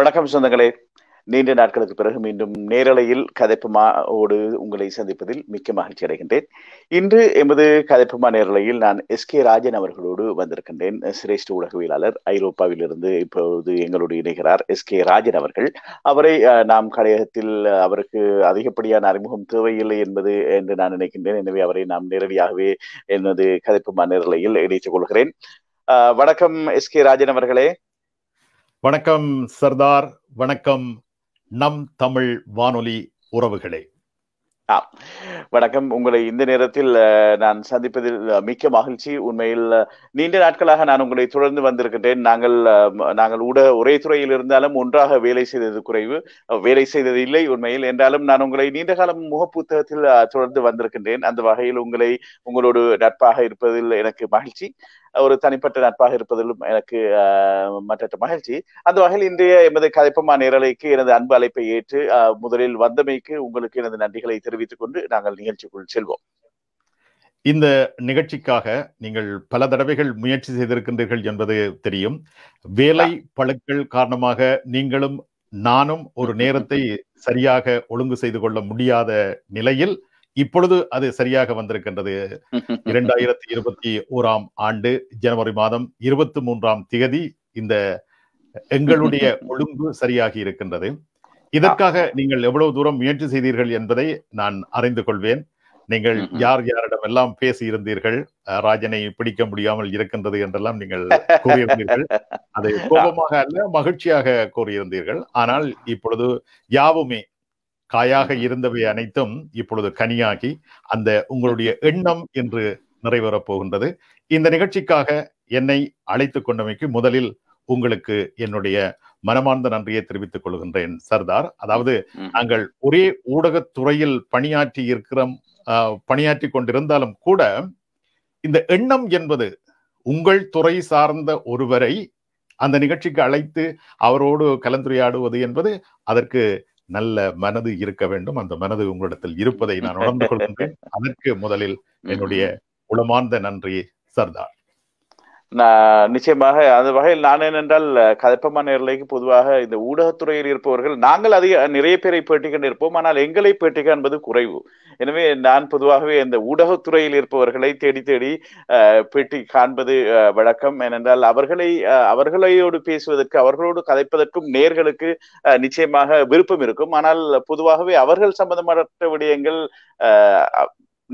வணக்கம் சொந்தங்களே நீண்ட நாட்களுக்கு பிறகு மீண்டும் நேரலையில் கதைப்புமாவோடு உங்களை சந்திப்பதில் மிக்க மகிழ்ச்சி அடைகின்றேன் இன்று எமது கதைப்புமா நேரலையில் நான் எஸ் கே ராஜன் அவர்களோடு வந்திருக்கின்றேன் சிரேஷ்ட உலகவியலாளர் ஐரோப்பாவிலிருந்து இப்பொழுது எங்களோடு இணைகிறார் எஸ் கே ராஜன் அவர்கள் அவரை நாம் கடையகத்தில் அவருக்கு அதிகப்படியான அறிமுகம் தேவையில்லை என்பது என்று நான் நினைக்கின்றேன் எனவே அவரை நாம் நேரடியாகவே எனது கதைப்புமா நேரலையில் இணைத்துக் கொள்கிறேன் வணக்கம் எஸ் கே ராஜன் அவர்களே வணக்கம் சர்தார் வணக்கம் நம் தமிழ் வானொலி உறவுகளே வணக்கம் உங்களை இந்த நேரத்தில் நான் சந்திப்பதில் மிக்க மகிழ்ச்சி உண்மையில் நீண்ட நாட்களாக நான் உங்களை தொடர்ந்து வந்திருக்கின்றேன் நாங்கள் நாங்கள் ஊட ஒரே துறையில் இருந்தாலும் ஒன்றாக வேலை செய்தது குறைவு வேலை செய்தது இல்லை உண்மையில் என்றாலும் நான் உங்களை நீண்ட காலம் முகப்புத்தகத்தில் தொடர்ந்து வந்திருக்கின்றேன் அந்த வகையில் உங்களை உங்களோடு நட்பாக இருப்பதில் எனக்கு மகிழ்ச்சி ஒரு தனிப்பட்ட நட்பாக இருப்பதிலும் எனக்கு மற்ற மகிழ்ச்சி அந்த வகையில் இன்றைய எமது கதைப்பமா நேரலைக்கு எனது அன்பு அழைப்பை ஏற்று முதலில் வந்தமைக்கு உங்களுக்கு எனது நன்றிகளை தெரிவித்துக் கொண்டு நாங்கள் நிகழ்ச்சிக்குள் செல்வோம் இந்த நிகழ்ச்சிக்காக நீங்கள் பல தடவைகள் முயற்சி செய்திருக்கின்றீர்கள் என்பது தெரியும் வேலை பழுக்கள் காரணமாக நீங்களும் நானும் ஒரு நேரத்தை சரியாக ஒழுங்கு செய்து கொள்ள முடியாத நிலையில் இப்பொழுது அது சரியாக வந்திருக்கின்றது இரண்டாயிரத்தி இருபத்தி ஓராம் ஆண்டு ஜனவரி மாதம் இருபத்தி மூன்றாம் திகதி இந்த எங்களுடைய ஒழுங்கு சரியாகி இருக்கின்றது இதற்காக நீங்கள் எவ்வளவு தூரம் முயற்சி செய்தீர்கள் என்பதை நான் அறிந்து கொள்வேன் நீங்கள் யார் யாரிடம் எல்லாம் பேசி இருந்தீர்கள் ராஜனை பிடிக்க முடியாமல் இருக்கின்றது என்றெல்லாம் நீங்கள் கூறியிருந்தீர்கள் அதை கோபமாக அல்ல மகிழ்ச்சியாக கூறியிருந்தீர்கள் ஆனால் இப்பொழுது யாவுமே காயாக இருந்தவை அனைத்தும் இப்பொழுது கனியாகி அந்த உங்களுடைய எண்ணம் என்று நிறைவேறப் போகின்றது இந்த நிகழ்ச்சிக்காக என்னை அழைத்து கொண்டமைக்கு முதலில் உங்களுக்கு என்னுடைய மனமார்ந்த நன்றியை தெரிவித்துக் கொள்கின்றேன் சர்தார் அதாவது நாங்கள் ஒரே ஊடகத்துறையில் பணியாற்றி இருக்கிறோம் பணியாற்றி கொண்டிருந்தாலும் கூட இந்த எண்ணம் என்பது உங்கள் துறை சார்ந்த ஒருவரை அந்த நிகழ்ச்சிக்கு அழைத்து அவரோடு கலந்துரையாடுவது என்பது அதற்கு நல்ல மனது இருக்க வேண்டும் அந்த மனது உங்களிடத்தில் இருப்பதை நான் உணர்ந்து கொள்கின்றேன் அதற்கு முதலில் என்னுடைய உளமார்ந்த நன்றி சர்தார் நான் நிச்சயமாக அந்த வகையில் நான் என்னென்றால் கதப்பமா நேரலைக்கு பொதுவாக இந்த ஊடகத்துறையில் இருப்பவர்கள் நாங்கள் அதிக நிறைய பேரை பேட்டி கண்டிருப்போம் ஆனால் எங்களை பேட்டி காண்பது குறைவு எனவே நான் பொதுவாகவே இந்த ஊடகத்துறையில் இருப்பவர்களை தேடி தேடி பேட்டி காண்பது வழக்கம் ஏனென்றால் அவர்களை அவர்களையோடு பேசுவதற்கு அவர்களோடு கதைப்பதற்கும் நேர்களுக்கு நிச்சயமாக விருப்பம் இருக்கும் ஆனால் பொதுவாகவே அவர்கள் சம்பந்தமற்ற விடயங்கள்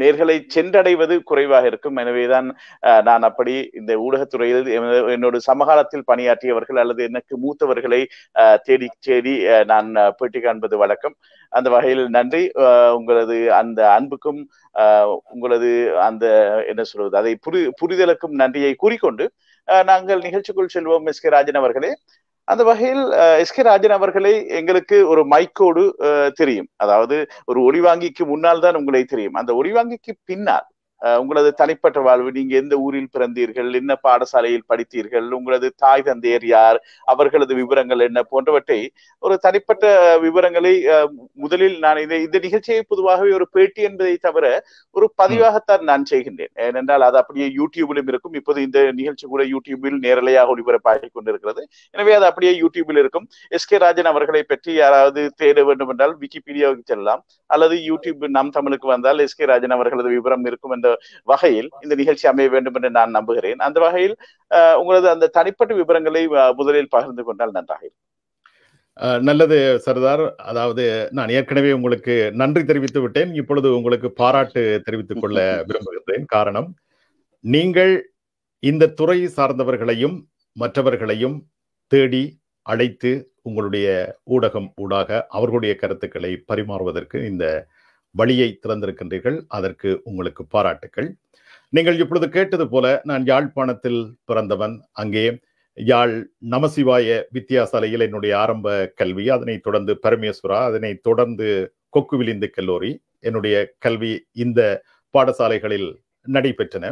நேர்களை சென்றடைவது குறைவாக இருக்கும் எனவேதான் நான் அப்படி இந்த ஊடகத்துறையில் என்னோட சமகாலத்தில் பணியாற்றியவர்கள் அல்லது எனக்கு மூத்தவர்களை தேடி தேடி நான் பேட்டி காண்பது வழக்கம் அந்த வகையில் நன்றி உங்களது அந்த அன்புக்கும் உங்களது அந்த என்ன சொல்வது அதை புரி புரிதலுக்கும் நன்றியை கூறிக்கொண்டு நாங்கள் நிகழ்ச்சிக்குள் செல்வோம் எஸ் கே ராஜன் அவர்களே அந்த வகையில் எஸ் கே ராஜன் அவர்களை எங்களுக்கு ஒரு மைக்கோடு தெரியும் அதாவது ஒரு ஒளிவாங்கிக்கு முன்னால் தான் உங்களை தெரியும் அந்த ஒளிவாங்கிக்கு பின்னால் உங்களது தனிப்பட்ட வாழ்வு நீங்க எந்த ஊரில் பிறந்தீர்கள் என்ன பாடசாலையில் படித்தீர்கள் உங்களது தாய் தந்தையர் யார் அவர்களது விவரங்கள் என்ன போன்றவற்றை ஒரு தனிப்பட்ட விவரங்களை முதலில் நான் இந்த இந்த நிகழ்ச்சியை பொதுவாகவே ஒரு பேட்டி என்பதை தவிர ஒரு பதிவாகத்தான் நான் செய்கின்றேன் ஏனென்றால் அது அப்படியே யூடியூபிலும் இருக்கும் இப்போது இந்த நிகழ்ச்சி கூட யூடியூபில் நேரலையாக ஒளிபரப்பாகிக் கொண்டிருக்கிறது எனவே அது அப்படியே யூடியூபில் இருக்கும் எஸ் கே ராஜன் அவர்களை பற்றி யாராவது தேட வேண்டும் என்றால் விக்கிபீடியாவுக்கு செல்லலாம் அல்லது யூடியூப் நம் தமிழுக்கு வந்தால் எஸ் கே ராஜன் அவர்களது விவரம் இருக்கும் என்ற என்ற வகையில் இந்த நிகழ்ச்சி அமைய வேண்டும் என்று நான் நம்புகிறேன் அந்த வகையில் உங்களது அந்த தனிப்பட்ட விவரங்களை முதலில் பகிர்ந்து கொண்டால் நன்றாக நல்லது சர்தார் அதாவது நான் ஏற்கனவே உங்களுக்கு நன்றி தெரிவித்து விட்டேன் இப்பொழுது உங்களுக்கு பாராட்டு தெரிவித்துக் கொள்ள விரும்புகிறேன் காரணம் நீங்கள் இந்த துறை சார்ந்தவர்களையும் மற்றவர்களையும் தேடி அழைத்து உங்களுடைய ஊடகம் ஊடாக அவர்களுடைய கருத்துக்களை பரிமாறுவதற்கு இந்த வழியை திறந்திருக்கின்றீர்கள் அதற்கு உங்களுக்கு பாராட்டுக்கள் நீங்கள் இப்பொழுது கேட்டது போல நான் யாழ்ப்பாணத்தில் பிறந்தவன் அங்கே யாழ் நமசிவாய வித்தியாசாலையில் என்னுடைய ஆரம்ப கல்வி அதனை தொடர்ந்து பரமேஸ்வரா அதனை தொடர்ந்து கொக்கு விழிந்து கல்லூரி என்னுடைய கல்வி இந்த பாடசாலைகளில் நடைபெற்றன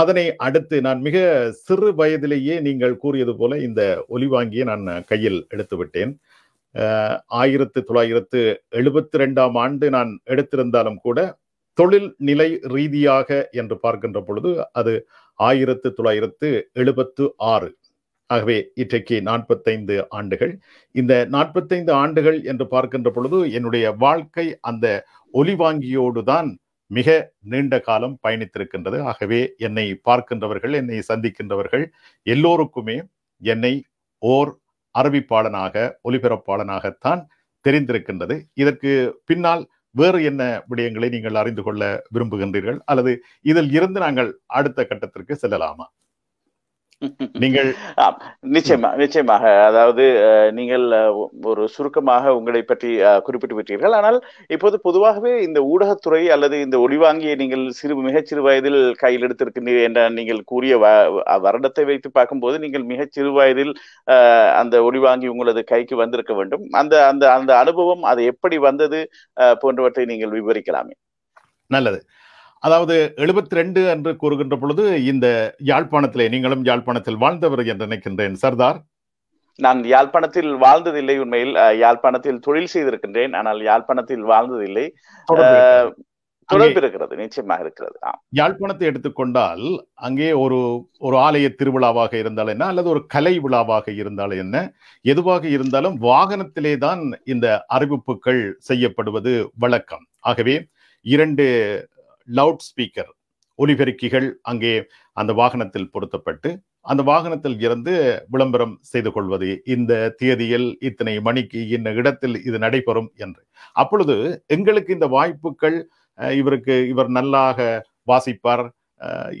அதனை அடுத்து நான் மிக சிறு வயதிலேயே நீங்கள் கூறியது போல இந்த ஒலிவாங்கியை நான் கையில் எடுத்து விட்டேன் ஆயிரத்து தொள்ளாயிரத்து எழுபத்தி ரெண்டாம் ஆண்டு நான் எடுத்திருந்தாலும் கூட தொழில் நிலை ரீதியாக என்று பார்க்கின்ற பொழுது அது ஆயிரத்து தொள்ளாயிரத்து எழுபத்து ஆறு ஆகவே இன்றைக்கு நாற்பத்தைந்து ஆண்டுகள் இந்த நாற்பத்தைந்து ஆண்டுகள் என்று பார்க்கின்ற பொழுது என்னுடைய வாழ்க்கை அந்த ஒலிவாங்கியோடு தான் மிக நீண்ட காலம் பயணித்திருக்கின்றது ஆகவே என்னை பார்க்கின்றவர்கள் என்னை சந்திக்கின்றவர்கள் எல்லோருக்குமே என்னை ஓர் அறிவிப்பாளனாக ஒலிபரப்பாளனாகத்தான் தெரிந்திருக்கின்றது இதற்கு பின்னால் வேறு என்ன விடயங்களை நீங்கள் அறிந்து கொள்ள விரும்புகின்றீர்கள் அல்லது இதில் இருந்து நாங்கள் அடுத்த கட்டத்திற்கு செல்லலாமா நீங்கள் நிச்சயமா நிச்சயமாக அதாவது நீங்கள் ஒரு சுருக்கமாக உங்களை பற்றி குறிப்பிட்டு விட்டீர்கள் ஆனால் இப்போது பொதுவாகவே இந்த ஊடகத்துறை அல்லது இந்த ஒளிவாங்கியை நீங்கள் சிறு மிகச்சிறு வயதில் கையில் எடுத்திருக்கிறீர்கள் என்ற நீங்கள் கூறிய வருடத்தை வைத்து பார்க்கும்போது நீங்கள் மிகச்சிறு வயதில் அந்த ஒளிவாங்கி உங்களது கைக்கு வந்திருக்க வேண்டும் அந்த அந்த அந்த அனுபவம் அது எப்படி வந்தது போன்றவற்றை நீங்கள் விவரிக்கலாமே நல்லது அதாவது எழுபத்தி ரெண்டு என்று கூறுகின்ற பொழுது இந்த யாழ்ப்பாணத்திலே நீங்களும் யாழ்ப்பாணத்தில் வாழ்ந்தவர் என்று நினைக்கின்றேன் சர்தார் நான் யாழ்ப்பாணத்தில் வாழ்ந்ததில்லை உண்மையில் யாழ்ப்பாணத்தில் தொழில் செய்திருக்கின்றேன் ஆனால் யாழ்ப்பாணத்தில் வாழ்ந்ததில்லை தொடர்பு இருக்கிறது நிச்சயமாக இருக்கிறது யாழ்ப்பாணத்தை எடுத்துக்கொண்டால் அங்கே ஒரு ஒரு ஆலய திருவிழாவாக இருந்தால் என்ன அல்லது ஒரு கலை விழாவாக இருந்தால் என்ன எதுவாக இருந்தாலும் வாகனத்திலே தான் இந்த அறிவிப்புகள் செய்யப்படுவது வழக்கம் ஆகவே இரண்டு லவுட் ஸ்பீக்கர் ஒலிபெருக்கிகள் அங்கே அந்த வாகனத்தில் பொருத்தப்பட்டு அந்த வாகனத்தில் இருந்து விளம்பரம் செய்து கொள்வது இந்த தேதியில் இத்தனை மணிக்கு இந்த இடத்தில் இது நடைபெறும் என்று அப்பொழுது எங்களுக்கு இந்த வாய்ப்புகள் இவருக்கு இவர் நல்லாக வாசிப்பார்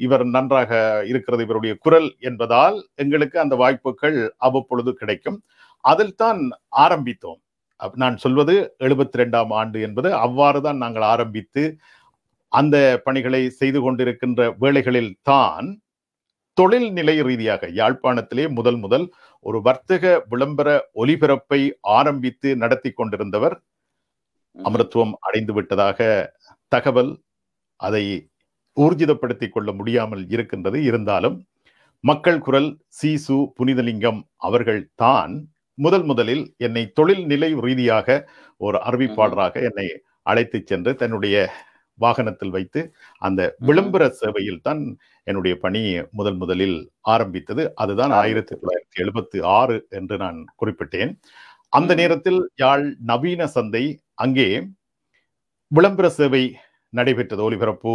இவர் நன்றாக இருக்கிறது இவருடைய குரல் என்பதால் எங்களுக்கு அந்த வாய்ப்புகள் அவ்வப்பொழுது கிடைக்கும் அதில் தான் ஆரம்பித்தோம் நான் சொல்வது எழுபத்தி ரெண்டாம் ஆண்டு என்பது அவ்வாறு தான் நாங்கள் ஆரம்பித்து அந்த பணிகளை செய்து கொண்டிருக்கின்ற வேளைகளில் தான் தொழில் நிலை ரீதியாக யாழ்ப்பாணத்திலே முதல் முதல் ஒரு வர்த்தக விளம்பர ஒலிபரப்பை ஆரம்பித்து நடத்தி கொண்டிருந்தவர் அமரத்துவம் அடைந்து விட்டதாக தகவல் அதை ஊர்ஜிதப்படுத்தி கொள்ள முடியாமல் இருக்கின்றது இருந்தாலும் மக்கள் குரல் சீசு புனிதலிங்கம் அவர்கள் தான் முதல் முதலில் என்னை தொழில்நிலை ரீதியாக ஒரு அறிவிப்பாளராக என்னை அழைத்து சென்று தன்னுடைய வாகனத்தில் வைத்து அந்த விளம்பர சேவையில் தான் என்னுடைய பணி முதல் முதலில் ஆரம்பித்தது அதுதான் ஆயிரத்தி தொள்ளாயிரத்தி எழுபத்தி ஆறு என்று நான் குறிப்பிட்டேன் அந்த நேரத்தில் யாழ் நவீன சந்தை அங்கே விளம்பர சேவை நடைபெற்றது ஒலிபரப்பு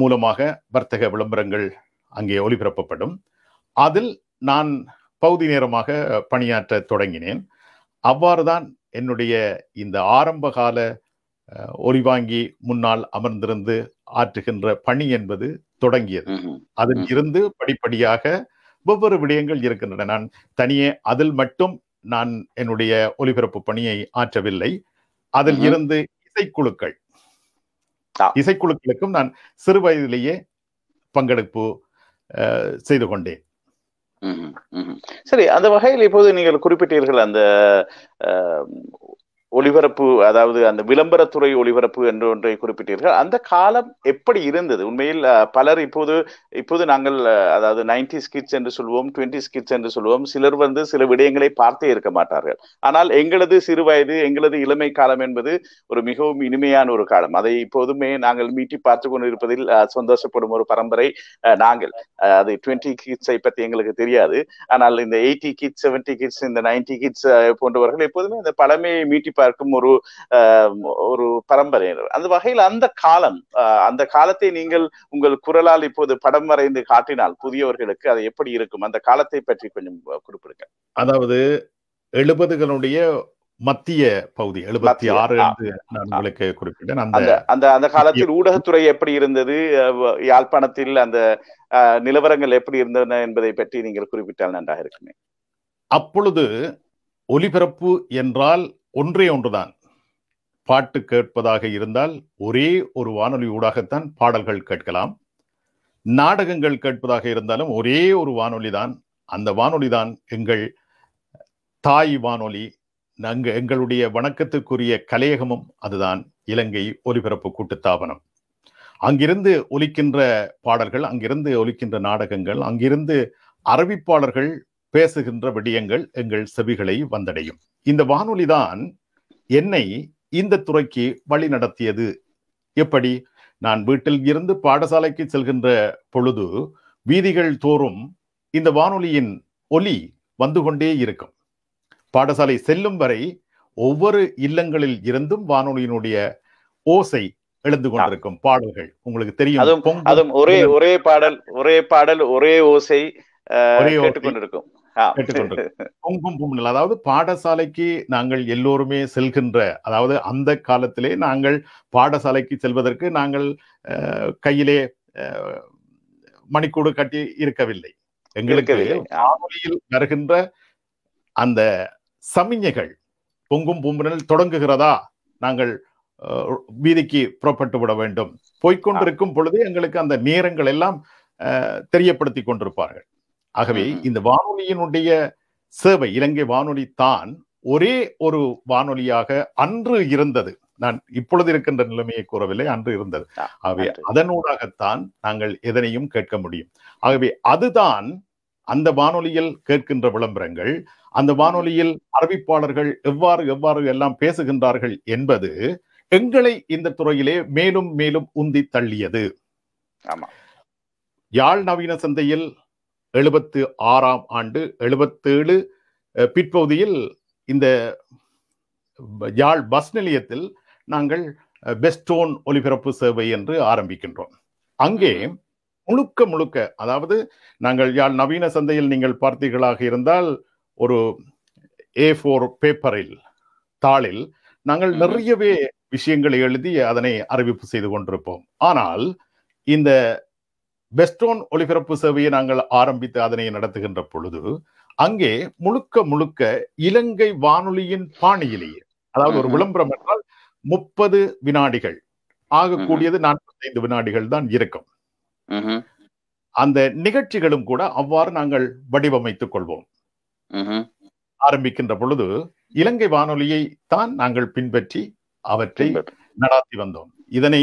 மூலமாக வர்த்தக விளம்பரங்கள் அங்கே ஒலிபரப்பப்படும் அதில் நான் பகுதி நேரமாக பணியாற்ற தொடங்கினேன் அவ்வாறுதான் என்னுடைய இந்த ஆரம்பகால ஒளிவாங்கி முன்னால் அமர்ந்திருந்து ஆற்றுகின்ற பணி என்பது தொடங்கியது அதில் இருந்து படிப்படியாக ஒவ்வொரு விடயங்கள் இருக்கின்றன நான் தனியே அதில் மட்டும் நான் என்னுடைய ஒலிபரப்பு பணியை ஆற்றவில்லை அதில் இருந்து இசைக்குழுக்கள் இசைக்குழுக்களுக்கும் நான் சிறு வயதிலேயே பங்கெடுப்பு செய்து கொண்டேன் சரி அந்த வகையில் இப்போது நீங்கள் குறிப்பிட்டீர்கள் அந்த ஒளிபரப்பு அதாவது அந்த விளம்பரத்துறை ஒளிபரப்பு என்று ஒன்றை குறிப்பிட்டீர்கள் அந்த காலம் எப்படி இருந்தது உண்மையில் பலர் இப்போது இப்போது நாங்கள் அதாவது நைன்டி ஸ்கிட்ஸ் என்று சொல்வோம் டுவெண்ட்டி ஸ்கிட்ஸ் என்று சொல்வோம் சிலர் வந்து சில விடயங்களை பார்த்தே இருக்க மாட்டார்கள் ஆனால் எங்களது சிறு வயது எங்களது இளமை காலம் என்பது ஒரு மிகவும் இனிமையான ஒரு காலம் அதை இப்போதுமே நாங்கள் மீட்டி பார்த்து கொண்டிருப்பதில் சந்தோஷப்படும் ஒரு பரம்பரை நாங்கள் அது டுவெண்ட்டி கிட்ஸை பற்றி எங்களுக்கு தெரியாது ஆனால் இந்த எயிட்டி கிட்ஸ் செவன்டி கிட்ஸ் இந்த நைன்டி கிட்ஸ் போன்றவர்கள் எப்போதுமே இந்த பழமையை மீட்டி பார்க்கும் ஒரு ஒரு பரம்பரையினர் அந்த வகையில் அந்த காலம் அந்த காலத்தை நீங்கள் உங்கள் குரலால் இப்போது படம் வரைந்து காட்டினால் புதியவர்களுக்கு அது எப்படி இருக்கும் அந்த காலத்தை பற்றி கொஞ்சம் குறிப்பிடுங்க அதாவது எழுபதுகளுடைய மத்திய பகுதி எழுபத்தி ஆறு நான் உங்களுக்கு குறிப்பிட்டேன் அந்த அந்த அந்த காலத்தில் ஊடகத்துறை எப்படி இருந்தது யாழ்ப்பாணத்தில் அந்த நிலவரங்கள் எப்படி இருந்தன என்பதை பற்றி நீங்கள் குறிப்பிட்டால் நன்றாக இருக்குமே அப்பொழுது ஒலிபரப்பு என்றால் ஒன்றே ஒன்றுதான் பாட்டு கேட்பதாக இருந்தால் ஒரே ஒரு வானொலி ஊடாகத்தான் பாடல்கள் கேட்கலாம் நாடகங்கள் கேட்பதாக இருந்தாலும் ஒரே ஒரு வானொலி தான் அந்த வானொலி தான் எங்கள் தாய் வானொலி நங்கு எங்களுடைய வணக்கத்துக்குரிய கலையகமும் அதுதான் இலங்கை ஒலிபரப்பு கூட்டுத்தாபனம் அங்கிருந்து ஒலிக்கின்ற பாடல்கள் அங்கிருந்து ஒலிக்கின்ற நாடகங்கள் அங்கிருந்து அறிவிப்பாளர்கள் பேசுகின்ற விடயங்கள் எங்கள் செவிகளை வந்தடையும் இந்த வானொலி தான் என்னை இந்த துறைக்கு வழி நடத்தியது எப்படி நான் வீட்டில் இருந்து பாடசாலைக்கு செல்கின்ற பொழுது வீதிகள் தோறும் இந்த வானொலியின் ஒலி வந்து கொண்டே இருக்கும் பாடசாலை செல்லும் வரை ஒவ்வொரு இல்லங்களில் இருந்தும் வானொலியினுடைய ஓசை எழுந்து கொண்டிருக்கும் பாடல்கள் உங்களுக்கு தெரியும் அதுவும் ஒரே ஒரே பாடல் ஒரே பாடல் ஒரே ஓசை கேட்டுக்கொண்டிருக்கும் அதாவது பாடசாலைக்கு நாங்கள் எல்லோருமே செல்கின்ற அதாவது அந்த காலத்திலே நாங்கள் பாடசாலைக்கு செல்வதற்கு நாங்கள் கையிலே மணிக்கூடு கட்டி இருக்கவில்லை எங்களுக்கு வானொலியில் வருகின்ற அந்த சமிஞைகள் பொங்கும் பூம்பினல் தொடங்குகிறதா நாங்கள் வீதிக்கு புறப்பட்டு விட வேண்டும் போய்கொண்டிருக்கும் பொழுது எங்களுக்கு அந்த நேரங்கள் எல்லாம் தெரியப்படுத்தி கொண்டிருப்பார்கள் ஆகவே இந்த வானொலியினுடைய சேவை இலங்கை வானொலி தான் ஒரே ஒரு வானொலியாக அன்று இருந்தது நான் இப்பொழுது இருக்கின்ற நிலைமையை கூறவில்லை அன்று இருந்தது ஆகவே அதனூடாகத்தான் நாங்கள் எதனையும் கேட்க முடியும் ஆகவே அதுதான் அந்த வானொலியில் கேட்கின்ற விளம்பரங்கள் அந்த வானொலியில் அறிவிப்பாளர்கள் எவ்வாறு எவ்வாறு எல்லாம் பேசுகின்றார்கள் என்பது எங்களை இந்த துறையிலே மேலும் மேலும் உந்தி தள்ளியது யாழ் நவீன சந்தையில் எழுபத்து ஆறாம் ஆண்டு எழுபத்தேழு பிற்பகுதியில் இந்த யாழ் பஸ் நிலையத்தில் நாங்கள் பெஸ்டோன் ஒலிபரப்பு சேவை என்று ஆரம்பிக்கின்றோம் அங்கே முழுக்க முழுக்க அதாவது நாங்கள் யாழ் நவீன சந்தையில் நீங்கள் பார்த்தீர்களாக இருந்தால் ஒரு ஏ ஃபோர் பேப்பரில் தாளில் நாங்கள் நிறையவே விஷயங்களை எழுதி அதனை அறிவிப்பு செய்து கொண்டிருப்போம் ஆனால் இந்த பெஸ்டோன் ஒளிபரப்பு சேவையை நாங்கள் ஆரம்பித்து அதனை நடத்துகின்ற பொழுது அங்கே முழுக்க முழுக்க இலங்கை வானொலியின் பாணியிலேயே அதாவது ஒரு விளம்பரம் என்றால் முப்பது வினாடிகள் ஆகக்கூடியது நாற்பத்தைந்து வினாடிகள் தான் இருக்கும் அந்த நிகழ்ச்சிகளும் கூட அவ்வாறு நாங்கள் வடிவமைத்துக் கொள்வோம் ஆரம்பிக்கின்ற பொழுது இலங்கை வானொலியை தான் நாங்கள் பின்பற்றி அவற்றை நடாத்தி வந்தோம் இதனை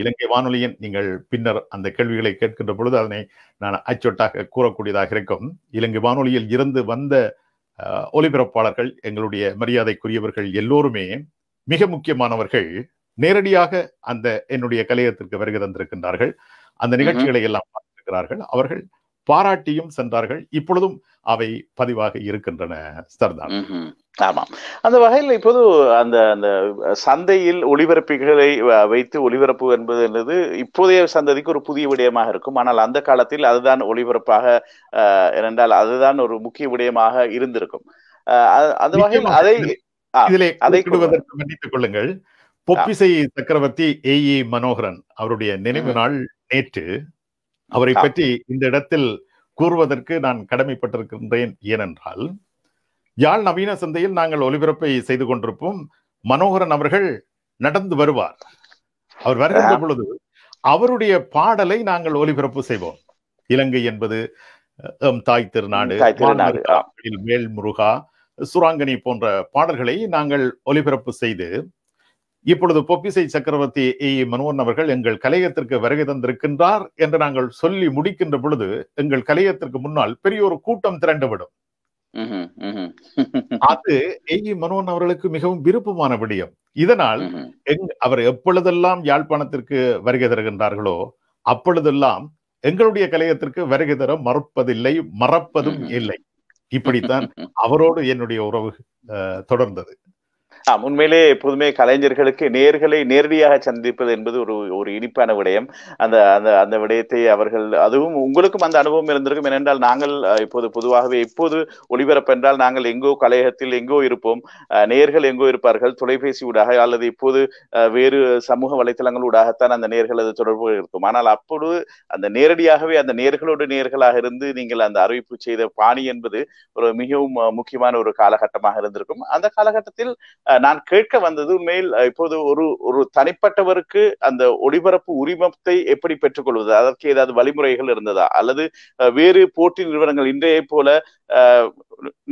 இலங்கை வானொலியின் நீங்கள் பின்னர் அந்த கேள்விகளை கேட்கின்ற பொழுது அதனை நான் அச்சொட்டாக கூறக்கூடியதாக இருக்கும் இலங்கை வானொலியில் இருந்து வந்த ஒலிபரப்பாளர்கள் எங்களுடைய மரியாதைக்குரியவர்கள் எல்லோருமே மிக முக்கியமானவர்கள் நேரடியாக அந்த என்னுடைய கலையத்திற்கு வருகை தந்திருக்கின்றார்கள் அந்த நிகழ்ச்சிகளை எல்லாம் பார்த்திருக்கிறார்கள் அவர்கள் பாராட்டியும் சென்றார்கள் இப்பொழுதும் அவை பதிவாக இருக்கின்றன ஸ்தர்தான் ஆமாம் அந்த வகையில் இப்போது அந்த அந்த சந்தையில் ஒளிபரப்புகளை வைத்து ஒளிபரப்பு என்பது என்பது இப்போதைய சந்ததிக்கு ஒரு புதிய விடயமாக இருக்கும் ஆனால் அந்த காலத்தில் அதுதான் ஒளிபரப்பாக என்றால் அதுதான் ஒரு முக்கிய விடயமாக இருந்திருக்கும் அந்த வகையில் அதை இதிலே அதை மன்னித்துக் கொள்ளுங்கள் பொப்பிசை சக்கரவர்த்தி ஏ மனோகரன் அவருடைய நினைவு நாள் நேற்று அவரை பற்றி இந்த இடத்தில் கூறுவதற்கு நான் கடமைப்பட்டிருக்கின்றேன் ஏனென்றால் யாழ் நவீன சந்தையில் நாங்கள் ஒலிபரப்பை செய்து கொண்டிருப்போம் மனோகரன் அவர்கள் நடந்து வருவார் அவர் வருகின்ற பொழுது அவருடைய பாடலை நாங்கள் ஒலிபரப்பு செய்வோம் இலங்கை என்பது தாய் திருநாடு மேல் முருகா சுராங்கனி போன்ற பாடல்களை நாங்கள் ஒலிபரப்பு செய்து இப்பொழுது பொப்பிசை சக்கரவர்த்தி மனோன் அவர்கள் எங்கள் கலையத்திற்கு வருகை தந்திருக்கின்றார் என்று நாங்கள் சொல்லி முடிக்கின்ற பொழுது எங்கள் கலையத்திற்கு முன்னால் பெரிய ஒரு கூட்டம் திரண்டுவிடும் அது ஏஇ மனோகன் அவர்களுக்கு மிகவும் விருப்பமான விடயம் இதனால் அவர் எப்பொழுதெல்லாம் யாழ்ப்பாணத்திற்கு வருகை தருகின்றார்களோ அப்பொழுதெல்லாம் எங்களுடைய கலையத்திற்கு வருகை தர மறுப்பதில்லை மறப்பதும் இல்லை இப்படித்தான் அவரோடு என்னுடைய உறவு தொடர்ந்தது உண்மையிலே எப்போதுமே கலைஞர்களுக்கு நேர்களை நேரடியாக சந்திப்பது என்பது ஒரு ஒரு இனிப்பான விடயம் அந்த அந்த அந்த விடயத்தை அவர்கள் அதுவும் உங்களுக்கும் அந்த அனுபவம் இருந்திருக்கும் ஏனென்றால் நாங்கள் இப்போது பொதுவாகவே இப்போது ஒளிபரப்பு என்றால் நாங்கள் எங்கோ கலையகத்தில் எங்கோ இருப்போம் நேர்கள் எங்கோ இருப்பார்கள் தொலைபேசி ஊடாக அல்லது இப்போது வேறு சமூக வலைத்தளங்கள் ஊடாகத்தான் அந்த நேர்களது தொடர்பு இருக்கும் ஆனால் அப்பொழுது அந்த நேரடியாகவே அந்த நேர்களோடு நேர்களாக இருந்து நீங்கள் அந்த அறிவிப்பு செய்த பாணி என்பது ஒரு மிகவும் முக்கியமான ஒரு காலகட்டமாக இருந்திருக்கும் அந்த காலகட்டத்தில் நான் கேட்க வந்தது உண்மையில் இப்போது ஒரு ஒரு தனிப்பட்டவருக்கு அந்த ஒளிபரப்பு உரிமத்தை எப்படி பெற்றுக்கொள்வது அதற்கு ஏதாவது வழிமுறைகள் இருந்ததா அல்லது வேறு போட்டி நிறுவனங்கள் இன்றைய போல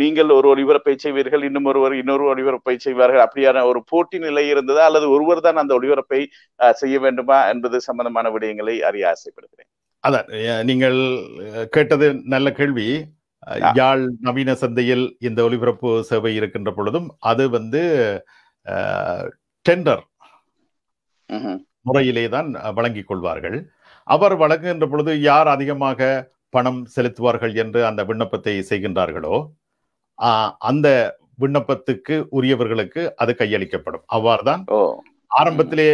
நீங்கள் ஒரு ஒளிபரப்பை செய்வீர்கள் இன்னும் ஒருவர் இன்னொரு ஒளிபரப்பை செய்வார்கள் அப்படியான ஒரு போட்டி நிலை இருந்ததா அல்லது ஒருவர் தான் அந்த ஒளிபரப்பை செய்ய வேண்டுமா என்பது சம்பந்தமான விடயங்களை அறிய ஆசைப்படுகிறேன் அதான் நீங்கள் கேட்டது நல்ல கேள்வி யாழ் நவீன சந்தையில் இந்த ஒலிபரப்பு சேவை இருக்கின்ற பொழுதும் அது வந்து டெண்டர் முறையிலே தான் வழங்கிக் கொள்வார்கள் அவர் வழங்குகின்ற பொழுது யார் அதிகமாக பணம் செலுத்துவார்கள் என்று அந்த விண்ணப்பத்தை செய்கின்றார்களோ அந்த விண்ணப்பத்துக்கு உரியவர்களுக்கு அது கையளிக்கப்படும் அவ்வாறுதான் ஆரம்பத்திலே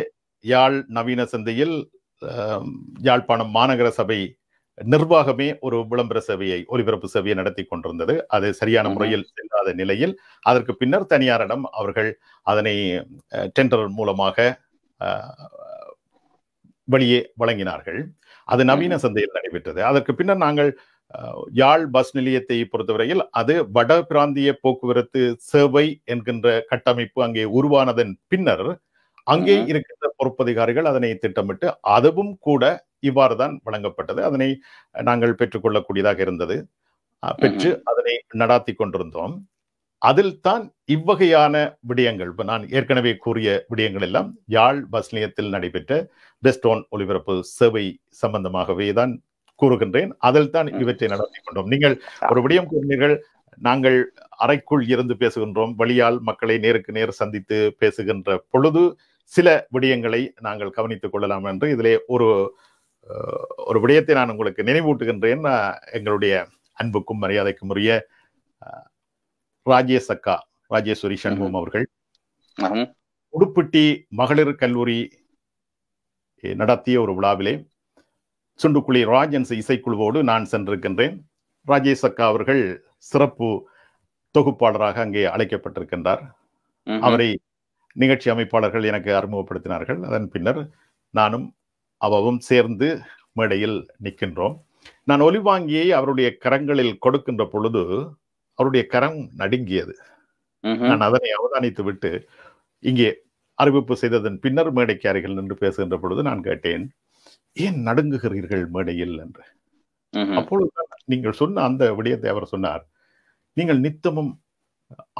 யாழ் நவீன சந்தையில் யாழ்ப்பாணம் மாநகர சபை நிர்வாகமே ஒரு விளம்பர சேவையை ஒலிபரப்பு சேவையை நடத்தி கொண்டிருந்தது அது சரியான முறையில் செல்லாத நிலையில் அதற்கு பின்னர் தனியாரிடம் அவர்கள் அதனை டெண்டர் மூலமாக வெளியே வழங்கினார்கள் அது நவீன சந்தையில் நடைபெற்றது அதற்கு பின்னர் நாங்கள் யாழ் பஸ் நிலையத்தை பொறுத்தவரையில் அது வட பிராந்திய போக்குவரத்து சேவை என்கின்ற கட்டமைப்பு அங்கே உருவானதன் பின்னர் அங்கே இருக்கின்ற பொறுப்பதிகாரிகள் அதனை திட்டமிட்டு அதுவும் கூட இவ்வாறு தான் வழங்கப்பட்டது அதனை நாங்கள் பெற்றுக்கொள்ளக்கூடியதாக இருந்தது பெற்று அதனை நடாத்தி கொண்டிருந்தோம் அதில் தான் இவ்வகையான விடயங்கள் நான் ஏற்கனவே கூறிய விடயங்கள் எல்லாம் யாழ் பஸ் நிலையத்தில் நடைபெற்ற பெஸ்டோன் ஒலிபரப்பு சேவை சம்பந்தமாகவே தான் கூறுகின்றேன் அதில் தான் இவற்றை நடத்தி கொண்டோம் நீங்கள் ஒரு விடயம் கூறினீர்கள் நாங்கள் அறைக்குள் இருந்து பேசுகின்றோம் வழியால் மக்களை நேருக்கு நேர் சந்தித்து பேசுகின்ற பொழுது சில விடயங்களை நாங்கள் கவனித்துக் கொள்ளலாம் என்று இதிலே ஒரு ஒரு விடயத்தை நான் உங்களுக்கு நினைவூட்டுகின்றேன் எங்களுடைய அன்புக்கும் மரியாதைக்கும் உரிய ராஜேஷ் அக்கா ராஜேஸ்வரி சண்முகம் அவர்கள் உடுப்பிட்டி மகளிர் கல்லூரி நடத்திய ஒரு விழாவிலே சுண்டுக்குழி ராஜன்ஸ் இசைக்குழுவோடு நான் சென்றிருக்கின்றேன் ராஜேஷ் அக்கா அவர்கள் சிறப்பு தொகுப்பாளராக அங்கே அழைக்கப்பட்டிருக்கின்றார் அவரை நிகழ்ச்சி அமைப்பாளர்கள் எனக்கு அறிமுகப்படுத்தினார்கள் அதன் பின்னர் நானும் அவவும் சேர்ந்து மேடையில் நிற்கின்றோம் நான் ஒலிவாங்கியை அவருடைய கரங்களில் கொடுக்கின்ற பொழுது அவருடைய கரம் நடுங்கியது நான் அதனை அவதானித்து விட்டு இங்கே அறிவிப்பு செய்ததன் பின்னர் மேடைக்கு அருகில் நின்று பேசுகின்ற பொழுது நான் கேட்டேன் ஏன் நடுங்குகிறீர்கள் மேடையில் என்று அப்பொழுது நீங்கள் சொன்ன அந்த விடயத்தை அவர் சொன்னார் நீங்கள் நித்தமும்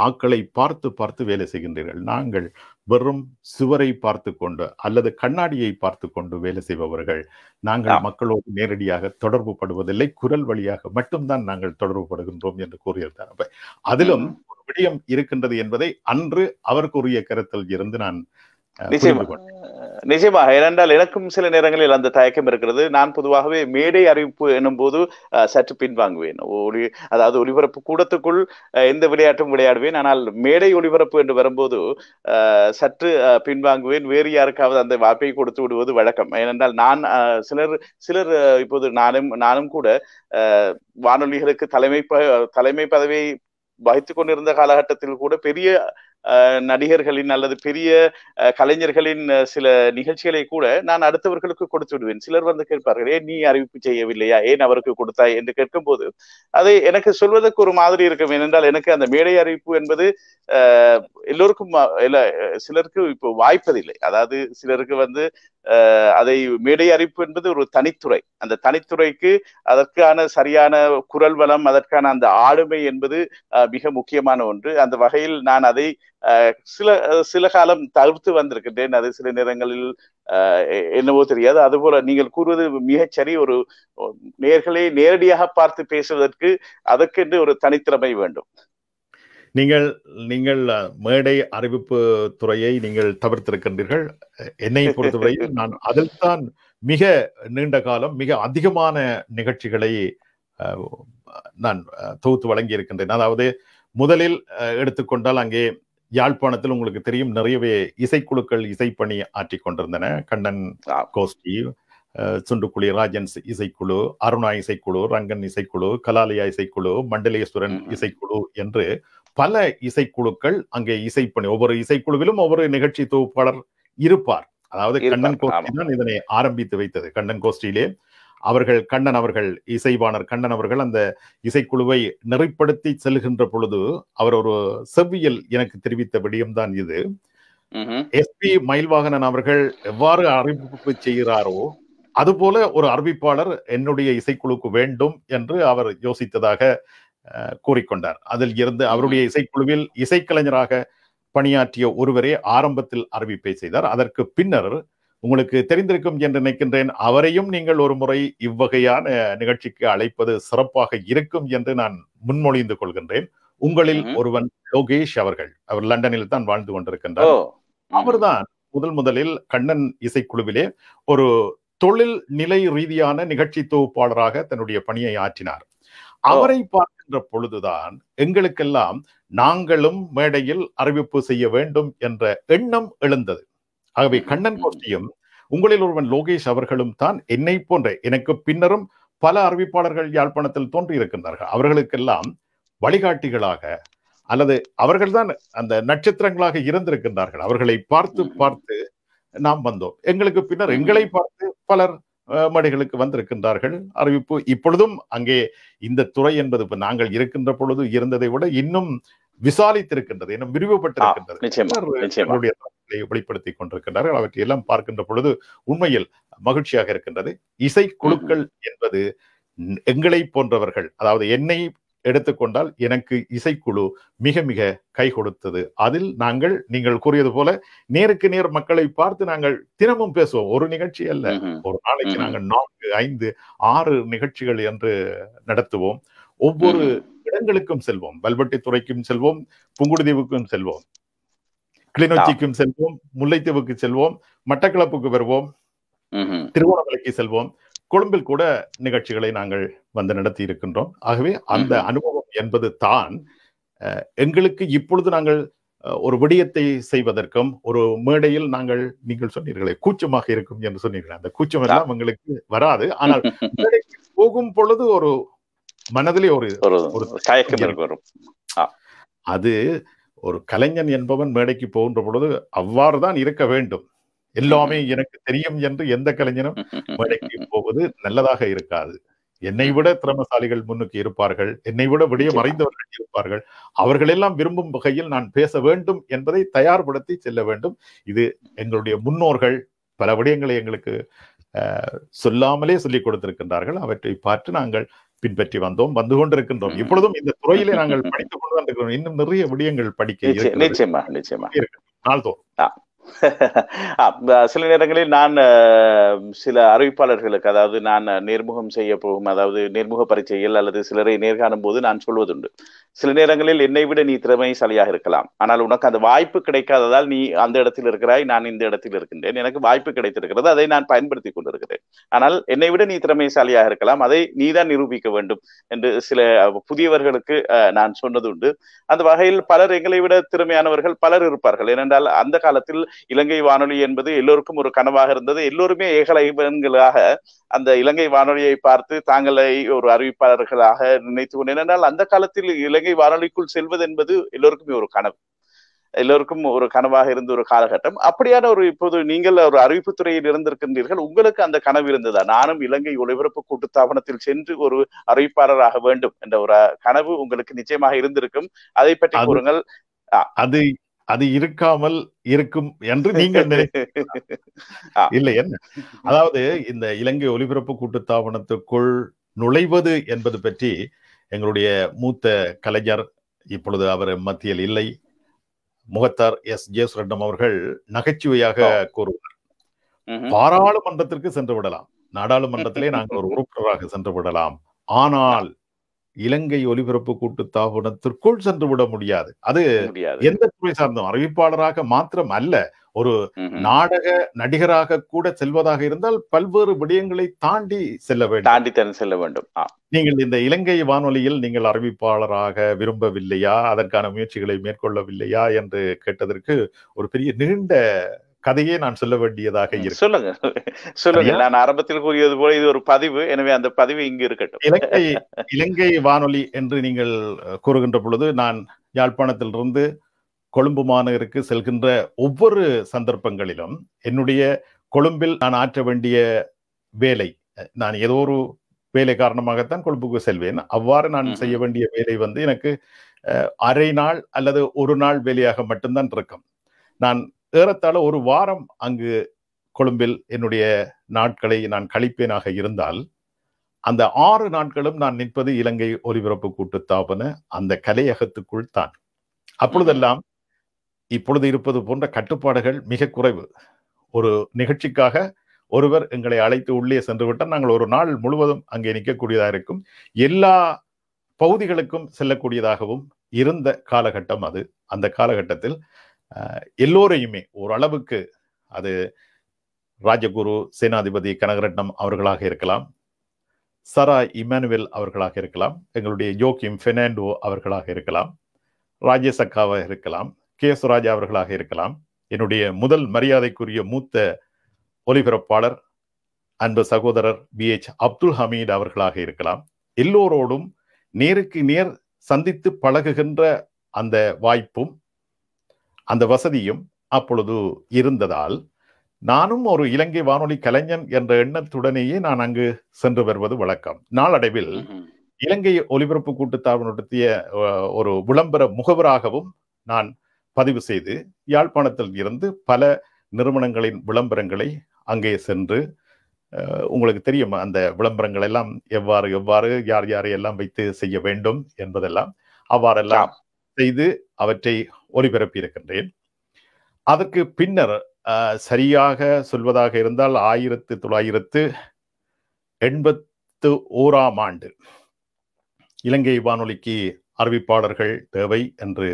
ஆக்களை பார்த்து பார்த்து வேலை செய்கின்றீர்கள் நாங்கள் வெறும் சுவரை பார்த்து கொண்டு அல்லது கண்ணாடியை பார்த்து கொண்டு வேலை செய்பவர்கள் நாங்கள் மக்களோடு நேரடியாக தொடர்பு படுவதில்லை குரல் வழியாக மட்டும்தான் நாங்கள் தொடர்பு படுகின்றோம் என்று கூறியிருந்தார் அதிலும் ஒரு விடயம் இருக்கின்றது என்பதை அன்று அவர் கூறிய கருத்தில் இருந்து நான் நிச்சயமாக ஏனென்றால் எனக்கும் சில நேரங்களில் அந்த தயக்கம் இருக்கிறது நான் பொதுவாகவே மேடை அறிவிப்பு என்னும் போது சற்று பின்வாங்குவேன் ஒளி அதாவது ஒளிபரப்பு கூடத்துக்குள் எந்த விளையாட்டும் விளையாடுவேன் ஆனால் மேடை ஒளிபரப்பு என்று வரும்போது சற்று பின்வாங்குவேன் வேறு யாருக்காவது அந்த வாய்ப்பை கொடுத்து விடுவது வழக்கம் ஏனென்றால் நான் சிலர் சிலர் இப்போது நானும் நானும் கூட வானொலிகளுக்கு தலைமை தலைமை பதவியை வகித்து கொண்டிருந்த காலகட்டத்தில் கூட பெரிய நடிகர்களின் அல்லது பெரிய கலைஞர்களின் சில நிகழ்ச்சிகளை கூட நான் அடுத்தவர்களுக்கு கொடுத்து விடுவேன் சிலர் வந்து கேட்பார்கள் ஏன் நீ அறிவிப்பு செய்யவில்லையா ஏன் அவருக்கு கொடுத்தாய் என்று கேட்கும்போது அதை எனக்கு சொல்வதற்கு ஒரு மாதிரி இருக்கும் ஏனென்றால் எனக்கு அந்த மேடை அறிவிப்பு என்பது எல்லோருக்கும் சிலருக்கு இப்போ வாய்ப்பதில்லை அதாவது சிலருக்கு வந்து அதை மேடை அறிவிப்பு என்பது ஒரு தனித்துறை அந்த தனித்துறைக்கு அதற்கான சரியான குரல் வளம் அதற்கான அந்த ஆளுமை என்பது மிக முக்கியமான ஒன்று அந்த வகையில் நான் அதை சில சில காலம் தவிர்த்து வந்திருக்கின்றேன் அது சில நேரங்களில் என்னவோ தெரியாது அதுபோல நீங்கள் கூறுவது மிகச்சரி ஒரு நேர்களை நேரடியாக பார்த்து பேசுவதற்கு அதற்கென்று ஒரு தனித்திறமை வேண்டும் நீங்கள் நீங்கள் மேடை அறிவிப்பு துறையை நீங்கள் தவிர்த்திருக்கின்றீர்கள் என்னை பொறுத்தவரையில் நான் அதில்தான் மிக நீண்ட காலம் மிக அதிகமான நிகழ்ச்சிகளை நான் தொகுத்து வழங்கி இருக்கின்றேன் அதாவது முதலில் எடுத்துக்கொண்டால் அங்கே யாழ்ப்பாணத்தில் உங்களுக்கு தெரியும் நிறையவே இசைக்குழுக்கள் இசைப்பணி ஆற்றி கொண்டிருந்தன கண்ணன் கோஷ்டி சுண்டுக்குழி ராஜன்ஸ் இசைக்குழு அருணா இசைக்குழு ரங்கன் இசைக்குழு கலாலயா இசைக்குழு மண்டலேஸ்வரன் இசைக்குழு என்று பல இசைக்குழுக்கள் அங்கே இசைப்பணி ஒவ்வொரு இசைக்குழுவிலும் ஒவ்வொரு நிகழ்ச்சி தொகுப்பாளர் இருப்பார் அதாவது கண்ணன் கோஷ்டி தான் இதனை ஆரம்பித்து வைத்தது கண்ணன் கோஷ்டியிலே அவர்கள் கண்ணன் அவர்கள் இசைவாணர் கண்ணன் அவர்கள் அந்த இசைக்குழுவை நெறிப்படுத்தி செல்கின்ற பொழுது அவர் ஒரு செவ்வியல் எனக்கு தெரிவித்த விடயம்தான் இது எஸ் பி மயில்வாகனன் அவர்கள் எவ்வாறு அறிவிப்பு செய்கிறாரோ அதுபோல ஒரு அறிவிப்பாளர் என்னுடைய இசைக்குழுக்கு வேண்டும் என்று அவர் யோசித்ததாக கூறிக்கொண்டார் அதில் இருந்து அவருடைய இசைக்குழுவில் இசைக்கலைஞராக பணியாற்றிய ஒருவரே ஆரம்பத்தில் அறிவிப்பை செய்தார் அதற்கு பின்னர் உங்களுக்கு தெரிந்திருக்கும் என்று நினைக்கின்றேன் அவரையும் நீங்கள் ஒரு முறை இவ்வகையான நிகழ்ச்சிக்கு அழைப்பது சிறப்பாக இருக்கும் என்று நான் முன்மொழிந்து கொள்கின்றேன் உங்களில் ஒருவன் லோகேஷ் அவர்கள் அவர் லண்டனில் தான் வாழ்ந்து கொண்டிருக்கின்றார் அவர்தான் முதல் முதலில் கண்ணன் இசைக்குழுவிலே ஒரு தொழில் நிலை ரீதியான நிகழ்ச்சி தொகுப்பாளராக தன்னுடைய பணியை ஆற்றினார் அவரை பார்க்கின்ற பொழுதுதான் எங்களுக்கெல்லாம் நாங்களும் மேடையில் அறிவிப்பு செய்ய வேண்டும் என்ற எண்ணம் எழுந்தது ஆகவே கண்ணன் கோஷ்டியும் உங்களில் ஒருவன் லோகேஷ் அவர்களும் தான் என்னை போன்ற எனக்கு பின்னரும் பல அறிவிப்பாளர்கள் யாழ்ப்பாணத்தில் தோன்றி இருக்கின்றார்கள் அவர்களுக்கெல்லாம் வழிகாட்டிகளாக அல்லது அவர்கள்தான் அந்த நட்சத்திரங்களாக இருந்திருக்கின்றார்கள் அவர்களை பார்த்து பார்த்து நாம் வந்தோம் எங்களுக்கு பின்னர் எங்களை பார்த்து பலர் மடைகளுக்கு வந்திருக்கின்றார்கள் அறிவிப்பு இப்பொழுதும் அங்கே இந்த துறை என்பது இப்ப நாங்கள் இருக்கின்ற பொழுது இருந்ததை விட இன்னும் விசாரித்திருக்கின்றது இன்னும் விரிவுபட்டிருக்கின்றது வெளிப்படுத்தி கொண்டிருக்கின்றார்கள் அவற்றை எல்லாம் பார்க்கின்ற பொழுது உண்மையில் மகிழ்ச்சியாக இருக்கின்றது இசை குழுக்கள் என்பது எங்களை போன்றவர்கள் அதாவது என்னை எடுத்துக்கொண்டால் எனக்கு இசைக்குழு மிக மிக கை கொடுத்தது அதில் நாங்கள் நீங்கள் கூறியது போல நேருக்கு நேர் மக்களை பார்த்து நாங்கள் தினமும் பேசுவோம் ஒரு நிகழ்ச்சி அல்ல ஒரு நாளைக்கு நாங்கள் நான்கு ஐந்து ஆறு நிகழ்ச்சிகள் என்று நடத்துவோம் ஒவ்வொரு இடங்களுக்கும் செல்வோம் துறைக்கும் செல்வோம் புங்குடுதீவுக்கும் செல்வோம் கிளிநொச்சிக்கும் செல்வோம் முல்லைத்தீவுக்கு செல்வோம் மட்டக்களப்புக்கு வருவோம் திருவோணமலைக்கு செல்வோம் கொழும்பில் கூட நிகழ்ச்சிகளை நாங்கள் வந்து நடத்தி இருக்கின்றோம் ஆகவே அந்த அனுபவம் என்பது தான் எங்களுக்கு இப்பொழுது நாங்கள் ஒரு விடயத்தை செய்வதற்கும் ஒரு மேடையில் நாங்கள் நீங்கள் சொன்னீர்களே கூச்சமாக இருக்கும் என்று சொன்னீர்கள் அந்த கூச்சம் எல்லாம் எங்களுக்கு வராது ஆனால் போகும் பொழுது ஒரு மனதிலே ஒரு ஒரு தயக்கம் வரும் அது ஒரு கலைஞன் என்பவன் மேடைக்கு போகின்ற பொழுது அவ்வாறு தான் இருக்க வேண்டும் எல்லாமே எனக்கு தெரியும் என்று எந்த கலைஞனும் வேலைக்கு போவது நல்லதாக இருக்காது என்னை விட திறமசாலிகள் முன்னுக்கு இருப்பார்கள் என்னை விட விடிய மறைந்தவர்கள் இருப்பார்கள் அவர்கள் எல்லாம் விரும்பும் வகையில் நான் பேச வேண்டும் என்பதை தயார்படுத்தி செல்ல வேண்டும் இது எங்களுடைய முன்னோர்கள் பல விடயங்களை எங்களுக்கு சொல்லாமலே சொல்லிக் கொடுத்திருக்கின்றார்கள் அவற்றை பார்த்து நாங்கள் பின்பற்றி வந்தோம் வந்து கொண்டிருக்கின்றோம் இப்பொழுதும் இந்த துறையிலே நாங்கள் படித்துக் கொண்டு வந்திருக்கிறோம் இன்னும் நிறைய விடயங்கள் படிக்க நிச்சயமா நிச்சயமா நாள்தோறும் சில நேரங்களில் நான் சில அறிவிப்பாளர்களுக்கு அதாவது நான் நேர்முகம் செய்ய போகும் அதாவது நேர்முக பரீட்சையில் அல்லது சிலரை நேர்காணும் போது நான் சொல்வதுண்டு சில நேரங்களில் என்னை விட நீ திறமைசாலியாக இருக்கலாம் ஆனால் உனக்கு அந்த வாய்ப்பு கிடைக்காததால் நீ அந்த இடத்தில் இருக்கிறாய் நான் இந்த இடத்தில் இருக்கின்றேன் எனக்கு வாய்ப்பு கிடைத்திருக்கிறது அதை நான் பயன்படுத்தி கொண்டிருக்கிறேன் ஆனால் என்னை விட நீ திறமைசாலியாக இருக்கலாம் அதை நீ தான் நிரூபிக்க வேண்டும் என்று சில புதியவர்களுக்கு நான் சொன்னது உண்டு அந்த வகையில் பலர் எங்களை விட திறமையானவர்கள் பலர் இருப்பார்கள் ஏனென்றால் அந்த காலத்தில் இலங்கை வானொலி என்பது எல்லோருக்கும் ஒரு கனவாக இருந்தது எல்லோருமே ஏகலைவன்களாக அந்த இலங்கை வானொலியை பார்த்து தாங்களை ஒரு அறிவிப்பாளர்களாக நினைத்து கொண்டேன் அந்த காலத்தில் இலங்கை வானொலிக்குள் செல்வது என்பது எல்லோருக்குமே ஒரு கனவு எல்லோருக்கும் ஒரு கனவாக இருந்த ஒரு காலகட்டம் அப்படியான ஒரு இப்போது நீங்கள் ஒரு அறிவிப்பு துறையில் இருந்திருக்கின்றீர்கள் உங்களுக்கு அந்த கனவு இருந்ததா நானும் இலங்கை ஒளிபரப்பு கூட்டு சென்று ஒரு அறிவிப்பாளராக வேண்டும் என்ற ஒரு கனவு உங்களுக்கு நிச்சயமாக இருந்திருக்கும் அதை பற்றி கூறுங்கள் அது அது இருக்காமல் இருக்கும் என்று நீங்கள் இல்லை என்ன அதாவது இந்த இலங்கை ஒலிபரப்பு கூட்டுத்தாபனத்துக்குள் நுழைவது என்பது பற்றி எங்களுடைய மூத்த கலைஞர் இப்பொழுது அவர் மத்தியில் இல்லை முகத்தார் எஸ் ஜெயசுரண்டம் அவர்கள் நகைச்சுவையாக கூறுவார் பாராளுமன்றத்திற்கு சென்று விடலாம் நாடாளுமன்றத்திலே நாங்கள் ஒரு உறுப்பினராக சென்று விடலாம் ஆனால் இலங்கை ஒலிபரப்பு கூட்டு தாபனத்திற்குள் சென்று விட முடியாது அது எந்த துறை சார்ந்தும் அறிவிப்பாளராக மாத்திரம் அல்ல ஒரு நாடக நடிகராக கூட செல்வதாக இருந்தால் பல்வேறு விடயங்களை தாண்டி செல்ல வேண்டும் தாண்டி செல்ல வேண்டும் நீங்கள் இந்த இலங்கை வானொலியில் நீங்கள் அறிவிப்பாளராக விரும்பவில்லையா அதற்கான முயற்சிகளை மேற்கொள்ளவில்லையா என்று கேட்டதற்கு ஒரு பெரிய நீண்ட கதையே நான் சொல்ல வேண்டியதாக இருக்கு சொல்லுங்க சொல்லுங்க நான் ஆரம்பத்தில் கூறியது போல இது ஒரு பதிவு எனவே அந்த பதிவு இங்கு இருக்கட்டும் இலங்கை இலங்கை வானொலி என்று நீங்கள் கூறுகின்ற பொழுது நான் யாழ்ப்பாணத்திலிருந்து கொழும்பு மாநகருக்கு செல்கின்ற ஒவ்வொரு சந்தர்ப்பங்களிலும் என்னுடைய கொழும்பில் நான் ஆற்ற வேண்டிய வேலை நான் ஏதோ ஒரு வேலை காரணமாகத்தான் கொழும்புக்கு செல்வேன் அவ்வாறு நான் செய்ய வேண்டிய வேலை வந்து எனக்கு அரை நாள் அல்லது ஒரு நாள் வேலையாக மட்டும்தான் இருக்கும் நான் ஏறத்தாழ ஒரு வாரம் அங்கு கொழும்பில் என்னுடைய நாட்களை நான் கழிப்பேனாக இருந்தால் அந்த ஆறு நாட்களும் நான் நிற்பது இலங்கை ஒலிபரப்பு கூட்டுத்தாபன அந்த கலையகத்துக்குள் தான் அப்பொழுதெல்லாம் இப்பொழுது இருப்பது போன்ற கட்டுப்பாடுகள் மிக குறைவு ஒரு நிகழ்ச்சிக்காக ஒருவர் எங்களை அழைத்து உள்ளே சென்று விட்டால் நாங்கள் ஒரு நாள் முழுவதும் அங்கே நிற்கக்கூடியதாக இருக்கும் எல்லா பகுதிகளுக்கும் செல்லக்கூடியதாகவும் இருந்த காலகட்டம் அது அந்த காலகட்டத்தில் எல்லோரையுமே ஓரளவுக்கு அது ராஜகுரு சேனாதிபதி கனகரட்னம் அவர்களாக இருக்கலாம் சரா இமானுவேல் அவர்களாக இருக்கலாம் எங்களுடைய ஜோக்கிம் ஃபெர்னாண்டோ அவர்களாக இருக்கலாம் ராஜ்யசக்காவாக இருக்கலாம் கே சுராஜா அவர்களாக இருக்கலாம் என்னுடைய முதல் மரியாதைக்குரிய மூத்த ஒலிபரப்பாளர் அன்பு சகோதரர் பி எச் அப்துல் ஹமீத் அவர்களாக இருக்கலாம் எல்லோரோடும் நேருக்கு நேர் சந்தித்து பழகுகின்ற அந்த வாய்ப்பும் அந்த வசதியும் அப்பொழுது இருந்ததால் நானும் ஒரு இலங்கை வானொலி கலைஞன் என்ற எண்ணத்துடனேயே நான் அங்கு சென்று வருவது வழக்கம் நாளடைவில் இலங்கை ஒலிபரப்பு கூட்டுத்தார்பு நடத்திய ஒரு விளம்பர முகவராகவும் நான் பதிவு செய்து யாழ்ப்பாணத்தில் இருந்து பல நிறுவனங்களின் விளம்பரங்களை அங்கே சென்று உங்களுக்கு தெரியும் அந்த விளம்பரங்கள் எல்லாம் எவ்வாறு எவ்வாறு யார் யாரை எல்லாம் வைத்து செய்ய வேண்டும் என்பதெல்லாம் அவ்வாறெல்லாம் செய்து அவற்றை ஒளிபரப்பியிருக்கின்றேன் அதற்கு பின்னர் சரியாக சொல்வதாக இருந்தால் ஆயிரத்து தொள்ளாயிரத்து எண்பத்து ஓராம் ஆண்டு இலங்கை வானொலிக்கு அறிவிப்பாளர்கள் தேவை என்று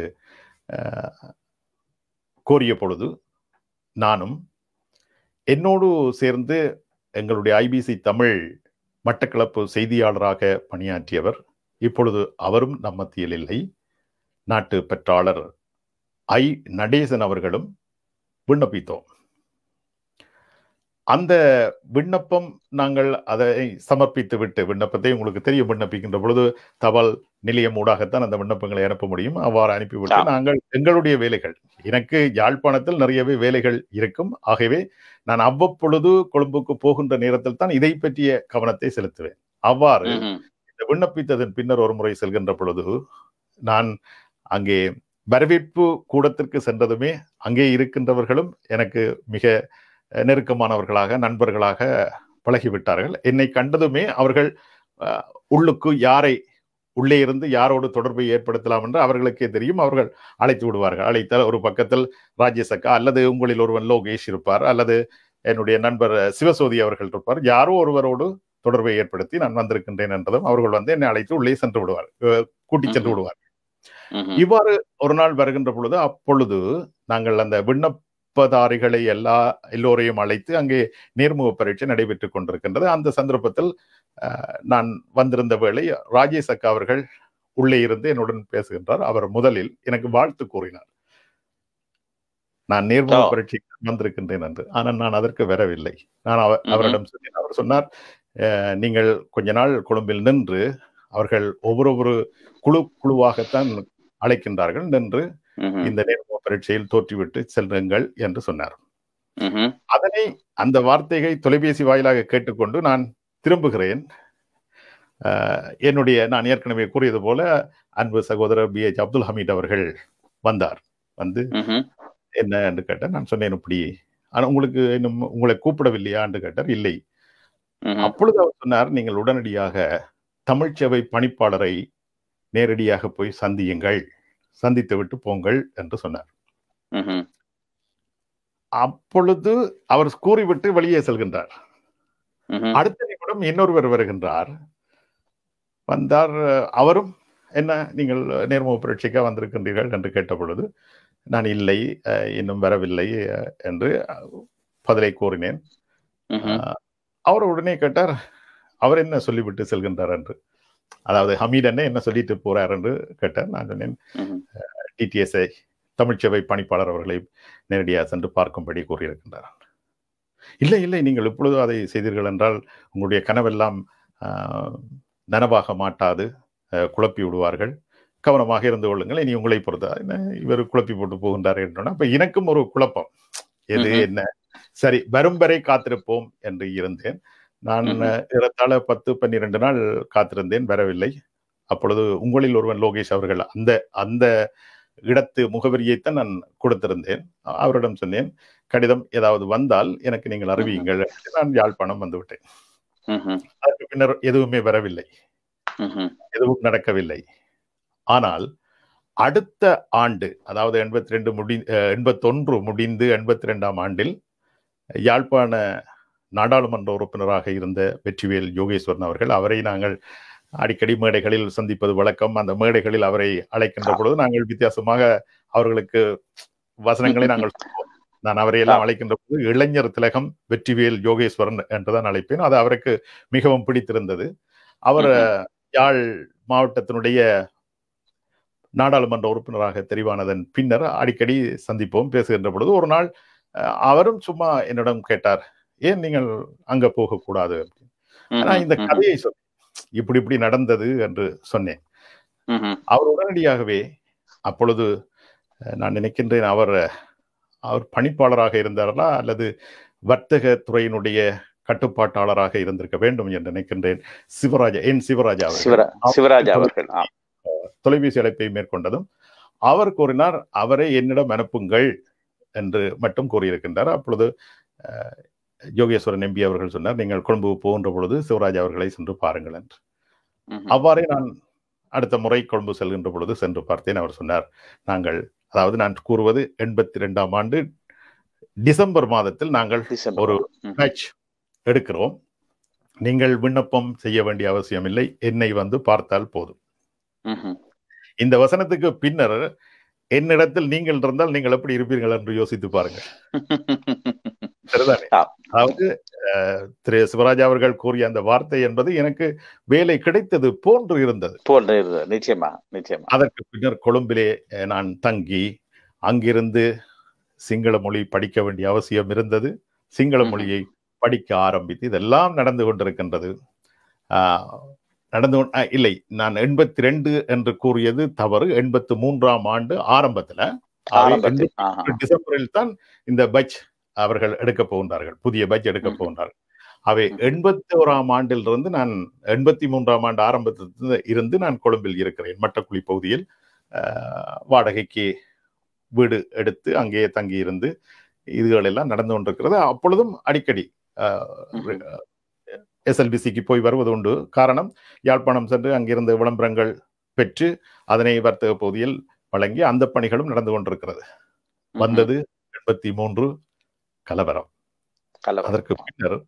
கோரிய பொழுது நானும் என்னோடு சேர்ந்து எங்களுடைய ஐபிசி தமிழ் மட்டக்களப்பு செய்தியாளராக பணியாற்றியவர் இப்பொழுது அவரும் நம்மத்தியில் இல்லை நாட்டு பெற்றாளர் ஐ நடேசன் அவர்களும் விண்ணப்பித்தோம் அந்த விண்ணப்பம் நாங்கள் அதை சமர்ப்பித்து விட்டு விண்ணப்பத்தை உங்களுக்கு தெரியும் விண்ணப்பிக்கின்ற பொழுது தபால் நிலையம் ஊடாகத்தான் அந்த விண்ணப்பங்களை அனுப்ப முடியும் அவ்வாறு அனுப்பிவிட்டு நாங்கள் எங்களுடைய வேலைகள் எனக்கு யாழ்ப்பாணத்தில் நிறையவே வேலைகள் இருக்கும் ஆகவே நான் அவ்வப்பொழுது கொழும்புக்கு போகின்ற நேரத்தில் தான் இதை பற்றிய கவனத்தை செலுத்துவேன் அவ்வாறு விண்ணப்பித்ததன் பின்னர் ஒரு முறை செல்கின்ற பொழுது நான் அங்கே வரவேற்பு கூடத்திற்கு சென்றதுமே அங்கே இருக்கின்றவர்களும் எனக்கு மிக நெருக்கமானவர்களாக நண்பர்களாக பழகிவிட்டார்கள் என்னை கண்டதுமே அவர்கள் உள்ளுக்கு யாரை உள்ளே இருந்து யாரோடு தொடர்பை ஏற்படுத்தலாம் என்று அவர்களுக்கே தெரியும் அவர்கள் அழைத்து விடுவார்கள் அழைத்தால் ஒரு பக்கத்தில் ராஜ்யசக்கா அல்லது உங்களில் ஒருவன் லோகேஷ் இருப்பார் அல்லது என்னுடைய நண்பர் சிவசோதி அவர்கள் இருப்பார் யாரோ ஒருவரோடு தொடர்பை ஏற்படுத்தி நான் வந்திருக்கின்றேன் என்றதும் அவர்கள் வந்து என்னை அழைத்து உள்ளே சென்று விடுவார் கூட்டி சென்று விடுவார் இவ்வாறு ஒரு நாள் வருகின்ற பொழுது அப்பொழுது நாங்கள் அந்த விண்ணப்பதாரிகளை எல்லா எல்லோரையும் அழைத்து அங்கே நேர்முக பரீட்சை நடைபெற்றுக் கொண்டிருக்கின்றது அந்த சந்தர்ப்பத்தில் நான் வந்திருந்த வேளை ராஜேஷ் அக்கா அவர்கள் உள்ளே இருந்து என்னுடன் பேசுகின்றார் அவர் முதலில் எனக்கு வாழ்த்து கூறினார் நான் நேர்முக பரீட்சைக்கு வந்திருக்கின்றேன் என்று ஆனால் நான் அதற்கு வரவில்லை நான் அவரிடம் சொன்னேன் அவர் சொன்னார் நீங்கள் கொஞ்ச நாள் கொழும்பில் நின்று அவர்கள் ஒவ்வொரு குழு குழுவாகத்தான் அழைக்கின்றார்கள் என்று இந்த நேர்முக பரீட்சையில் தோற்றிவிட்டு செல்லுங்கள் என்று சொன்னார் அதனை அந்த வார்த்தையை தொலைபேசி வாயிலாக கேட்டுக்கொண்டு நான் திரும்புகிறேன் என்னுடைய நான் ஏற்கனவே கூறியது போல அன்பு சகோதரர் பி எச் அப்துல் ஹமீத் அவர்கள் வந்தார் வந்து என்ன என்று கேட்டார் நான் சொன்னேன் இப்படி ஆனா உங்களுக்கு இன்னும் உங்களை கூப்பிடவில்லையா என்று கேட்டார் இல்லை அப்பொழுது அவர் சொன்னார் நீங்கள் உடனடியாக தமிழ்ச்சபை பணிப்பாளரை நேரடியாக போய் சந்தியுங்கள் சந்தித்து விட்டு போங்கள் என்று சொன்னார் அப்பொழுது அவர் கூறிவிட்டு வெளியே செல்கின்றார் அடுத்த நிமிடம் இன்னொருவர் வருகின்றார் வந்தார் அவரும் என்ன நீங்கள் நேர்முக புரட்சிக்காக வந்திருக்கின்றீர்கள் என்று கேட்ட பொழுது நான் இல்லை இன்னும் வரவில்லை என்று பதிலை கூறினேன் அவர் உடனே கேட்டார் அவர் என்ன சொல்லிவிட்டு செல்கின்றார் என்று அதாவது ஹமீத் அண்ணன் என்ன சொல்லிட்டு போறார் என்று கேட்டார் நான் சொன்னேன் டிடிஎஸ்ஐ தமிழ்ச்சபை பணிப்பாளர் அவர்களை நேரடியாக சென்று பார்க்கும்படி கூறியிருக்கின்றார் இல்லை இல்லை நீங்கள் எப்பொழுதும் அதை செய்தீர்கள் என்றால் உங்களுடைய கனவெல்லாம் நனவாக மாட்டாது குழப்பி விடுவார்கள் கவனமாக இருந்து கொள்ளுங்கள் இனி உங்களை பொறுத்தா இவர் குழப்பி போட்டு போகின்றார் என்றால் அப்ப எனக்கும் ஒரு குழப்பம் எது என்ன சரி வரும் வரை காத்திருப்போம் என்று இருந்தேன் நான் ஏறத்தாழ பத்து பன்னிரண்டு நாள் காத்திருந்தேன் வரவில்லை அப்பொழுது உங்களில் ஒருவன் லோகேஷ் அவர்கள் அந்த அந்த இடத்து முகவரியைத்தான் நான் கொடுத்திருந்தேன் அவரிடம் சொன்னேன் கடிதம் ஏதாவது வந்தால் எனக்கு நீங்கள் அறிவியுங்கள் நான் யாழ்ப்பாணம் வந்துவிட்டேன் அதற்கு பின்னர் எதுவுமே வரவில்லை எதுவும் நடக்கவில்லை ஆனால் அடுத்த ஆண்டு அதாவது எண்பத்தி ரெண்டு முடி எண்பத்தொன்று முடிந்து எண்பத்தி ரெண்டாம் ஆண்டில் யாழ்ப்பாண நாடாளுமன்ற உறுப்பினராக இருந்த வெற்றிவேல் யோகேஸ்வரன் அவர்கள் அவரை நாங்கள் அடிக்கடி மேடைகளில் சந்திப்பது வழக்கம் அந்த மேடைகளில் அவரை அழைக்கின்ற பொழுது நாங்கள் வித்தியாசமாக அவர்களுக்கு வசனங்களை நாங்கள் நான் அவரை எல்லாம் அழைக்கின்ற பொழுது இளைஞர் திலகம் வெற்றிவேல் யோகேஸ்வரன் என்றுதான் அழைப்பேன் அது அவருக்கு மிகவும் பிடித்திருந்தது அவர் யாழ் மாவட்டத்தினுடைய நாடாளுமன்ற உறுப்பினராக தெரிவானதன் பின்னர் அடிக்கடி சந்திப்போம் பேசுகின்ற பொழுது ஒரு நாள் அவரும் சும்மா என்னிடம் கேட்டார் ஏன் நீங்கள் அங்க போகக்கூடாது ஆனா இந்த கதையை சொன்னேன் இப்படி இப்படி நடந்தது என்று சொன்னேன் அவர் உடனடியாகவே அப்பொழுது நான் நினைக்கின்றேன் அவர் அவர் பணிப்பாளராக இருந்தாரா அல்லது வர்த்தக துறையினுடைய கட்டுப்பாட்டாளராக இருந்திருக்க வேண்டும் என்று நினைக்கின்றேன் சிவராஜா என் சிவராஜா சிவராஜா அவர்கள் தொலைபேசி அழைப்பை மேற்கொண்டதும் அவர் கூறினார் அவரை என்னிடம் அனுப்புங்கள் என்று மட்டும் கூறியிருக்கின்றார் அப்பொழுது யோகேஸ்வரன் எம்பி அவர்கள் சொன்னார் நீங்கள் கொழும்பு போகின்ற பொழுது சிவராஜ் அவர்களை சென்று பாருங்கள் என்று அவ்வாறே நான் அடுத்த முறை கொழும்பு செல்கின்ற பொழுது சென்று பார்த்தேன் அவர் சொன்னார் நாங்கள் அதாவது நான் கூறுவது எண்பத்தி ரெண்டாம் ஆண்டு டிசம்பர் மாதத்தில் நாங்கள் ஒரு மேட்ச் எடுக்கிறோம் நீங்கள் விண்ணப்பம் செய்ய வேண்டிய அவசியம் இல்லை என்னை வந்து பார்த்தால் போதும் இந்த வசனத்துக்கு பின்னர் என்னிடத்தில் நீங்கள் இருந்தால் நீங்கள் எப்படி இருப்பீர்கள் என்று யோசித்து பாருங்கள் அதாவது திரு சிவராஜ் அவர்கள் கூறிய அந்த வார்த்தை என்பது எனக்கு வேலை கிடைத்தது போன்று இருந்தது போன்று நிச்சயமா நிச்சயமா அதற்கு பின்னர் கொழும்பிலே நான் தங்கி அங்கிருந்து சிங்கள மொழி படிக்க வேண்டிய அவசியம் இருந்தது சிங்கள மொழியை படிக்க ஆரம்பித்து இதெல்லாம் நடந்து கொண்டிருக்கின்றது நடந்து இல்லை நான் எண்பத்தி ரெண்டு என்று கூறியது தவறு எண்பத்தி மூன்றாம் ஆண்டு ஆரம்பத்துல டிசம்பரில் தான் இந்த பட்ஜ் அவர்கள் எடுக்க போகின்றார்கள் புதிய பட்ஜெட் எடுக்க போகின்றார்கள் அவை எண்பத்தி ஓராம் ஆண்டிலிருந்து நான் எண்பத்தி மூன்றாம் ஆண்டு ஆரம்பத்திலிருந்து இருந்து நான் கொழும்பில் இருக்கிறேன் மட்டக்குழி பகுதியில் வாடகைக்கு வீடு எடுத்து அங்கேயே இருந்து இதுகளெல்லாம் நடந்து கொண்டிருக்கிறது அப்பொழுதும் அடிக்கடி எஸ்எல்பிசிக்கு போய் வருவது உண்டு காரணம் யாழ்ப்பாணம் சென்று அங்கிருந்த விளம்பரங்கள் பெற்று அதனை வர்த்தக பகுதியில் வழங்கி அந்த பணிகளும் நடந்து கொண்டிருக்கிறது வந்தது எண்பத்தி மூன்று கலவரம் அதற்கு பின்னர்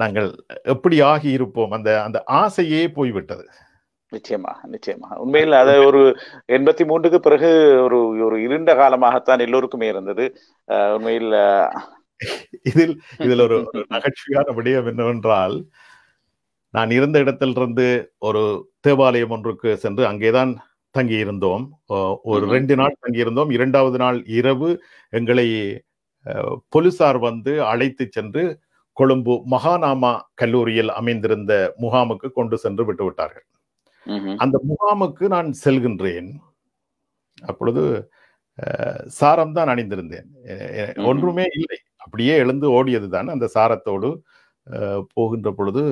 நாங்கள் எப்படி ஆகி இருப்போம் அந்த அந்த ஆசையே போய்விட்டது நிச்சயமா நிச்சயமா உண்மையில் அது ஒரு எண்பத்தி மூன்றுக்கு பிறகு ஒரு ஒரு இருண்ட காலமாகத்தான் எல்லோருக்குமே இருந்தது உண்மையில் இதில் இதில் ஒரு நகைச்சுவையான விடயம் என்னவென்றால் நான் இருந்த இடத்திலிருந்து ஒரு தேவாலயம் ஒன்றுக்கு சென்று அங்கேதான் தங்கி இருந்தோம் ஒரு ரெண்டு நாள் தங்கி இருந்தோம் இரண்டாவது நாள் இரவு எங்களை போலீசார் வந்து அழைத்து சென்று கொழும்பு மகாநாமா கல்லூரியில் அமைந்திருந்த முகாமுக்கு கொண்டு சென்று விட்டுவிட்டார்கள் அந்த முகாமுக்கு நான் செல்கின்றேன் அப்பொழுது சாரம் தான் அணிந்திருந்தேன் ஒன்றுமே இல்லை அப்படியே எழுந்து ஓடியது தான் அந்த சாரத்தோடு போகின்ற பொழுது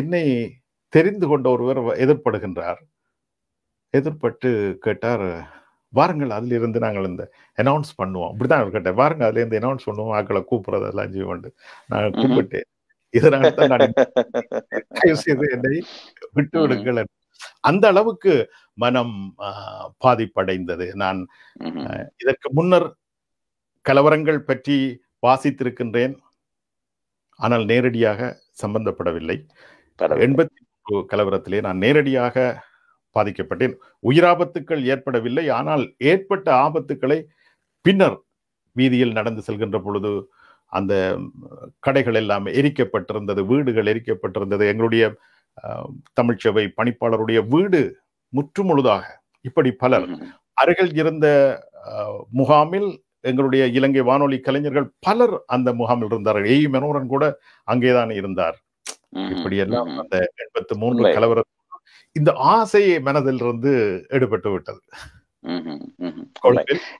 என்னை தெரிந்து கொண்ட ஒருவர் எதிர்படுகின்றார் எதிர்பட்டு கேட்டார் வாருங்கள் அதிலிருந்து நாங்கள் இந்த அனௌன்ஸ் பண்ணுவோம் அப்படித்தான் இருக்கட்டும் இருக்கட்ட வாருங்க அதுலேருந்து அனௌன்ஸ் பண்ணுவோம் ஆக்களை கூப்பிடுறது எல்லாம் ஜீவன் நான் கூப்பிட்டு இதனால தான் என்னை விட்டு விடுங்கள் அந்த அளவுக்கு மனம் பாதிப்படைந்தது நான் இதற்கு முன்னர் கலவரங்கள் பற்றி வாசித்திருக்கின்றேன் ஆனால் நேரடியாக சம்பந்தப்படவில்லை எண்பத்தி கலவரத்திலே நான் நேரடியாக பாதிக்கப்பட்டேன் உயிராபத்துக்கள் ஏற்படவில்லை ஆனால் ஏற்பட்ட ஆபத்துக்களை பின்னர் வீதியில் நடந்து செல்கின்ற பொழுது அந்த கடைகள் எல்லாம் எரிக்கப்பட்டிருந்தது வீடுகள் எரிக்கப்பட்டிருந்தது எங்களுடைய தமிழ்ச்சபை பணிப்பாளருடைய வீடு முற்றுமுழுதாக இப்படி பலர் அருகில் இருந்த முகாமில் எங்களுடைய இலங்கை வானொலி கலைஞர்கள் பலர் அந்த முகாமில் இருந்தார்கள் ஏய் மனோரன் கூட அங்கேதான் இருந்தார் இப்படியெல்லாம் அந்த எண்பத்தி மூன்று கலவரம் இந்த ஆசை இருந்து எடுபட்டு விட்டது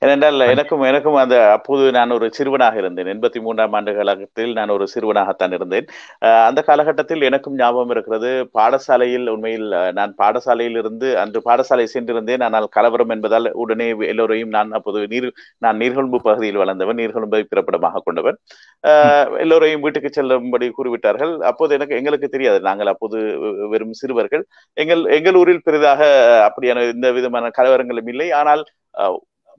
ஏனென்றால் எனக்கும் எனக்கும் அந்த அப்போது நான் ஒரு சிறுவனாக இருந்தேன் எண்பத்தி மூன்றாம் ஆண்டு காலத்தில் நான் ஒரு சிறுவனாகத்தான் இருந்தேன் அந்த காலகட்டத்தில் எனக்கும் ஞாபகம் இருக்கிறது பாடசாலையில் உண்மையில் நான் பாடசாலையில் இருந்து அன்று பாடசாலை சென்றிருந்தேன் ஆனால் கலவரம் என்பதால் உடனே எல்லோரையும் நான் அப்போது நீர் நான் நீர்கொழும்பு பகுதியில் வளர்ந்தவன் நீர்கொழும்பை பிறப்பிடமாக கொண்டவன் எல்லோரையும் வீட்டுக்கு செல்லும்படி கூறிவிட்டார்கள் அப்போது எனக்கு எங்களுக்கு தெரியாது நாங்கள் அப்போது வெறும் சிறுவர்கள் எங்கள் எங்கள் ஊரில் பெரிதாக அப்படியான இந்த விதமான கலவரங்களும் இல்லை ஆனால்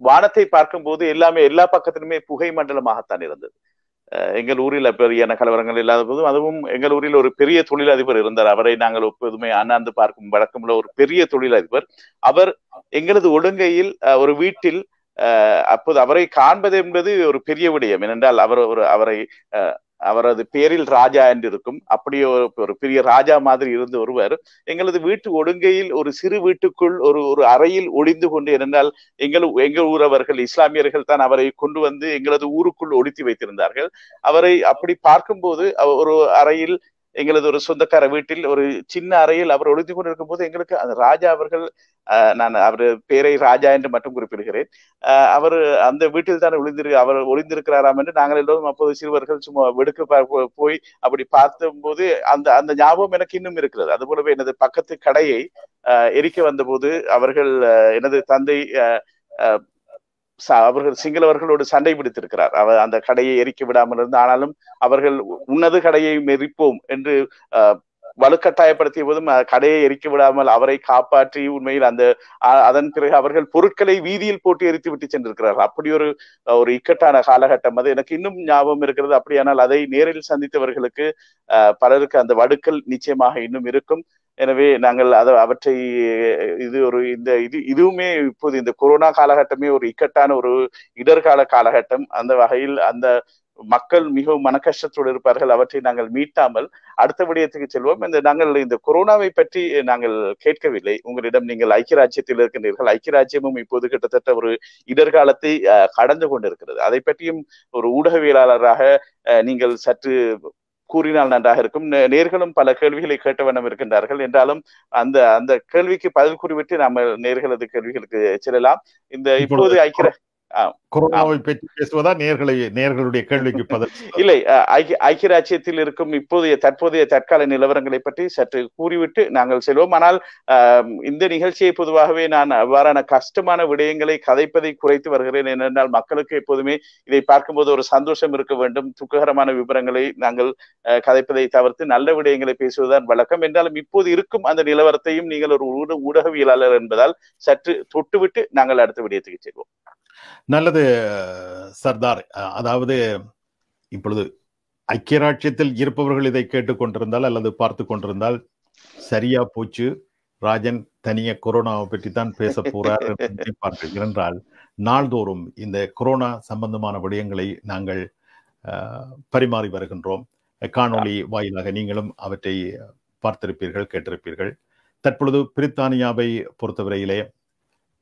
வானத்தை பார்க்கும்போது எல்லாமே எல்லா பக்கத்திலுமே புகை மண்டலமாகத்தான் இருந்தது எங்கள் ஊரில் பெரிய கலவரங்கள் இல்லாத போதும் அதுவும் எங்கள் ஊரில் ஒரு பெரிய தொழிலதிபர் இருந்தார் அவரை நாங்கள் எப்போதுமே அண்ணாந்து பார்க்கும் வழக்கம்ல ஒரு பெரிய தொழிலதிபர் அவர் எங்களது ஒழுங்கையில் ஒரு வீட்டில் அப்போது அவரை காண்பது என்பது ஒரு பெரிய விடயம் ஏனென்றால் அவர் ஒரு அவரை அவரது பேரில் ராஜா என்று இருக்கும் அப்படி ஒரு பெரிய ராஜா மாதிரி இருந்து ஒருவர் எங்களது வீட்டு ஒடுங்கையில் ஒரு சிறு வீட்டுக்குள் ஒரு ஒரு அறையில் ஒளிந்து கொண்டு இருந்தால் எங்கள் எங்கள் ஊரவர்கள் இஸ்லாமியர்கள் தான் அவரை கொண்டு வந்து எங்களது ஊருக்குள் ஒழித்து வைத்திருந்தார்கள் அவரை அப்படி பார்க்கும்போது ஒரு அறையில் எங்களது ஒரு சொந்தக்கார வீட்டில் ஒரு சின்ன அறையில் அவர் ஒழுதி கொண்டிருக்கும் போது எங்களுக்கு அந்த ராஜா அவர்கள் நான் அவர் பேரை ராஜா என்று மட்டும் குறிப்பிடுகிறேன் அவர் அந்த வீட்டில் தான் ஒளிந்திரு அவர் ஒளிந்திருக்கிறாராம் என்று நாங்கள் எல்லோரும் அப்போது சிறுவர்கள் சும்மா வெடுக்க போய் அப்படி பார்த்தபோது அந்த அந்த ஞாபகம் எனக்கு இன்னும் இருக்கிறது அது போலவே எனது பக்கத்து கடையை எரிக்க வந்தபோது அவர்கள் எனது தந்தை அவர்கள் சிங்களவர்களோடு சண்டை பிடித்திருக்கிறார் அவர் அந்த கடையை எரிக்க விடாமல் இருந்து ஆனாலும் அவர்கள் உன்னது கடையை மெரிப்போம் என்று வலுக்கட்டாயப்படுத்திய போதும் கடையை எரிக்க விடாமல் அவரை காப்பாற்றி உண்மையில் அந்த அதன் பிறகு அவர்கள் பொருட்களை வீதியில் போட்டு எரித்து விட்டு சென்றிருக்கிறார் அப்படி ஒரு ஒரு இக்கட்டான காலகட்டம் அது எனக்கு இன்னும் ஞாபகம் இருக்கிறது அப்படியானால் அதை நேரில் சந்தித்தவர்களுக்கு பலருக்கு அந்த வடுக்கள் நிச்சயமாக இன்னும் இருக்கும் எனவே நாங்கள் அதை அவற்றை இது ஒரு இந்த இது இதுவுமே இப்போது இந்த கொரோனா காலகட்டமே ஒரு இக்கட்டான ஒரு இடர்கால காலகட்டம் அந்த வகையில் அந்த மக்கள் மிகவும் மன கஷ்டத்தோடு இருப்பார்கள் அவற்றை நாங்கள் மீட்டாமல் அடுத்த விடயத்துக்கு செல்வோம் இந்த நாங்கள் இந்த கொரோனாவை பற்றி நாங்கள் கேட்கவில்லை உங்களிடம் நீங்கள் ஐக்கிய ராஜ்யத்தில் இருக்கின்றீர்கள் ஐக்கிய ராஜ்யமும் இப்போது கிட்டத்தட்ட ஒரு இடர்காலத்தை கடந்து கொண்டிருக்கிறது அதை பற்றியும் ஒரு ஊடகவியலாளராக நீங்கள் சற்று கூறினால் நன்றாக இருக்கும் நேர்களும் பல கேள்விகளை கேட்ட வண்ணம் இருக்கின்றார்கள் என்றாலும் அந்த அந்த கேள்விக்கு பதில் கூறிவிட்டு நாம நேர்களது கேள்விகளுக்கு செல்லலாம் இந்த இப்போது ஐக்கிய கொரோனாவை பற்றி பேசுவதா நேர்களை நேர்களுடைய கேள்விக்கு பதில் இல்லை ஐக்கிய ராஜ்யத்தில் இருக்கும் இப்போதைய தற்போதைய தற்கால நிலவரங்களை பற்றி சற்று கூறிவிட்டு நாங்கள் செல்வோம் ஆனால் இந்த நிகழ்ச்சியை பொதுவாகவே நான் அவ்வாறான கஷ்டமான விடயங்களை கதைப்பதை குறைத்து வருகிறேன் ஏனென்றால் மக்களுக்கு எப்போதுமே இதை பார்க்கும்போது ஒரு சந்தோஷம் இருக்க வேண்டும் துக்ககரமான விவரங்களை நாங்கள் கதைப்பதை தவிர்த்து நல்ல விடயங்களை பேசுவதுதான் வழக்கம் என்றாலும் இப்போது இருக்கும் அந்த நிலவரத்தையும் நீங்கள் ஒரு ஊடகவியலாளர் என்பதால் சற்று தொட்டுவிட்டு நாங்கள் அடுத்த விடயத்துக்கு செல்வோம் நல்லது சர்தார் அதாவது இப்பொழுது ஐக்கிய ராட்சியத்தில் இருப்பவர்கள் இதை கேட்டுக்கொண்டிருந்தால் அல்லது பார்த்து கொண்டிருந்தால் சரியா போச்சு ராஜன் தனிய கொரோனாவை பற்றி தான் பேச போறார் என்றால் நாள்தோறும் இந்த கொரோனா சம்பந்தமான விடயங்களை நாங்கள் பரிமாறி வருகின்றோம் காணொளி வாயிலாக நீங்களும் அவற்றை பார்த்திருப்பீர்கள் கேட்டிருப்பீர்கள் தற்பொழுது பிரித்தானியாவை பொறுத்தவரையிலே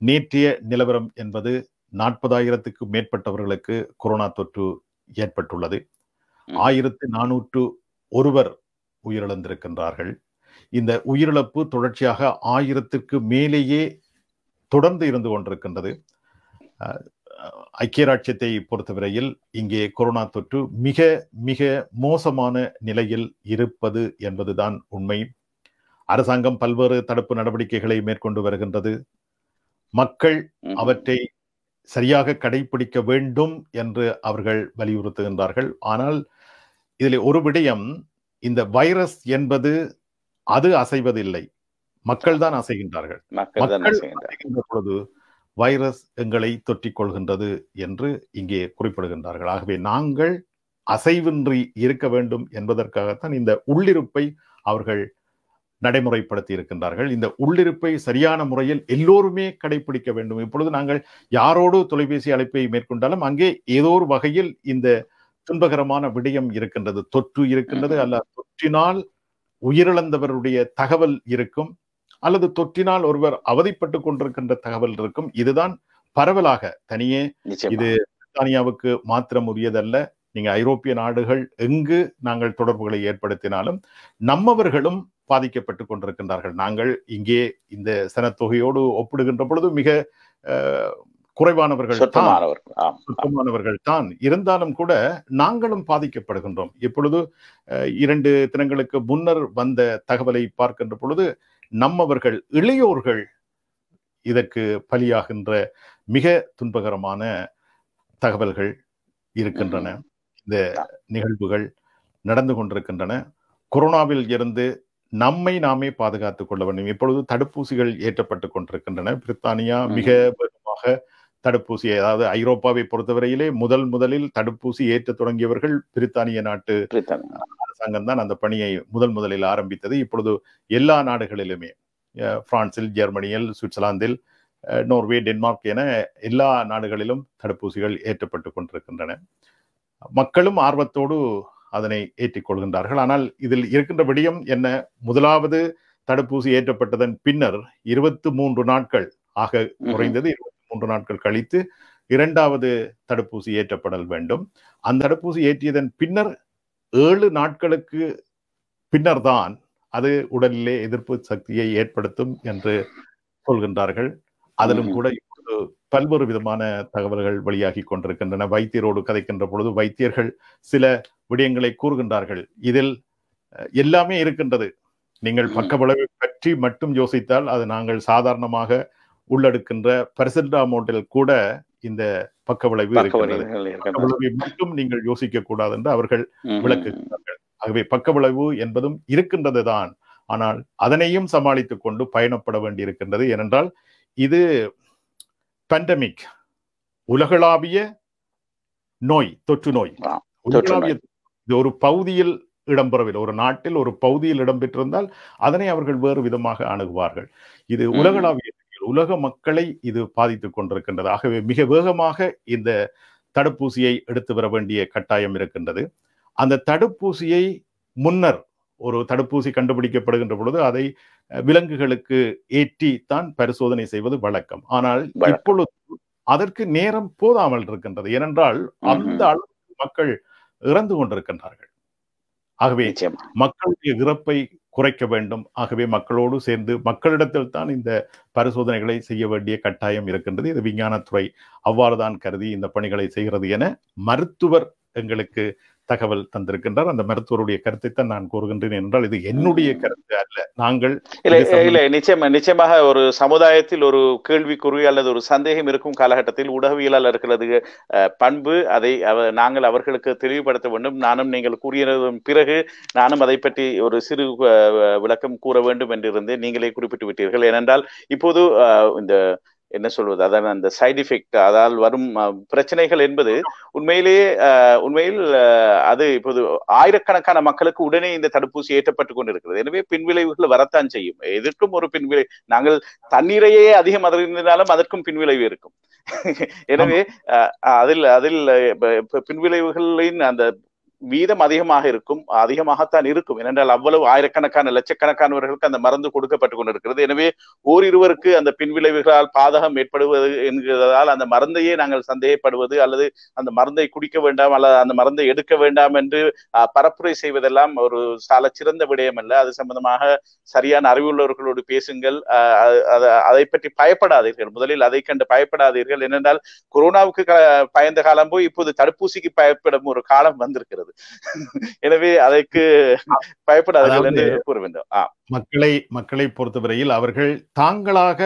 நேற்றைய நிலவரம் என்பது நாற்பதாயிரத்துக்கு மேற்பட்டவர்களுக்கு கொரோனா தொற்று ஏற்பட்டுள்ளது ஆயிரத்து நானூற்று ஒருவர் உயிரிழந்திருக்கின்றார்கள் இந்த உயிரிழப்பு தொடர்ச்சியாக ஆயிரத்திற்கு மேலேயே தொடர்ந்து இருந்து கொண்டிருக்கின்றது ஐக்கிய ராட்சியத்தை பொறுத்தவரையில் இங்கே கொரோனா தொற்று மிக மிக மோசமான நிலையில் இருப்பது என்பதுதான் உண்மை அரசாங்கம் பல்வேறு தடுப்பு நடவடிக்கைகளை மேற்கொண்டு வருகின்றது மக்கள் அவற்றை சரியாக கடைபிடிக்க வேண்டும் என்று அவர்கள் வலியுறுத்துகின்றார்கள் ஆனால் இதில் ஒரு விடயம் இந்த வைரஸ் என்பது அது அசைவதில்லை மக்கள் தான் அசைகின்றார்கள் மக்கள் அசைகின்ற பொழுது வைரஸ் எங்களை தொற்றிக் கொள்கின்றது என்று இங்கே குறிப்பிடுகின்றார்கள் ஆகவே நாங்கள் அசைவின்றி இருக்க வேண்டும் என்பதற்காகத்தான் இந்த உள்ளிருப்பை அவர்கள் நடைமுறைப்படுத்தி இருக்கின்றார்கள் இந்த உள்ளிருப்பை சரியான முறையில் எல்லோருமே கடைபிடிக்க வேண்டும் இப்பொழுது நாங்கள் யாரோடு தொலைபேசி அழைப்பை மேற்கொண்டாலும் அங்கே ஏதோ ஒரு வகையில் இந்த துன்பகரமான விடயம் இருக்கின்றது தொற்று இருக்கின்றது அல்ல தொற்றினால் உயிரிழந்தவருடைய தகவல் இருக்கும் அல்லது தொற்றினால் ஒருவர் அவதிப்பட்டு கொண்டிருக்கின்ற தகவல் இருக்கும் இதுதான் பரவலாக தனியே இது பிரித்தானியாவுக்கு மாத்திரம் உரியதல்ல நீங்க ஐரோப்பிய நாடுகள் எங்கு நாங்கள் தொடர்புகளை ஏற்படுத்தினாலும் நம்மவர்களும் பாதிக்கப்பட்டு கொண்டிருக்கின்றார்கள் நாங்கள் இங்கே இந்த சனத்தொகையோடு ஒப்பிடுகின்ற பொழுது மிக குறைவானவர்கள் சுத்தமானவர்கள் தான் இருந்தாலும் கூட நாங்களும் பாதிக்கப்படுகின்றோம் இப்பொழுது இரண்டு தினங்களுக்கு முன்னர் வந்த தகவலை பார்க்கின்ற பொழுது நம்மவர்கள் இளையோர்கள் இதற்கு பலியாகின்ற மிக துன்பகரமான தகவல்கள் இருக்கின்றன இந்த நிகழ்வுகள் நடந்து கொண்டிருக்கின்றன கொரோனாவில் இருந்து நம்மை நாமே பாதுகாத்துக் கொள்ள வேண்டும் இப்பொழுது தடுப்பூசிகள் ஏற்றப்பட்டு கொண்டிருக்கின்றன பிரித்தானியா மிக வேகமாக தடுப்பூசி அதாவது ஐரோப்பாவை பொறுத்தவரையிலே முதல் முதலில் தடுப்பூசி ஏற்ற தொடங்கியவர்கள் பிரித்தானிய நாட்டு அரசாங்கம் தான் அந்த பணியை முதல் முதலில் ஆரம்பித்தது இப்பொழுது எல்லா நாடுகளிலுமே பிரான்சில் ஜெர்மனியில் சுவிட்சர்லாந்தில் நோர்வே டென்மார்க் என எல்லா நாடுகளிலும் தடுப்பூசிகள் ஏற்றப்பட்டு கொண்டிருக்கின்றன மக்களும் ஆர்வத்தோடு அதனை ஏற்றிக்கொள்கின்றார்கள் ஆனால் இதில் இருக்கின்ற விடயம் என்ன முதலாவது தடுப்பூசி ஏற்றப்பட்டதன் பின்னர் இருபத்தி மூன்று நாட்கள் ஆக குறைந்தது இருபத்தி மூன்று நாட்கள் கழித்து இரண்டாவது தடுப்பூசி ஏற்றப்படல் வேண்டும் அந்த தடுப்பூசி ஏற்றியதன் பின்னர் ஏழு நாட்களுக்கு பின்னர் தான் அது உடலிலே எதிர்ப்பு சக்தியை ஏற்படுத்தும் என்று சொல்கின்றார்கள் அதிலும் கூட பல்வேறு விதமான தகவல்கள் வெளியாகி கொண்டிருக்கின்றன வைத்தியரோடு கதைக்கின்ற பொழுது வைத்தியர்கள் சில விடயங்களை கூறுகின்றார்கள் இதில் எல்லாமே இருக்கின்றது நீங்கள் பக்க விளைவை பற்றி மட்டும் யோசித்தால் அது நாங்கள் சாதாரணமாக உள்ளெடுக்கின்ற அமௌண்டில் கூட இந்த பக்க விளைவு இருக்கின்றது மட்டும் நீங்கள் யோசிக்க கூடாது என்று அவர்கள் விளக்குகிறார்கள் ஆகவே பக்க விளைவு என்பதும் இருக்கின்றது தான் ஆனால் அதனையும் சமாளித்துக் கொண்டு பயணப்பட வேண்டியிருக்கின்றது ஏனென்றால் இது பண்டமிக் உலகளாவிய நோய் தொற்று நோய் உலகளாவிய இது ஒரு பகுதியில் இடம்பெறவில்லை ஒரு நாட்டில் ஒரு பகுதியில் இடம்பெற்றிருந்தால் அதனை அவர்கள் வேறு விதமாக அணுகுவார்கள் இது உலகளாவிய உலக மக்களை இது பாதித்துக் கொண்டிருக்கின்றது ஆகவே மிக வேகமாக இந்த தடுப்பூசியை எடுத்து வர வேண்டிய கட்டாயம் இருக்கின்றது அந்த தடுப்பூசியை முன்னர் ஒரு தடுப்பூசி கண்டுபிடிக்கப்படுகின்ற பொழுது அதை விலங்குகளுக்கு ஏற்றி தான் பரிசோதனை செய்வது வழக்கம் ஆனால் இப்பொழுது அதற்கு நேரம் போதாமல் இருக்கின்றது ஏனென்றால் அந்த அளவுக்கு மக்கள் இறந்து கொண்டிருக்கின்றார்கள் ஆகவே மக்களுடைய இறப்பை குறைக்க வேண்டும் ஆகவே மக்களோடு சேர்ந்து மக்களிடத்தில் தான் இந்த பரிசோதனைகளை செய்ய வேண்டிய கட்டாயம் இருக்கின்றது இது விஞ்ஞானத்துறை அவ்வாறு தான் கருதி இந்த பணிகளை செய்கிறது என மருத்துவர் எங்களுக்கு தகவல் தந்திருக்கின்றார் அந்த மருத்துவருடைய கருத்தை தான் நான் கூறுகின்றேன் என்றால் இது என்னுடைய கருத்து அல்ல நாங்கள் இல்லை நிச்சயமா நிச்சயமாக ஒரு சமுதாயத்தில் ஒரு கேள்விக்குறி அல்லது ஒரு சந்தேகம் இருக்கும் காலகட்டத்தில் உடவியலால் இருக்கிறது பண்பு அதை நாங்கள் அவர்களுக்கு தெளிவுபடுத்த வேண்டும் நானும் நீங்கள் கூறியதும் பிறகு நானும் அதை பற்றி ஒரு சிறு விளக்கம் கூற வேண்டும் என்றிருந்து நீங்களே குறிப்பிட்டு விட்டீர்கள் ஏனென்றால் இப்போது இந்த என்ன சொல்வது அதான் அந்த சைடு எஃபெக்ட் அதால் வரும் பிரச்சனைகள் என்பது உண்மையிலேயே உண்மையில் அது இப்போது ஆயிரக்கணக்கான மக்களுக்கு உடனே இந்த தடுப்பூசி ஏற்றப்பட்டு கொண்டிருக்கிறது எனவே பின்விளைவுகள் வரத்தான் செய்யும் எதற்கும் ஒரு பின்விளை நாங்கள் தண்ணீரையே அதிகம் அதிர்ந்தாலும் அதற்கும் பின்விளைவு இருக்கும் எனவே அதில் அதில் பின்விளைவுகளின் அந்த வீதம் அதிகமாக இருக்கும் அதிகமாகத்தான் இருக்கும் ஏனென்றால் அவ்வளவு ஆயிரக்கணக்கான லட்சக்கணக்கானவர்களுக்கு அந்த மருந்து கொடுக்கப்பட்டு கொண்டிருக்கிறது எனவே ஓரிருவருக்கு அந்த பின்விளைவுகளால் பாதகம் ஏற்படுவது என்கிறதால் அந்த மருந்தையே நாங்கள் சந்தேகப்படுவது அல்லது அந்த மருந்தை குடிக்க வேண்டாம் அல்லது அந்த மருந்தை எடுக்க வேண்டாம் என்று பரப்புரை செய்வதெல்லாம் ஒரு சால சிறந்த விடயம் அல்ல அது சம்பந்தமாக சரியான அறிவுள்ளவர்களோடு பேசுங்கள் அதை பற்றி பயப்படாதீர்கள் முதலில் அதை கண்டு பயப்படாதீர்கள் ஏனென்றால் கொரோனாவுக்கு பயந்த காலம் போய் இப்போது தடுப்பூசிக்கு பயப்படும் ஒரு காலம் வந்திருக்கிறது எனவே அதற்கு பயப்படாதீர்கள் என்று கூற வேண்டும் மக்களை மக்களை பொறுத்தவரையில் அவர்கள் தாங்களாக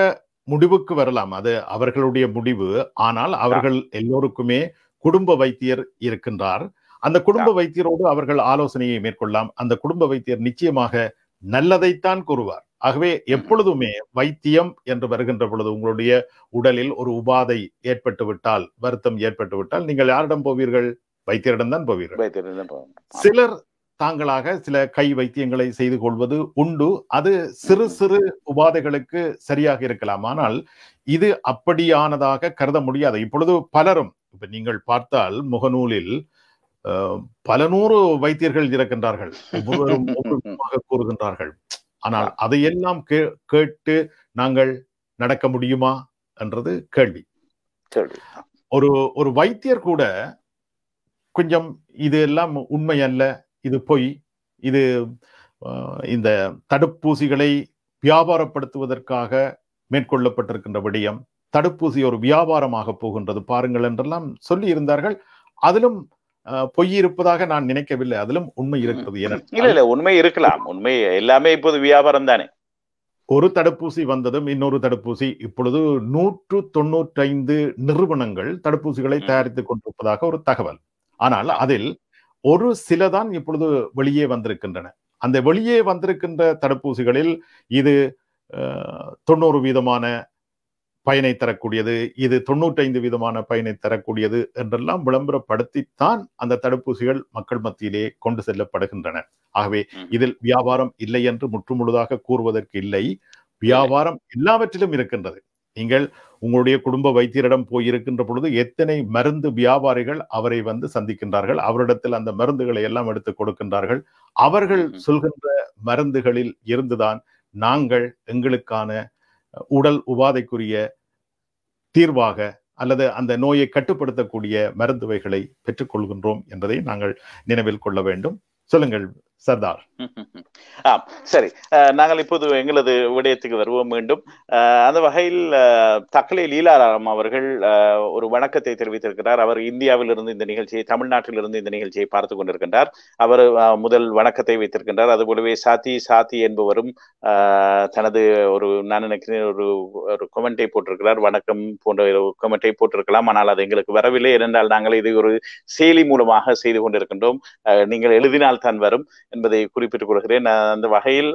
முடிவுக்கு வரலாம் அது அவர்களுடைய முடிவு ஆனால் அவர்கள் எல்லோருக்குமே குடும்ப வைத்தியர் இருக்கின்றார் அந்த குடும்ப வைத்தியரோடு அவர்கள் ஆலோசனையை மேற்கொள்ளலாம் அந்த குடும்ப வைத்தியர் நிச்சயமாக நல்லதைத்தான் கூறுவார் ஆகவே எப்பொழுதுமே வைத்தியம் என்று வருகின்ற பொழுது உங்களுடைய உடலில் ஒரு உபாதை ஏற்பட்டு விட்டால் வருத்தம் ஏற்பட்டு விட்டால் நீங்கள் யாரிடம் போவீர்கள் வைத்தியரிடம் தான் போவீர்கள் சிலர் தாங்களாக சில கை வைத்தியங்களை செய்து கொள்வது உண்டு அது சிறு சிறு உபாதைகளுக்கு சரியாக இருக்கலாம் ஆனால் இது அப்படியானதாக கருத முடியாது இப்பொழுது பலரும் இப்ப நீங்கள் பார்த்தால் முகநூலில் பல நூறு வைத்தியர்கள் இருக்கின்றார்கள் ஒவ்வொருவரும் கூறுகின்றார்கள் ஆனால் அதையெல்லாம் கேட்டு நாங்கள் நடக்க முடியுமா என்றது கேள்வி ஒரு ஒரு வைத்தியர் கூட கொஞ்சம் இது எல்லாம் உண்மை அல்ல இது பொய் இது இந்த தடுப்பூசிகளை வியாபாரப்படுத்துவதற்காக மேற்கொள்ளப்பட்டிருக்கின்ற விடயம் தடுப்பூசி ஒரு வியாபாரமாக போகின்றது பாருங்கள் என்றெல்லாம் சொல்லி இருந்தார்கள் அதிலும் பொய் இருப்பதாக நான் நினைக்கவில்லை அதிலும் உண்மை இருக்கிறது இல்ல இல்ல உண்மை இருக்கலாம் உண்மை எல்லாமே இப்போது வியாபாரம் தானே ஒரு தடுப்பூசி வந்ததும் இன்னொரு தடுப்பூசி இப்பொழுது நூற்று தொண்ணூற்றி ஐந்து நிறுவனங்கள் தடுப்பூசிகளை தயாரித்துக் கொண்டிருப்பதாக ஒரு தகவல் ஆனால் அதில் ஒரு சில தான் இப்பொழுது வெளியே வந்திருக்கின்றன அந்த வெளியே வந்திருக்கின்ற தடுப்பூசிகளில் இது தொண்ணூறு வீதமான பயனை தரக்கூடியது இது தொண்ணூற்றைந்து வீதமான பயனை தரக்கூடியது என்றெல்லாம் விளம்பரப்படுத்தித்தான் அந்த தடுப்பூசிகள் மக்கள் மத்தியிலே கொண்டு செல்லப்படுகின்றன ஆகவே இதில் வியாபாரம் இல்லை என்று முற்றுமுழுதாக கூறுவதற்கு இல்லை வியாபாரம் எல்லாவற்றிலும் இருக்கின்றது நீங்கள் உங்களுடைய குடும்ப வைத்தியரிடம் போயிருக்கின்ற பொழுது எத்தனை மருந்து வியாபாரிகள் அவரை வந்து சந்திக்கின்றார்கள் அவரிடத்தில் அந்த மருந்துகளை எல்லாம் எடுத்து கொடுக்கின்றார்கள் அவர்கள் சொல்கின்ற மருந்துகளில் இருந்துதான் நாங்கள் எங்களுக்கான உடல் உபாதைக்குரிய தீர்வாக அல்லது அந்த நோயை கட்டுப்படுத்தக்கூடிய மருந்துவைகளை பெற்றுக்கொள்கின்றோம் என்பதை நாங்கள் நினைவில் கொள்ள வேண்டும் சொல்லுங்கள் சர்தார் ஆம் சரி நாங்கள் இப்போது எங்களது விடயத்துக்கு வருவோம் மீண்டும் அந்த வகையில் தக்கலை லீலாராம் அவர்கள் ஒரு வணக்கத்தை தெரிவித்திருக்கிறார் அவர் இந்தியாவில் இருந்து இந்த நிகழ்ச்சியை தமிழ்நாட்டில் இருந்து இந்த நிகழ்ச்சியை பார்த்து கொண்டிருக்கின்றார் அவர் முதல் வணக்கத்தை வைத்திருக்கின்றார் அதுபோலவே சாத்தி சாத்தி என்பவரும் தனது ஒரு நான் நினைக்கிறேன் ஒரு ஒரு கமெண்டை போட்டிருக்கிறார் வணக்கம் போன்ற ஒரு கமெண்டை போட்டிருக்கலாம் ஆனால் அது எங்களுக்கு வரவில்லை ஏனென்றால் நாங்கள் இது ஒரு செயலி மூலமாக செய்து கொண்டிருக்கின்றோம் நீங்கள் எழுதினால் தான் வரும் என்பதை குறிப்பிட்டுக் கொள்கிறேன் அந்த வகையில்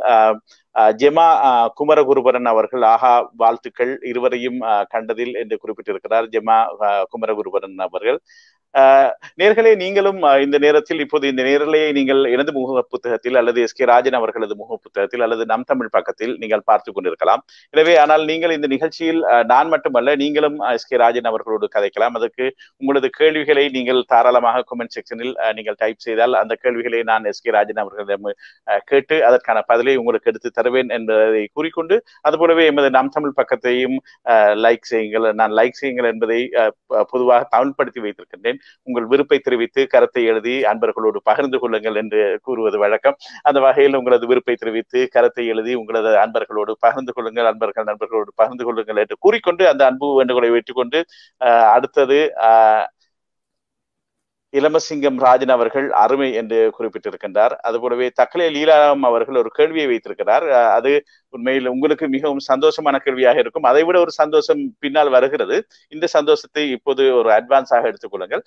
ஜெமா குமரகுருபரன் அவர்கள் ஆஹா வாழ்த்துக்கள் இருவரையும் கண்டதில் என்று குறிப்பிட்டிருக்கிறார் ஜெமா குமரகுருபரன் அவர்கள் நேர்களே நீங்களும் இந்த நேரத்தில் இப்போது இந்த நேரலையை நீங்கள் எனது முக புத்தகத்தில் அல்லது எஸ் கே ராஜன் அவர்களது முக புத்தகத்தில் அல்லது நம் தமிழ் பக்கத்தில் நீங்கள் பார்த்து கொண்டிருக்கலாம் எனவே ஆனால் நீங்கள் இந்த நிகழ்ச்சியில் நான் மட்டுமல்ல நீங்களும் எஸ் கே ராஜன் அவர்களோடு கதைக்கலாம் அதற்கு உங்களது கேள்விகளை நீங்கள் தாராளமாக கமெண்ட் செக்ஷனில் நீங்கள் டைப் செய்தால் அந்த கேள்விகளை நான் எஸ் கே ராஜன் அவர்களிடம் கேட்டு அதற்கான பதிலை உங்களுக்கு எடுத்து தருவேன் என்பதை கூறிக்கொண்டு அதுபோலவே எமது நம் தமிழ் பக்கத்தையும் லைக் செய்யுங்கள் நான் லைக் செய்யுங்கள் என்பதை பொதுவாக தமிழ்படுத்தி வைத்திருக்கின்றேன் உங்கள் விருப்பை தெரிவித்து கருத்தை எழுதி அன்பர்களோடு பகிர்ந்து கொள்ளுங்கள் என்று கூறுவது வழக்கம் அந்த வகையில் உங்களது விருப்பை தெரிவித்து கருத்தை எழுதி உங்களது அன்பர்களோடு பகிர்ந்து கொள்ளுங்கள் அன்பர்கள் நண்பர்களோடு பகிர்ந்து கொள்ளுங்கள் என்று கூறிக்கொண்டு அந்த அன்பு வேண்டுகோளை வெற்றி கொண்டு அடுத்தது இளமசிங்கம் ராஜன் அவர்கள் அருமை என்று குறிப்பிட்டிருக்கின்றார் அதுபோலவே தக்கலை லீலாராம் அவர்கள் ஒரு கேள்வியை வைத்திருக்கிறார் அது உண்மையில் உங்களுக்கு மிகவும் சந்தோஷமான கேள்வியாக இருக்கும் அதை விட ஒரு சந்தோஷம் பின்னால் வருகிறது இந்த சந்தோஷத்தை இப்போது ஒரு அட்வான்ஸாக எடுத்துக்கொள்ளுங்கள்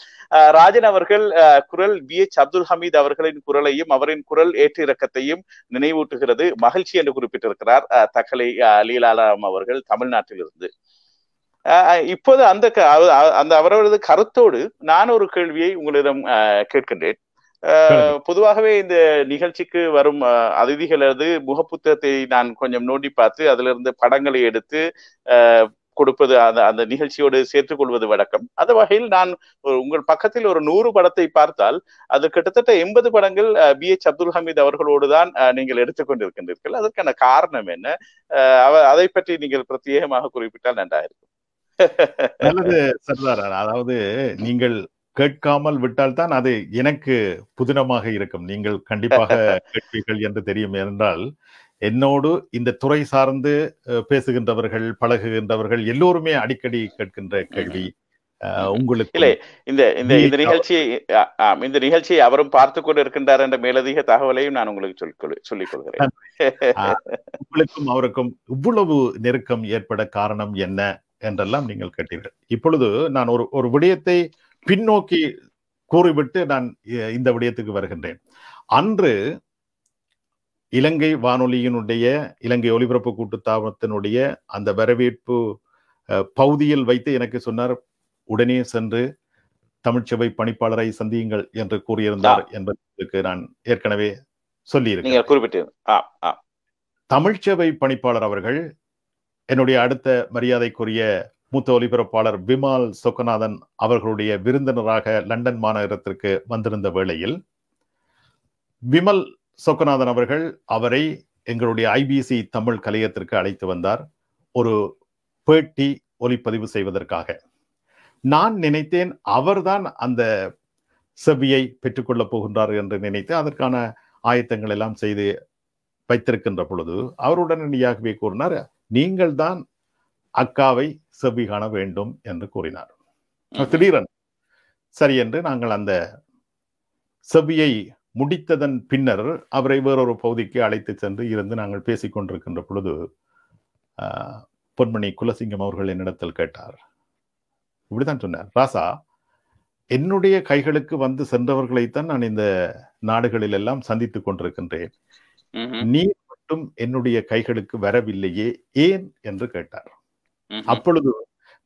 ராஜன் அவர்கள் குரல் பி எச் அப்துல் ஹமீத் அவர்களின் குரலையும் அவரின் குரல் ஏற்று இறக்கத்தையும் நினைவூட்டுகிறது மகிழ்ச்சி என்று குறிப்பிட்டிருக்கிறார் தக்கலை லீலாராம் அவர்கள் தமிழ்நாட்டிலிருந்து இப்போது அந்த அந்த அவரவரது கருத்தோடு நான் ஒரு கேள்வியை உங்களிடம் கேட்கின்றேன் பொதுவாகவே இந்த நிகழ்ச்சிக்கு வரும் அதிதிகளது முகப்புத்தகத்தை நான் கொஞ்சம் நோண்டி பார்த்து அதுல இருந்து படங்களை எடுத்து கொடுப்பது அந்த அந்த நிகழ்ச்சியோடு சேர்த்துக் கொள்வது வழக்கம் அந்த வகையில் நான் உங்கள் பக்கத்தில் ஒரு நூறு படத்தை பார்த்தால் அது கிட்டத்தட்ட எண்பது படங்கள் பி எச் அப்துல் ஹமீத் அவர்களோடு தான் நீங்கள் எடுத்துக்கொண்டிருக்கின்றீர்கள் அதற்கான காரணம் என்ன அதை பற்றி நீங்கள் பிரத்யேகமாக குறிப்பிட்டால் நன்றாக இருக்கும் நல்லது சர்தார் அதாவது நீங்கள் கேட்காமல் விட்டால் தான் அது எனக்கு புதினமாக இருக்கும் நீங்கள் கண்டிப்பாக கேட்பீர்கள் என்று தெரியும் என்றால் என்னோடு இந்த துறை சார்ந்து பேசுகின்றவர்கள் பழகுகின்றவர்கள் எல்லோருமே அடிக்கடி கேட்கின்ற கேள்வி உங்களுக்கு இல்லை இந்த இந்த இந்த நிகழ்ச்சியை இந்த நிகழ்ச்சியை அவரும் பார்த்து கொண்டு இருக்கின்றார் என்ற மேலதிக தகவலையும் நான் உங்களுக்கு சொல்லிக் கொள்கிறேன் உங்களுக்கும் அவருக்கும் இவ்வளவு நெருக்கம் ஏற்பட காரணம் என்ன என்றெல்லாம் நீங்கள் கேட்டீர்கள் இப்பொழுது நான் ஒரு ஒரு விடயத்தை பின்னோக்கி கூறிவிட்டு நான் இந்த விடயத்துக்கு வருகின்றேன் அன்று இலங்கை வானொலியினுடைய இலங்கை ஒலிபரப்பு கூட்டுத்தாபனத்தினுடைய அந்த வரவேற்பு பகுதியில் வைத்து எனக்கு சொன்னார் உடனே சென்று தமிழ்ச்சபை பணிப்பாளரை சந்தியுங்கள் என்று கூறியிருந்தார் என்பதற்கு நான் ஏற்கனவே சொல்லியிருக்கேன் குறிப்பிட்டேன் தமிழ்ச்சபை பணிப்பாளர் அவர்கள் என்னுடைய அடுத்த மரியாதைக்குரிய மூத்த ஒலிபரப்பாளர் விமால் சொக்கநாதன் அவர்களுடைய விருந்தினராக லண்டன் மாநகரத்திற்கு வந்திருந்த வேளையில் விமல் சொக்கநாதன் அவர்கள் அவரை எங்களுடைய ஐபிசி தமிழ் கலையத்திற்கு அழைத்து வந்தார் ஒரு பேட்டி ஒலிப்பதிவு செய்வதற்காக நான் நினைத்தேன் அவர்தான் அந்த செவ்வியை பெற்றுக்கொள்ளப் போகின்றார் என்று நினைத்து அதற்கான ஆயத்தங்கள் எல்லாம் செய்து வைத்திருக்கின்ற பொழுது அவருடனடியாகவே கூறினார் நீங்கள் தான் அக்காவை செவி காண வேண்டும் என்று கூறினார் திடீரென சரி என்று நாங்கள் அந்த செவியை முடித்ததன் பின்னர் அவரை வேறொரு பகுதிக்கு அழைத்து சென்று இருந்து நாங்கள் பேசிக் கொண்டிருக்கின்ற பொழுது பொன்மணி குலசிங்கம் அவர்கள் என்னிடத்தில் கேட்டார் இப்படிதான் சொன்னார் ராசா என்னுடைய கைகளுக்கு வந்து சென்றவர்களைத்தான் நான் இந்த நாடுகளில் எல்லாம் சந்தித்துக் கொண்டிருக்கின்றேன் நீ மட்டும் என்னுடைய கைகளுக்கு வரவில்லையே ஏன் என்று கேட்டார் அப்பொழுது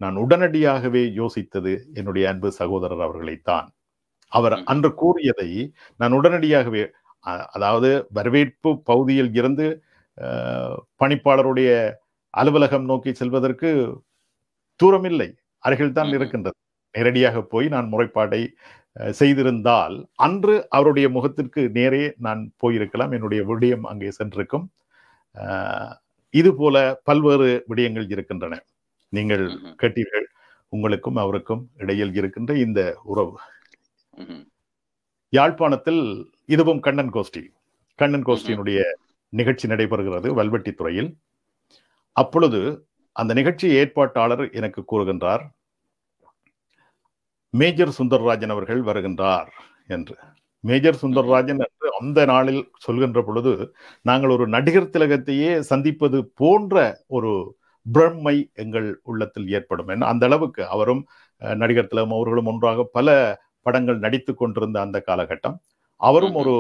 நான் உடனடியாகவே யோசித்தது என்னுடைய அன்பு சகோதரர் அவர்களைத்தான் அவர் அன்று கூறியதை நான் உடனடியாகவே அதாவது வரவேற்பு பகுதியில் இருந்து பணிப்பாளருடைய அலுவலகம் நோக்கி செல்வதற்கு தூரமில்லை அருகில்தான் இருக்கின்றது நேரடியாக போய் நான் முறைப்பாடை செய்திருந்தால் அன்று அவருடைய முகத்திற்கு நேரே நான் போயிருக்கலாம் என்னுடைய விடயம் அங்கே சென்றிருக்கும் இது போல பல்வேறு விடயங்கள் இருக்கின்றன நீங்கள் கேட்டீர்கள் உங்களுக்கும் அவருக்கும் இடையில் இருக்கின்ற இந்த உறவு யாழ்ப்பாணத்தில் இதுவும் கண்ணன் கோஷ்டி கண்ணன் கோஷ்டியினுடைய நிகழ்ச்சி நடைபெறுகிறது வல்வெட்டித்துறையில் அப்பொழுது அந்த நிகழ்ச்சி ஏற்பாட்டாளர் எனக்கு கூறுகின்றார் மேஜர் சுந்தரராஜன் அவர்கள் வருகின்றார் என்று மேஜர் சுந்தரராஜன் என்று அந்த நாளில் சொல்கின்ற பொழுது நாங்கள் ஒரு நடிகர் திலகத்தையே சந்திப்பது போன்ற ஒரு பிரம்மை எங்கள் உள்ளத்தில் ஏற்படும் என அந்த அளவுக்கு அவரும் நடிகர் திலகம் அவர்களும் ஒன்றாக பல படங்கள் நடித்து கொண்டிருந்த அந்த காலகட்டம் அவரும் ஒரு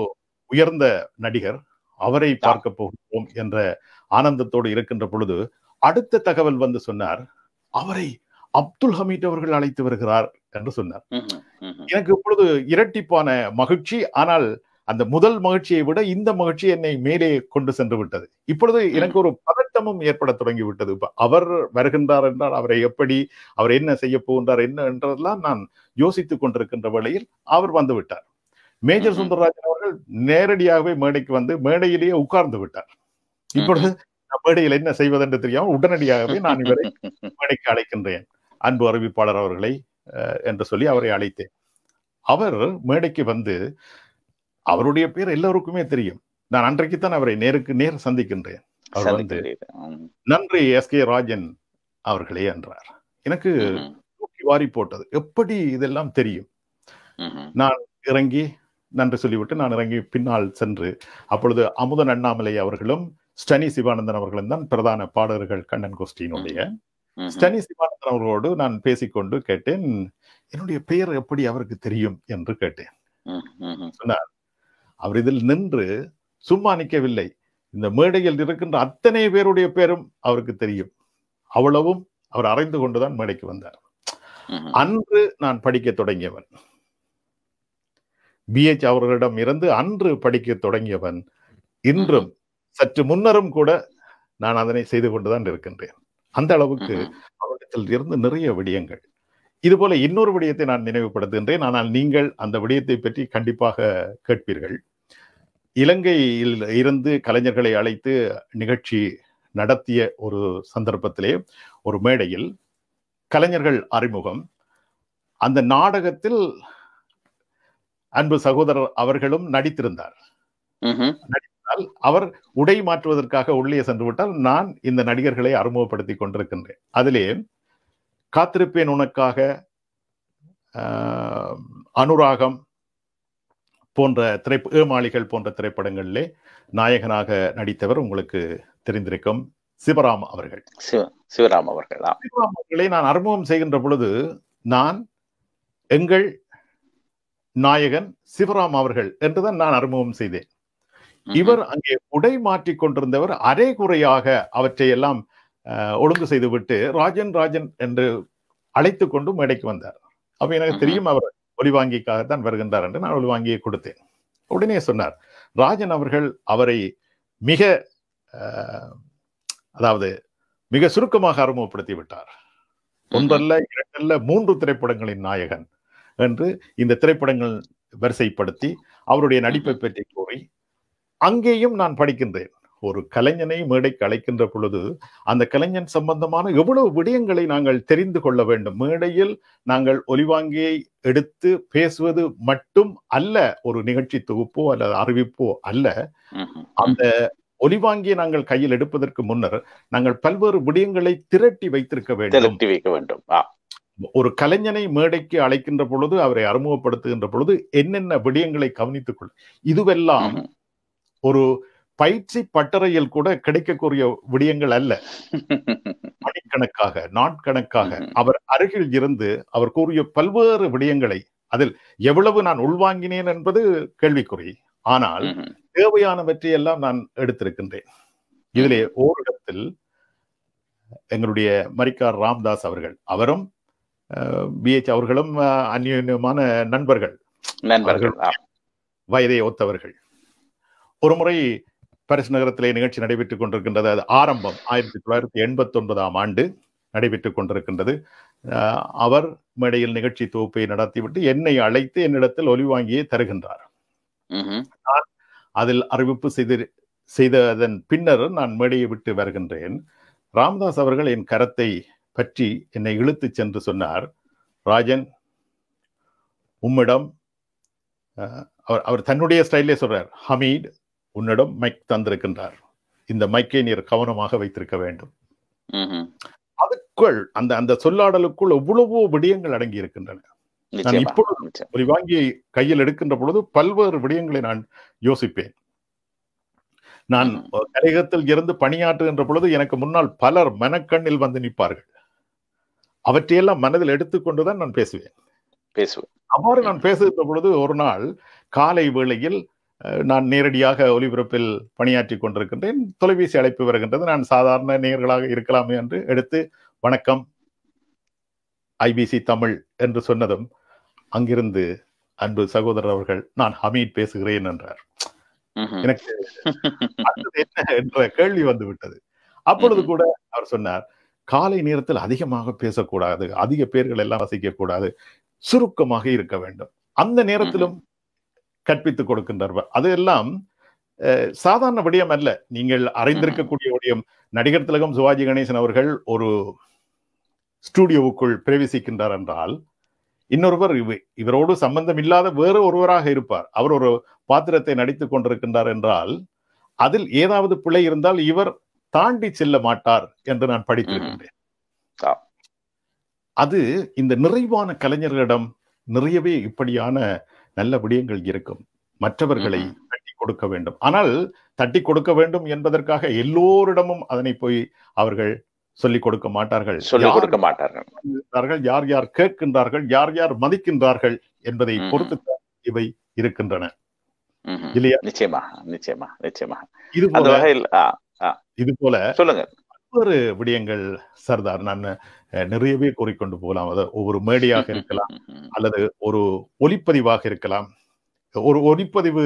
உயர்ந்த நடிகர் அவரை பார்க்க போகிறோம் என்ற ஆனந்தத்தோடு இருக்கின்ற பொழுது அடுத்த தகவல் வந்து சொன்னார் அவரை அப்துல் ஹமீத் அவர்கள் அழைத்து வருகிறார் என்று சொன்னார் எனக்கு இப்பொழுது இரட்டிப்பான மகிழ்ச்சி ஆனால் அந்த முதல் மகிழ்ச்சியை விட இந்த மகிழ்ச்சி என்னை மேலே கொண்டு சென்று விட்டது இப்பொழுது எனக்கு ஒரு பதட்டமும் ஏற்பட தொடங்கி விட்டது இப்ப அவர் வருகின்றார் என்றால் அவரை எப்படி அவர் என்ன செய்ய போகின்றார் என்ன என்றதெல்லாம் நான் யோசித்துக் கொண்டிருக்கின்ற வேளையில் அவர் வந்து விட்டார் மேஜர் சுந்தரராஜன் அவர்கள் நேரடியாகவே மேடைக்கு வந்து மேடையிலேயே உட்கார்ந்து விட்டார் இப்பொழுது மேடையில் என்ன செய்வதென்று தெரியாமல் உடனடியாகவே நான் இவரை மேடைக்கு அழைக்கின்றேன் அன்பு அறிவிப்பாளர் அவர்களை என்று சொல்லி அவரை அழைத்தேன் அவர் மேடைக்கு வந்து அவருடைய பேர் எல்லோருக்குமே தெரியும் நான் அன்றைக்குத்தான் அவரை நேருக்கு நேர் சந்திக்கின்றேன் அவர் வந்து நன்றி எஸ் கே ராஜன் அவர்களே என்றார் எனக்கு தூக்கி வாரி போட்டது எப்படி இதெல்லாம் தெரியும் நான் இறங்கி நன்றி சொல்லிவிட்டு நான் இறங்கி பின்னால் சென்று அப்பொழுது அமுதன் அண்ணாமலை அவர்களும் ஸ்டனி சிவானந்தன் அவர்களும் தான் பிரதான பாடகர்கள் கண்ணன் கோஷ்டியினுடைய ஸ்டனி சிவானந்தன் அவர்களோடு நான் பேசிக்கொண்டு கேட்டேன் என்னுடைய பெயர் எப்படி அவருக்கு தெரியும் என்று கேட்டேன் சொன்னார் அவர் இதில் நின்று சும்மா நிற்கவில்லை இந்த மேடையில் இருக்கின்ற அத்தனை பேருடைய பேரும் அவருக்கு தெரியும் அவ்வளவும் அவர் அறைந்து கொண்டுதான் மேடைக்கு வந்தார் அன்று நான் படிக்க தொடங்கியவன் பிஹெச் அவர்களிடம் இருந்து அன்று படிக்க தொடங்கியவன் இன்றும் சற்று முன்னரும் கூட நான் அதனை செய்து கொண்டுதான் இருக்கின்றேன் அந்த அளவுக்கு அவரிடத்தில் இருந்து நிறைய விடயங்கள் இது போல இன்னொரு விடயத்தை நான் நினைவுபடுத்துகின்றேன் ஆனால் நீங்கள் அந்த விடயத்தை பற்றி கண்டிப்பாக கேட்பீர்கள் இலங்கையில் இருந்து கலைஞர்களை அழைத்து நிகழ்ச்சி நடத்திய ஒரு சந்தர்ப்பத்திலே ஒரு மேடையில் கலைஞர்கள் அறிமுகம் அந்த நாடகத்தில் அன்பு சகோதரர் அவர்களும் நடித்திருந்தார் ஆனால் அவர் உடை மாற்றுவதற்காக உள்ளே சென்று விட்டால் நான் இந்த நடிகர்களை அறிமுகப்படுத்தி கொண்டிருக்கின்றேன் அதிலே காத்திருப்பேன் உனக்காக அனுராகம் போன்ற திரை ஏமாளிகள் போன்ற திரைப்படங்களிலே நாயகனாக நடித்தவர் உங்களுக்கு தெரிந்திருக்கும் சிவராம் அவர்கள் சிவராம் அவர்கள் சிவராம் அவர்களை நான் அறிமுகம் செய்கின்ற பொழுது நான் எங்கள் நாயகன் சிவராம் அவர்கள் என்றுதான் நான் அறிமுகம் செய்தேன் இவர் அங்கே உடை மாற்றி கொண்டிருந்தவர் அரை குறையாக அவற்றை எல்லாம் ஒழுங்கு செய்து விட்டு ராஜன் ராஜன் என்று அழைத்து கொண்டு மேடைக்கு வந்தார் அப்ப எனக்கு தெரியும் அவர் ஒளிவாங்கிக்காகத்தான் வருகின்றார் என்று நான் ஒளிவாங்கியை கொடுத்தேன் உடனே சொன்னார் ராஜன் அவர்கள் அவரை மிக அதாவது மிக சுருக்கமாக அறிமுகப்படுத்தி விட்டார் ஒன்றல்ல இரண்டல்ல மூன்று திரைப்படங்களின் நாயகன் என்று இந்த திரைப்படங்கள் வரிசைப்படுத்தி அவருடைய நடிப்பை பற்றி கூறி அங்கேயும் நான் படிக்கின்றேன் ஒரு கலைஞனை மேடைக்கு அழைக்கின்ற பொழுது அந்த கலைஞன் சம்பந்தமான எவ்வளவு விடயங்களை நாங்கள் தெரிந்து கொள்ள வேண்டும் மேடையில் நாங்கள் ஒலிவாங்கியை எடுத்து பேசுவது மட்டும் அல்ல ஒரு நிகழ்ச்சி தொகுப்போ அல்லது அறிவிப்போ அல்ல அந்த ஒலிவாங்கியை நாங்கள் கையில் எடுப்பதற்கு முன்னர் நாங்கள் பல்வேறு விடயங்களை திரட்டி வைத்திருக்க வேண்டும் வைக்க வேண்டும் ஒரு கலைஞனை மேடைக்கு அழைக்கின்ற பொழுது அவரை அறிமுகப்படுத்துகின்ற பொழுது என்னென்ன விடயங்களை கவனித்துக் கொள் இதுவெல்லாம் ஒரு பயிற்சி பட்டறையில் கூட கிடைக்கக்கூடிய விடயங்கள் அல்ல மணிக்கணக்காக நாட்கணக்காக அவர் அருகில் இருந்து அவர் கூறிய பல்வேறு விடயங்களை அதில் எவ்வளவு நான் உள்வாங்கினேன் என்பது கேள்விக்குறி ஆனால் தேவையானவற்றை எல்லாம் நான் எடுத்திருக்கின்றேன் இதிலே ஓரிடத்தில் எங்களுடைய மரிக்கார் ராம்தாஸ் அவர்கள் அவரும் பிஹெச் அவர்களும் அந்நியமான நண்பர்கள் நண்பர்கள் வயதை ஒத்தவர்கள் ஒருமுறை பாரிஸ் நகரத்திலே நிகழ்ச்சி நடைபெற்றுக் கொண்டிருக்கின்றது அது ஆரம்பம் ஆயிரத்தி தொள்ளாயிரத்தி எண்பத்தி ஒன்பதாம் ஆண்டு நடைபெற்றுக் கொண்டிருக்கின்றது அவர் மேடையில் நிகழ்ச்சி தொகுப்பை நடத்திவிட்டு என்னை அழைத்து என்னிடத்தில் ஒலி வாங்கியே தருகின்றார் நான் அதில் அறிவிப்பு செய்து செய்ததன் பின்னர் நான் மேடையை விட்டு வருகின்றேன் ராம்தாஸ் அவர்கள் என் கரத்தை பற்றி என்னை இழுத்து சென்று சொன்னார் ராஜன் உம்மிடம் அவர் அவர் தன்னுடைய ஸ்டைலே சொல்றார் ஹமீட் உன்னிடம் மைக் தந்திருக்கின்றார் இந்த மைக்கை நீர் கவனமாக வைத்திருக்க வேண்டும் அதுக்குள் அந்த அந்த சொல்லாடலுக்குள் எவ்வளவோ விடயங்கள் அடங்கி இருக்கின்றன நான் இப்பொழுது ஒரு வாங்கியை கையில் எடுக்கின்ற பொழுது பல்வேறு விடயங்களை நான் யோசிப்பேன் நான் கலையகத்தில் இருந்து பணியாற்றுகின்ற பொழுது எனக்கு முன்னால் பலர் மனக்கண்ணில் வந்து நிற்பார்கள் அவற்றையெல்லாம் மனதில் எடுத்துக்கொண்டுதான் நான் பேசுவேன் பேசுவேன் அவ்வாறு நான் பேசுகின்ற பொழுது ஒரு நாள் காலை வேளையில் நான் நேரடியாக ஒலிபரப்பில் பணியாற்றி கொண்டிருக்கின்றேன் தொலைபேசி அழைப்பு வருகின்றது நான் சாதாரண நேர்களாக இருக்கலாமே என்று எடுத்து வணக்கம் ஐபிசி தமிழ் என்று சொன்னதும் அங்கிருந்து அன்பு சகோதரர் அவர்கள் நான் ஹமீத் பேசுகிறேன் என்றார் எனக்கு என்ன என்ற கேள்வி வந்து விட்டது அப்பொழுது கூட அவர் சொன்னார் காலை நேரத்தில் அதிகமாக பேசக்கூடாது அதிக பேர்கள் எல்லாம் வசிக்க கூடாது சுருக்கமாக இருக்க வேண்டும் அந்த நேரத்திலும் கற்பித்துக் கொடுக்கின்றவர் எல்லாம் சாதாரண விடயம் அல்ல நீங்கள் அறிந்திருக்கக்கூடிய விடயம் நடிகர் திலகம் சிவாஜி கணேசன் அவர்கள் ஒரு ஸ்டூடியோவுக்குள் பிரவேசிக்கின்றார் என்றால் இன்னொருவர் இவரோடு சம்பந்தம் இல்லாத வேறு ஒருவராக இருப்பார் அவர் ஒரு பாத்திரத்தை நடித்துக் கொண்டிருக்கின்றார் என்றால் அதில் ஏதாவது பிழை இருந்தால் இவர் தாண்டி செல்ல மாட்டார் என்று நான் படித்திருக்கின்றேன் அது இந்த நிறைவான கலைஞர்களிடம் நிறையவே இப்படியான நல்ல விடயங்கள் இருக்கும் மற்றவர்களை தட்டி கொடுக்க வேண்டும் ஆனால் தட்டி கொடுக்க வேண்டும் என்பதற்காக எல்லோரிடமும் அதனை போய் அவர்கள் சொல்லிக் கொடுக்க மாட்டார்கள் சொல்லிக் கொடுக்க மாட்டார்கள் யார் யார் கேட்கின்றார்கள் யார் யார் மதிக்கின்றார்கள் என்பதை பொறுத்து இவை இருக்கின்றன இல்லையா நிச்சயமா நிச்சயமா நிச்சயமா இது போல இது போல சொல்லுங்க ஒவ்வொரு விடயங்கள் சர்தார் நான் நிறையவே கூறிக்கொண்டு போகலாம் அது ஒவ்வொரு மேடையாக இருக்கலாம் அல்லது ஒரு ஒலிப்பதிவாக இருக்கலாம் ஒரு ஒலிப்பதிவு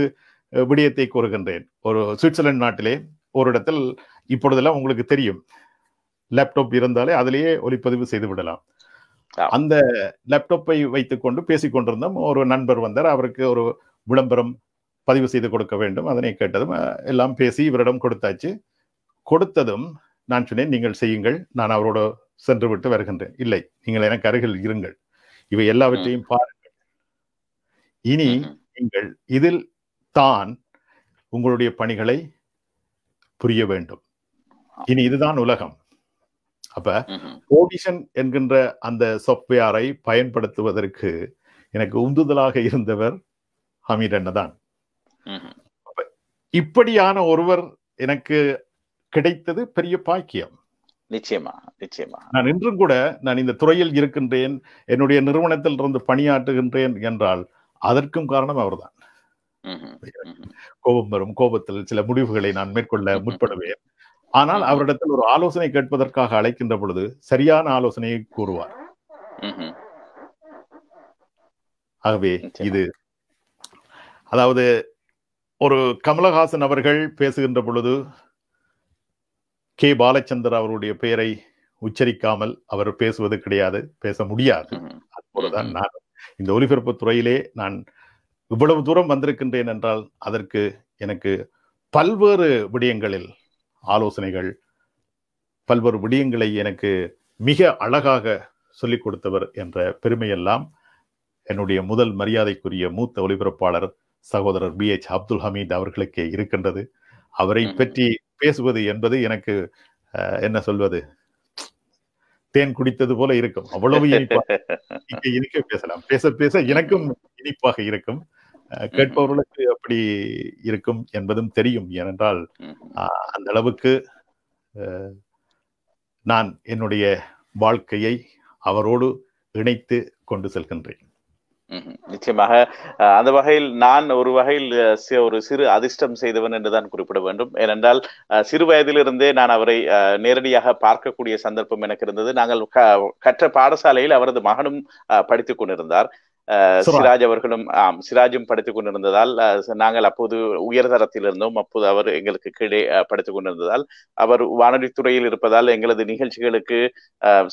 விடயத்தை கூறுகின்றேன் ஒரு சுவிட்சர்லாந்து நாட்டிலே ஒரு இடத்தில் இப்பொழுதெல்லாம் உங்களுக்கு தெரியும் லேப்டாப் இருந்தாலே அதிலேயே ஒலிப்பதிவு செய்து விடலாம் அந்த லேப்டாப்பை வைத்துக்கொண்டு பேசிக் கொண்டிருந்தோம் ஒரு நண்பர் வந்தார் அவருக்கு ஒரு விளம்பரம் பதிவு செய்து கொடுக்க வேண்டும் அதனை கேட்டதும் எல்லாம் பேசி இவரிடம் கொடுத்தாச்சு கொடுத்ததும் நான் சொன்னேன் நீங்கள் செய்யுங்கள் நான் அவரோட சென்று விட்டு வருகின்றேன் இல்லை நீங்கள் எனக்கு அருகில் இருங்கள் இவை எல்லாவற்றையும் பாருங்கள் இனி நீங்கள் இதில் தான் உங்களுடைய பணிகளை புரிய வேண்டும் இனி இதுதான் உலகம் அப்ப ஓடிஷன் என்கின்ற அந்த சாஃப்ட்வேரை பயன்படுத்துவதற்கு எனக்கு உந்துதலாக இருந்தவர் ஹமீர் அண்ணதான் இப்படியான ஒருவர் எனக்கு கிடைத்தது பெரிய பாக்கியம் நிச்சயமா நிச்சயமா நான் இன்றும் கூட நான் இந்த துறையில் இருக்கின்றேன் என்னுடைய நிறுவனத்தில் இருந்து பணியாற்றுகின்றேன் என்றால் அதற்கும் காரணம் அவர்தான் கோபம் வரும் கோபத்தில் சில முடிவுகளை நான் மேற்கொள்ள முற்படுவேன் ஆனால் அவரிடத்தில் ஒரு ஆலோசனை கேட்பதற்காக அழைக்கின்ற பொழுது சரியான ஆலோசனையை கூறுவார் ஆகவே இது அதாவது ஒரு கமலஹாசன் அவர்கள் பேசுகின்ற பொழுது கே பாலச்சந்தர் அவருடைய பெயரை உச்சரிக்காமல் அவர் பேசுவது கிடையாது பேச முடியாது அதுபோலதான் நான் இந்த ஒலிபரப்பு துறையிலே நான் இவ்வளவு தூரம் வந்திருக்கின்றேன் என்றால் அதற்கு எனக்கு பல்வேறு விடயங்களில் ஆலோசனைகள் பல்வேறு விடயங்களை எனக்கு மிக அழகாக சொல்லிக் கொடுத்தவர் என்ற பெருமையெல்லாம் என்னுடைய முதல் மரியாதைக்குரிய மூத்த ஒலிபரப்பாளர் சகோதரர் பி எச் அப்துல் ஹமீத் அவர்களுக்கே இருக்கின்றது அவரை பற்றி பேசுவது என்பது எனக்கு என்ன சொல்வது தேன் குடித்தது போல இருக்கும் அவ்வளவு இனிக்க பேசலாம் பேச பேச எனக்கும் இனிப்பாக இருக்கும் கேட்பவர்களுக்கு எப்படி இருக்கும் என்பதும் தெரியும் ஏனென்றால் அந்த அளவுக்கு நான் என்னுடைய வாழ்க்கையை அவரோடு இணைத்து கொண்டு செல்கின்றேன் நிச்சயமாக அந்த வகையில் நான் ஒரு வகையில் ஒரு சிறு அதிர்ஷ்டம் செய்தவன் என்றுதான் குறிப்பிட வேண்டும் ஏனென்றால் சிறு வயதிலிருந்தே நான் அவரை நேரடியாக பார்க்கக்கூடிய சந்தர்ப்பம் எனக்கு இருந்தது நாங்கள் கற்ற பாடசாலையில் அவரது மகனும் படித்துக் கொண்டிருந்தார் சிராஜ் அவர்களும் ஆம் சிராஜும் படித்துக் கொண்டிருந்ததால் நாங்கள் அப்போது உயர்தரத்தில் இருந்தோம் அப்போது அவர் எங்களுக்கு கீழே படித்துக் கொண்டிருந்ததால் அவர் வானொலி துறையில் இருப்பதால் எங்களது நிகழ்ச்சிகளுக்கு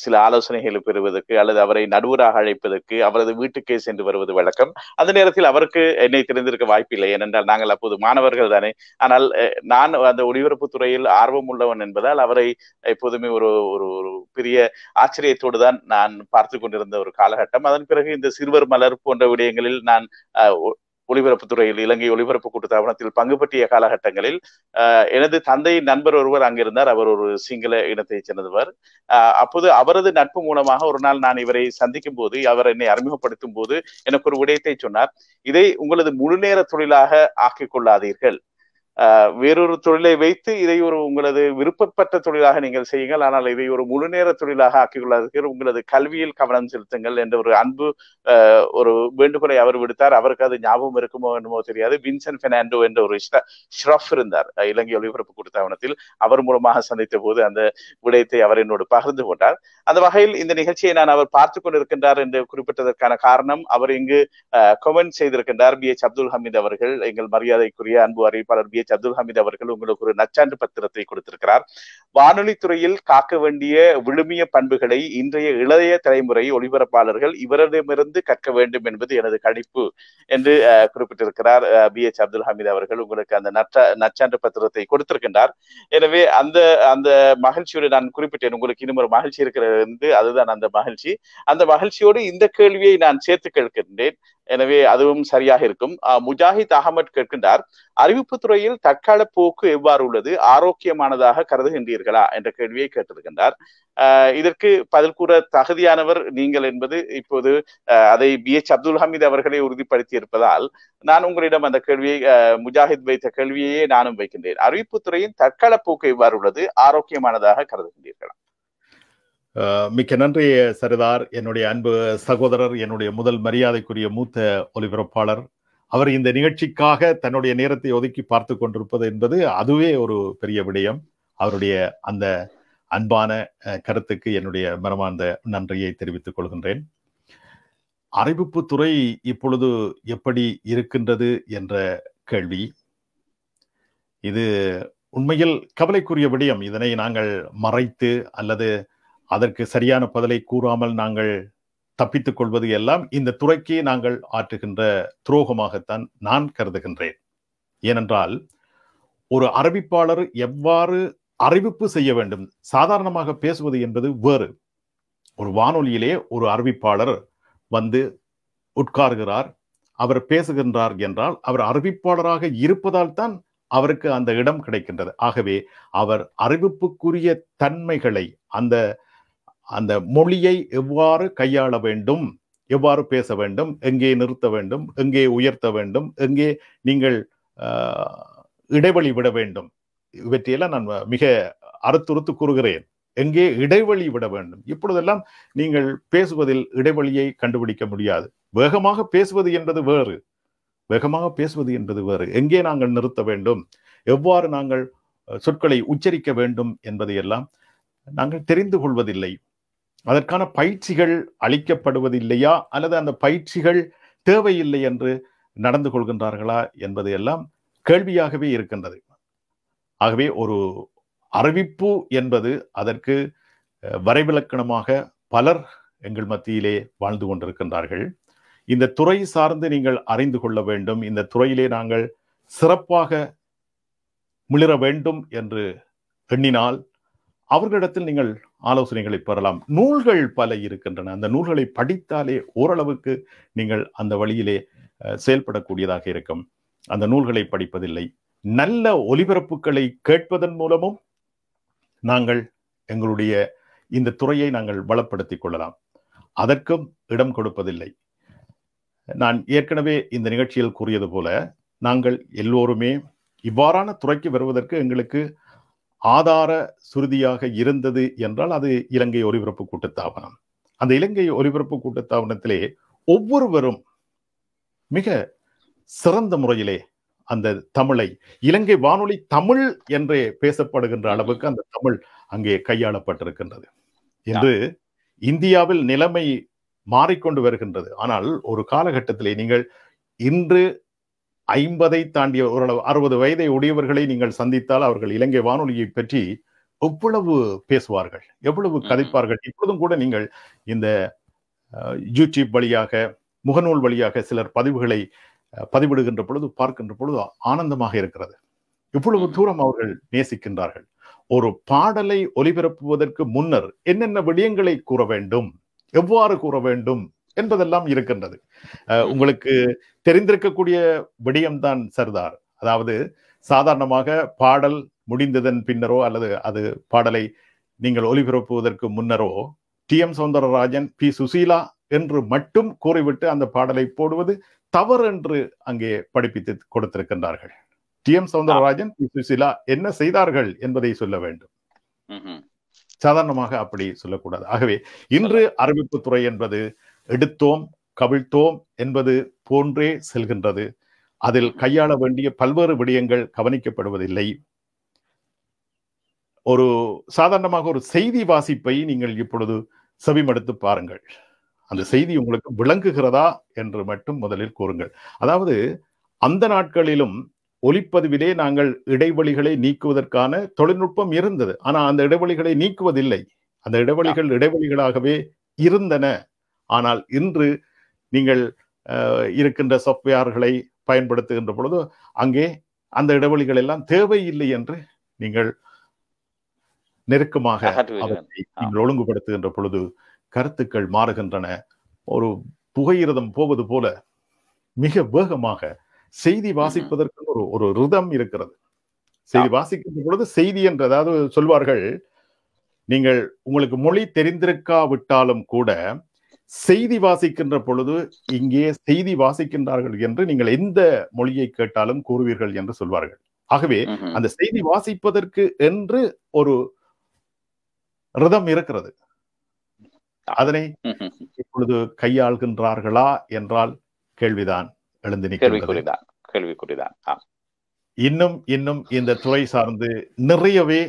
சில ஆலோசனைகளை பெறுவதற்கு அல்லது அவரை நடுவராக அழைப்பதற்கு அவரது வீட்டுக்கே சென்று வருவது வழக்கம் அந்த நேரத்தில் அவருக்கு என்னை தெரிந்திருக்க வாய்ப்பில்லை ஏனென்றால் நாங்கள் அப்போது மாணவர்கள் தானே ஆனால் நான் அந்த ஒளிபரப்பு துறையில் ஆர்வம் உள்ளவன் என்பதால் அவரை எப்போதுமே ஒரு ஒரு பெரிய ஆச்சரியத்தோடு தான் நான் பார்த்து கொண்டிருந்த ஒரு காலகட்டம் அதன் பிறகு இந்த சிறுவர் மலர் மலர் போன்ற விடயங்களில் நான் துறையில் இலங்கை ஒளிபரப்பு கூட்டு தாபனத்தில் பங்கு பற்றிய காலகட்டங்களில் எனது தந்தையின் நண்பர் ஒருவர் அங்கிருந்தார் அவர் ஒரு சிங்கள இனத்தை சேர்ந்தவர் அப்போது அவரது நட்பு மூலமாக ஒரு நாள் நான் இவரை சந்திக்கும் போது அவர் என்னை அறிமுகப்படுத்தும் போது எனக்கு ஒரு விடயத்தை சொன்னார் இதை உங்களது முழு நேர தொழிலாக ஆக்கிக் கொள்ளாதீர்கள் வேறொரு தொழிலை வைத்து இதை ஒரு உங்களது விருப்பப்பட்ட தொழிலாக நீங்கள் செய்யுங்கள் ஆனால் இதை ஒரு முழு நேர தொழிலாக ஆக்கிக்கொள்ளாதீர்கள் உங்களது கல்வியில் கவனம் செலுத்துங்கள் என்ற ஒரு அன்பு ஒரு வேண்டுகோளை அவர் விடுத்தார் அவருக்கு அது ஞாபகம் இருக்குமோ என்னமோ தெரியாது வின்சென்ட் பெர்னாண்டோ என்ற ஒரு ஷ்ரஃப் இருந்தார் இலங்கை ஒலிபரப்பு கொடுத்தாவனத்தில் அவர் மூலமாக சந்தித்த போது அந்த விடயத்தை அவர் என்னோடு பகிர்ந்து கொண்டார் அந்த வகையில் இந்த நிகழ்ச்சியை நான் அவர் பார்த்து கொண்டிருக்கின்றார் என்று குறிப்பிட்டதற்கான காரணம் அவர் இங்கு கமெண்ட் செய்திருக்கின்றார் பி எச் அப்துல் ஹமீத் அவர்கள் எங்கள் மரியாதைக்குரிய அன்பு அறிவிப்பாளர் பி எச் அப்துல் ஹமீத் அவர்கள் உங்களுக்கு ஒரு நச்சான்று பத்திரத்தை கொடுத்திருக்கிறார் வானொலி துறையில் காக்க வேண்டிய விழுமிய பண்புகளை இன்றைய இளைய தலைமுறை ஒளிபரப்பாளர்கள் இவரிடமிருந்து கற்க வேண்டும் என்பது எனது கணிப்பு என்று குறிப்பிட்டிருக்கிறார் பி எச் அப்துல் ஹமீத் அவர்கள் உங்களுக்கு அந்த நற்ற நச்சான்று பத்திரத்தை கொடுத்திருக்கின்றார் எனவே அந்த அந்த மகிழ்ச்சியோடு நான் குறிப்பிட்டேன் உங்களுக்கு இன்னும் ஒரு மகிழ்ச்சி இருக்கிறது அதுதான் அந்த மகிழ்ச்சி அந்த மகிழ்ச்சியோடு இந்த கேள்வியை நான் சேர்த்து கேட்கின்றேன் எனவே அதுவும் சரியாக இருக்கும் முஜாஹித் அகமத் கேட்கின்றார் அறிவிப்பு துறையில் தற்கால போக்கு எவ்வாறு உள்ளது ஆரோக்கியமானதாக கருதுகின்றீர்களா என்ற கேள்வியை கேட்டிருக்கின்றார் இதற்கு பதில் கூற தகுதியானவர் நீங்கள் என்பது இப்போது அதை பி எச் அப்துல் ஹமீத் அவர்களை உறுதிப்படுத்தி இருப்பதால் நான் உங்களிடம் அந்த கேள்வியை முஜாஹித் வைத்த கேள்வியையே நானும் வைக்கின்றேன் அறிவிப்பு துறையின் தற்கால போக்கு எவ்வாறு உள்ளது ஆரோக்கியமானதாக கருதுகின்றீர்களா மிக்க நன்றி சரிதார் என்னுடைய அன்பு சகோதரர் என்னுடைய முதல் மரியாதைக்குரிய மூத்த ஒலிபரப்பாளர் அவர் இந்த நிகழ்ச்சிக்காக தன்னுடைய நேரத்தை ஒதுக்கி பார்த்து கொண்டிருப்பது என்பது அதுவே ஒரு பெரிய விடயம் அவருடைய அந்த அன்பான கருத்துக்கு என்னுடைய மனமார்ந்த நன்றியை தெரிவித்துக் கொள்கின்றேன் அறிவிப்பு துறை இப்பொழுது எப்படி இருக்கின்றது என்ற கேள்வி இது உண்மையில் கவலைக்குரிய விடயம் இதனை நாங்கள் மறைத்து அல்லது அதற்கு சரியான பதிலை கூறாமல் நாங்கள் தப்பித்துக் கொள்வது எல்லாம் இந்த துறைக்கு நாங்கள் ஆற்றுகின்ற துரோகமாகத்தான் நான் கருதுகின்றேன் ஏனென்றால் ஒரு அறிவிப்பாளர் எவ்வாறு அறிவிப்பு செய்ய வேண்டும் சாதாரணமாக பேசுவது என்பது வேறு ஒரு வானொலியிலே ஒரு அறிவிப்பாளர் வந்து உட்கார்கிறார் அவர் பேசுகின்றார் என்றால் அவர் அறிவிப்பாளராக இருப்பதால் தான் அவருக்கு அந்த இடம் கிடைக்கின்றது ஆகவே அவர் அறிவிப்புக்குரிய தன்மைகளை அந்த அந்த மொழியை எவ்வாறு கையாள வேண்டும் எவ்வாறு பேச வேண்டும் எங்கே நிறுத்த வேண்டும் எங்கே உயர்த்த வேண்டும் எங்கே நீங்கள் இடைவெளி விட வேண்டும் இவற்றையெல்லாம் நான் மிக அறுத்துறுத்து கூறுகிறேன் எங்கே இடைவெளி விட வேண்டும் இப்பொழுதெல்லாம் நீங்கள் பேசுவதில் இடைவெளியை கண்டுபிடிக்க முடியாது வேகமாக பேசுவது என்பது வேறு வேகமாக பேசுவது என்பது வேறு எங்கே நாங்கள் நிறுத்த வேண்டும் எவ்வாறு நாங்கள் சொற்களை உச்சரிக்க வேண்டும் என்பதையெல்லாம் நாங்கள் தெரிந்து கொள்வதில்லை அதற்கான பயிற்சிகள் அளிக்கப்படுவது இல்லையா அல்லது அந்த பயிற்சிகள் தேவையில்லை என்று நடந்து கொள்கின்றார்களா என்பது எல்லாம் கேள்வியாகவே இருக்கின்றது ஆகவே ஒரு அறிவிப்பு என்பது அதற்கு வரைவிலக்கணமாக பலர் எங்கள் மத்தியிலே வாழ்ந்து கொண்டிருக்கின்றார்கள் இந்த துறை சார்ந்து நீங்கள் அறிந்து கொள்ள வேண்டும் இந்த துறையிலே நாங்கள் சிறப்பாக முளிர வேண்டும் என்று எண்ணினால் அவர்களிடத்தில் நீங்கள் ஆலோசனைகளை பெறலாம் நூல்கள் பல இருக்கின்றன அந்த நூல்களை படித்தாலே ஓரளவுக்கு நீங்கள் அந்த வழியிலே செயல்படக்கூடியதாக இருக்கும் அந்த நூல்களை படிப்பதில்லை நல்ல ஒலிபரப்புகளை கேட்பதன் மூலமும் நாங்கள் எங்களுடைய இந்த துறையை நாங்கள் வளப்படுத்திக் கொள்ளலாம் அதற்கும் இடம் கொடுப்பதில்லை நான் ஏற்கனவே இந்த நிகழ்ச்சியில் கூறியது போல நாங்கள் எல்லோருமே இவ்வாறான துறைக்கு வருவதற்கு எங்களுக்கு ஆதார சுருதியாக இருந்தது என்றால் அது இலங்கை ஒலிபரப்பு கூட்டத்தாபனம் அந்த இலங்கை ஒலிபரப்பு கூட்டத்தாபனத்திலே ஒவ்வொருவரும் மிக சிறந்த முறையிலே அந்த தமிழை இலங்கை வானொலி தமிழ் என்றே பேசப்படுகின்ற அளவுக்கு அந்த தமிழ் அங்கே கையாளப்பட்டிருக்கின்றது என்று இந்தியாவில் நிலைமை மாறிக்கொண்டு வருகின்றது ஆனால் ஒரு காலகட்டத்திலே நீங்கள் இன்று ஐம்பதை தாண்டிய ஓரளவு அறுபது வயதை உடையவர்களை நீங்கள் சந்தித்தால் அவர்கள் இலங்கை வானொலியை பற்றி எவ்வளவு பேசுவார்கள் எவ்வளவு கதைப்பார்கள் இப்பொழுதும் கூட நீங்கள் இந்த யூடியூப் வழியாக முகநூல் வழியாக சிலர் பதிவுகளை பதிவிடுகின்ற பொழுது பார்க்கின்ற பொழுது ஆனந்தமாக இருக்கிறது இவ்வளவு தூரம் அவர்கள் நேசிக்கின்றார்கள் ஒரு பாடலை ஒலிபரப்புவதற்கு முன்னர் என்னென்ன விடயங்களை கூற வேண்டும் எவ்வாறு கூற வேண்டும் என்பதெல்லாம் இருக்கின்றது உங்களுக்கு தெரிந்திருக்கக்கூடிய விடயம்தான் சர்தார் அதாவது சாதாரணமாக பாடல் முடிந்ததன் பின்னரோ அல்லது அது பாடலை நீங்கள் ஒலிபரப்புவதற்கு முன்னரோ T M Soundararajan P Susheela என்று மட்டும் கூறிவிட்டு அந்த பாடலை போடுவது தவறு என்று அங்கே படிப்பித்து கொடுத்திருக்கின்றார்கள் T M Soundararajan P Susheela என்ன செய்தார்கள் என்பதை சொல்ல வேண்டும் சாதாரணமாக அப்படி சொல்லக்கூடாது ஆகவே இன்று அறிவிப்புத்துறை என்பது எடுத்தோம் கவிழ்த்தோம் என்பது போன்றே செல்கின்றது அதில் கையாள வேண்டிய பல்வேறு விடயங்கள் கவனிக்கப்படுவதில்லை ஒரு சாதாரணமாக ஒரு செய்தி வாசிப்பை நீங்கள் இப்பொழுது செவிமடுத்து பாருங்கள் அந்த செய்தி உங்களுக்கு விளங்குகிறதா என்று மட்டும் முதலில் கூறுங்கள் அதாவது அந்த நாட்களிலும் ஒளிப்பதிவிலே நாங்கள் இடைவெளிகளை நீக்குவதற்கான தொழில்நுட்பம் இருந்தது ஆனால் அந்த இடைவெளிகளை நீக்குவதில்லை அந்த இடைவெளிகள் இடைவெளிகளாகவே இருந்தன ஆனால் இன்று நீங்கள் இருக்கின்ற சாஃப்ட்வேர்களை பயன்படுத்துகின்ற பொழுது அங்கே அந்த இடைவெளிகள் எல்லாம் தேவையில்லை என்று நீங்கள் நெருக்கமாக நீங்கள் ஒழுங்குபடுத்துகின்ற பொழுது கருத்துக்கள் மாறுகின்றன ஒரு புகையிரதம் போவது போல மிக வேகமாக செய்தி வாசிப்பதற்கு ஒரு ஒரு ரிதம் இருக்கிறது செய்தி வாசிக்கின்ற பொழுது செய்தி என்று அதாவது சொல்வார்கள் நீங்கள் உங்களுக்கு மொழி தெரிந்திருக்காவிட்டாலும் கூட செய்தி வாசிக்கின்ற பொழுது இங்கே செய்தி வாசிக்கின்றார்கள் என்று நீங்கள் எந்த மொழியை கேட்டாலும் கூறுவீர்கள் என்று சொல்வார்கள் ஆகவே அந்த செய்தி வாசிப்பதற்கு என்று ஒரு ரிதம் இருக்கிறது அதனை இப்பொழுது கையாள்கின்றார்களா என்றால் கேள்விதான் எழுந்து கேள்விக்குறிதான் இன்னும் இன்னும் இந்த துறை சார்ந்து நிறையவே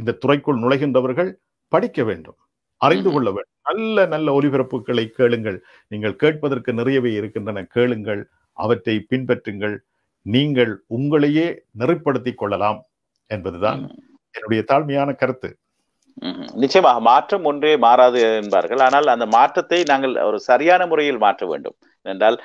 இந்த துறைக்குள் நுழைகின்றவர்கள் படிக்க வேண்டும் அறிந்து கொள்ள வேண்டும் நல்ல நல்ல ஒலிபரப்புகளை கேளுங்கள் நீங்கள் கேட்பதற்கு நிறையவே இருக்கின்றன கேளுங்கள் அவற்றை பின்பற்றுங்கள் நீங்கள் உங்களையே நெறிப்படுத்திக் கொள்ளலாம் என்பதுதான் என்னுடைய தாழ்மையான கருத்து நிச்சயமாக மாற்றம் ஒன்றே மாறாது என்பார்கள் ஆனால் அந்த மாற்றத்தை நாங்கள் ஒரு சரியான முறையில் மாற்ற வேண்டும் என்றால்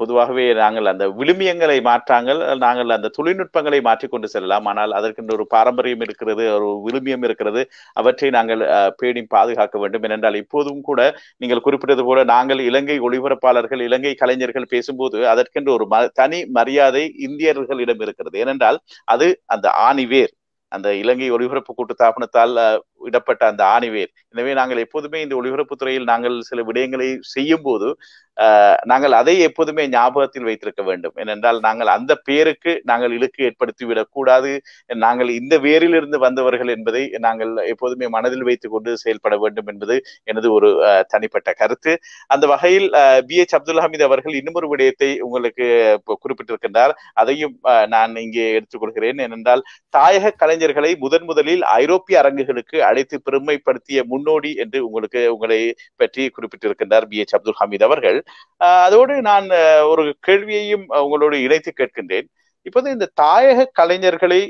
பொதுவாகவே நாங்கள் அந்த விழுமியங்களை மாற்றாங்கள் நாங்கள் அந்த தொழில்நுட்பங்களை மாற்றிக்கொண்டு செல்லலாம் ஆனால் அதற்கென்று ஒரு பாரம்பரியம் இருக்கிறது ஒரு விழுமியம் இருக்கிறது அவற்றை நாங்கள் பேணி பாதுகாக்க வேண்டும் ஏனென்றால் இப்போதும் கூட நீங்கள் குறிப்பிட்டது போல நாங்கள் இலங்கை ஒளிபரப்பாளர்கள் இலங்கை கலைஞர்கள் பேசும்போது அதற்கென்று ஒரு தனி மரியாதை இந்தியர்களிடம் இருக்கிறது ஏனென்றால் அது அந்த ஆணிவேர் அந்த இலங்கை ஒளிபரப்பு கூட்டு தாபனத்தால் இடப்பட்ட அந்த ஆணிவேர் எனவே நாங்கள் எப்போதுமே இந்த துறையில் நாங்கள் சில விடயங்களை செய்யும் போது நாங்கள் அதை எப்போதுமே ஞாபகத்தில் வைத்திருக்க வேண்டும் ஏனென்றால் நாங்கள் அந்த பேருக்கு நாங்கள் இழுக்கு ஏற்படுத்தி விடக்கூடாது நாங்கள் இந்த வேரிலிருந்து வந்தவர்கள் என்பதை நாங்கள் எப்போதுமே மனதில் வைத்துக்கொண்டு செயல்பட வேண்டும் என்பது எனது ஒரு தனிப்பட்ட கருத்து அந்த வகையில் பி எச் அப்துல் ஹமீத் அவர்கள் இன்னொரு விடயத்தை உங்களுக்கு குறிப்பிட்டிருக்கின்றார் அதையும் நான் இங்கே எடுத்துக்கொள்கிறேன் ஏனென்றால் தாயக கலைஞர்களை முதன் முதலில் ஐரோப்பிய அரங்குகளுக்கு அழைத்து பெருமைப்படுத்திய முன்னோடி என்று உங்களுக்கு உங்களை பற்றி குறிப்பிட்டிருக்கின்றார் பி எச் அப்துல் ஹமீத் அவர்கள் அதோடு நான் ஒரு கேள்வியையும் உங்களோடு இணைத்து கேட்கின்றேன் இப்போது இந்த தாயக கலைஞர்களை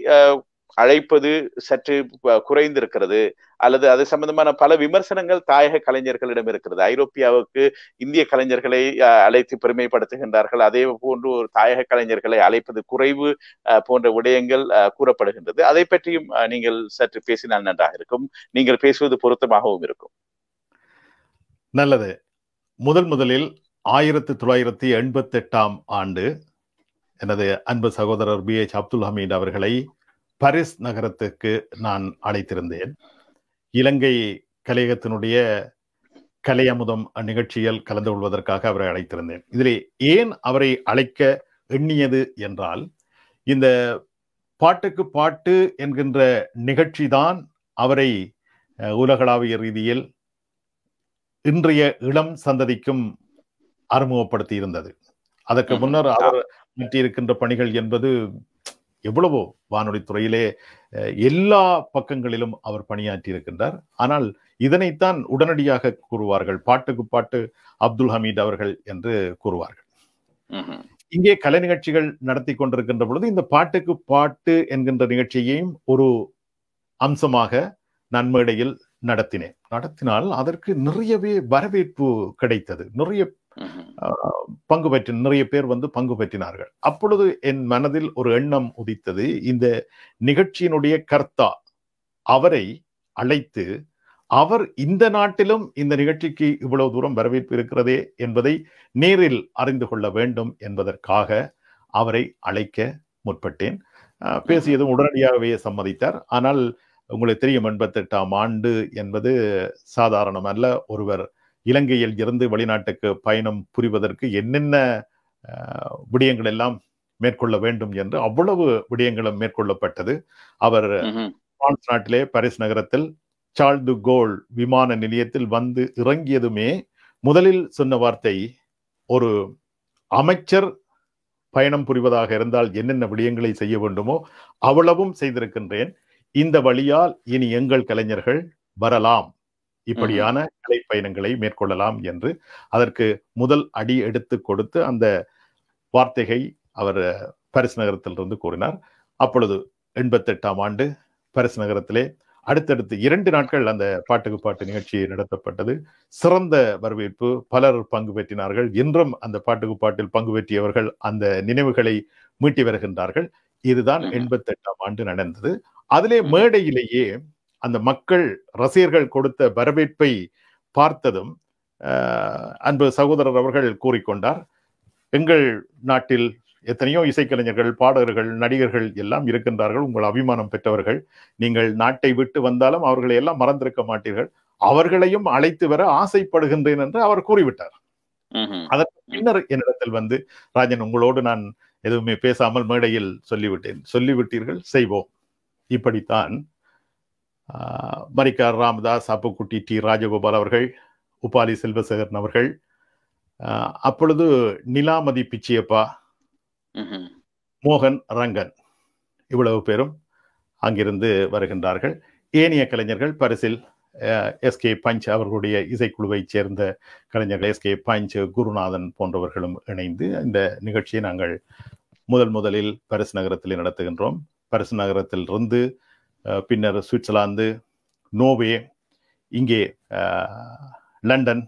அழைப்பது சற்று குறைந்திருக்கிறது அல்லது அது சம்பந்தமான பல விமர்சனங்கள் தாயக கலைஞர்களிடம் இருக்கிறது ஐரோப்பியாவுக்கு இந்திய கலைஞர்களை அழைத்து பெருமைப்படுத்துகின்றார்கள் அதே போன்று ஒரு தாயக கலைஞர்களை அழைப்பது குறைவு போன்ற விடயங்கள் கூறப்படுகின்றது அதை பற்றியும் நீங்கள் சற்று பேசினால் நன்றாக இருக்கும் நீங்கள் பேசுவது பொருத்தமாகவும் இருக்கும் நல்லது முதல் முதலில் ஆயிரத்தி தொள்ளாயிரத்தி எண்பத்தி எட்டாம் ஆண்டு எனது அன்பு சகோதரர் பி எச் அப்துல் ஹமீத் அவர்களை பரிஸ் நகரத்துக்கு நான் அழைத்திருந்தேன் இலங்கை கலையகத்தினுடைய கலையமுதம் நிகழ்ச்சியில் கலந்து கொள்வதற்காக அவரை அழைத்திருந்தேன் இதில் ஏன் அவரை அழைக்க எண்ணியது என்றால் இந்த பாட்டுக்கு பாட்டு என்கின்ற நிகழ்ச்சி தான் அவரை உலகளாவிய ரீதியில் இன்றைய இளம் சந்ததிக்கும் அறிமுகப்படுத்தி இருந்தது அதற்கு முன்னர் அவர் இருக்கின்ற பணிகள் என்பது எவ்வளவோ வானொலி துறையிலே எல்லா பக்கங்களிலும் அவர் பணியாற்றி இருக்கின்றார் ஆனால் இதனைத்தான் உடனடியாக கூறுவார்கள் பாட்டுக்கு பாட்டு அப்துல் ஹமீத் அவர்கள் என்று கூறுவார்கள் இங்கே கலை நிகழ்ச்சிகள் நடத்தி கொண்டிருக்கின்ற பொழுது இந்த பாட்டுக்கு பாட்டு என்கின்ற நிகழ்ச்சியையும் ஒரு அம்சமாக நன்மேடையில் நடத்தினேன் நடத்தினால் அதற்கு நிறையவே வரவேற்பு கிடைத்தது நிறைய பங்கு பெற்ற நிறைய பேர் வந்து பங்கு பெற்றினார்கள் அப்பொழுது என் மனதில் ஒரு எண்ணம் உதித்தது இந்த நிகழ்ச்சியினுடைய கர்த்தா அவரை அழைத்து அவர் இந்த நாட்டிலும் இந்த நிகழ்ச்சிக்கு இவ்வளவு தூரம் வரவேற்பு இருக்கிறதே என்பதை நேரில் அறிந்து கொள்ள வேண்டும் என்பதற்காக அவரை அழைக்க முற்பட்டேன் பேசியதும் உடனடியாகவே சம்மதித்தார் ஆனால் உங்களுக்கு தெரியும் எண்பத்தெட்டாம் ஆண்டு என்பது சாதாரணமல்ல ஒருவர் இலங்கையில் இருந்து வெளிநாட்டுக்கு பயணம் புரிவதற்கு என்னென்ன விடயங்கள் எல்லாம் மேற்கொள்ள வேண்டும் என்று அவ்வளவு விடயங்களும் மேற்கொள்ளப்பட்டது அவர் பிரான்ஸ் நாட்டிலே பாரிஸ் நகரத்தில் சால் டு கோல் விமான நிலையத்தில் வந்து இறங்கியதுமே முதலில் சொன்ன வார்த்தை ஒரு அமைச்சர் பயணம் புரிவதாக இருந்தால் என்னென்ன விடயங்களை செய்ய வேண்டுமோ அவ்வளவும் செய்திருக்கின்றேன் இந்த வழியால் இனி எங்கள் கலைஞர்கள் வரலாம் இப்படியான கலை பயணங்களை மேற்கொள்ளலாம் என்று அதற்கு முதல் அடி எடுத்து கொடுத்து அந்த வார்த்தைகை அவர் பரிசு நகரத்திலிருந்து கூறினார் அப்பொழுது எண்பத்தி எட்டாம் ஆண்டு பரிசு நகரத்திலே அடுத்தடுத்து இரண்டு நாட்கள் அந்த பாட்டுக்கு பாட்டு நிகழ்ச்சி நடத்தப்பட்டது சிறந்த வரவேற்பு பலர் பங்கு பெற்றினார்கள் இன்றும் அந்த பாட்டுக்கு பாட்டில் பங்கு பெற்றியவர்கள் அந்த நினைவுகளை மீட்டி வருகின்றார்கள் இதுதான் எண்பத்தி எட்டாம் ஆண்டு நடந்தது அதிலே மேடையிலேயே அந்த மக்கள் ரசிகர்கள் கொடுத்த வரவேற்பை பார்த்ததும் அன்பு சகோதரர் அவர்கள் கூறிக்கொண்டார் எங்கள் நாட்டில் எத்தனையோ இசைக்கலைஞர்கள் பாடகர்கள் நடிகர்கள் எல்லாம் இருக்கின்றார்கள் உங்கள் அபிமானம் பெற்றவர்கள் நீங்கள் நாட்டை விட்டு வந்தாலும் அவர்களை எல்லாம் மறந்திருக்க மாட்டீர்கள் அவர்களையும் அழைத்து வர ஆசைப்படுகின்றேன் என்று அவர் கூறிவிட்டார் அதற்கு பின்னர் என்னிடத்தில் வந்து ராஜன் உங்களோடு நான் எதுவுமே பேசாமல் மேடையில் சொல்லிவிட்டேன் சொல்லிவிட்டீர்கள் செய்வோம் இப்படித்தான் மணிக்கார் ராமதாஸ் அப்புக்குட்டி டி ராஜகோபால் அவர்கள் உபாலி செல்வசேகரன் அவர்கள் அப்பொழுது நிலாமதி பிச்சியப்பா மோகன் ரங்கன் இவ்வளவு பேரும் அங்கிருந்து வருகின்றார்கள் ஏனைய கலைஞர்கள் பரிசில் எஸ்கே பஞ்ச் அவர்களுடைய இசைக்குழுவைச் சேர்ந்த கலைஞர்கள் எஸ்கே பஞ்ச் குருநாதன் போன்றவர்களும் இணைந்து இந்த நிகழ்ச்சியை நாங்கள் முதல் முதலில் பரிசு நகரத்தில் நடத்துகின்றோம் பரிசு நகரத்திலிருந்து பின்னர் சுவிட்சர்லாந்து நோவே இங்கே லண்டன்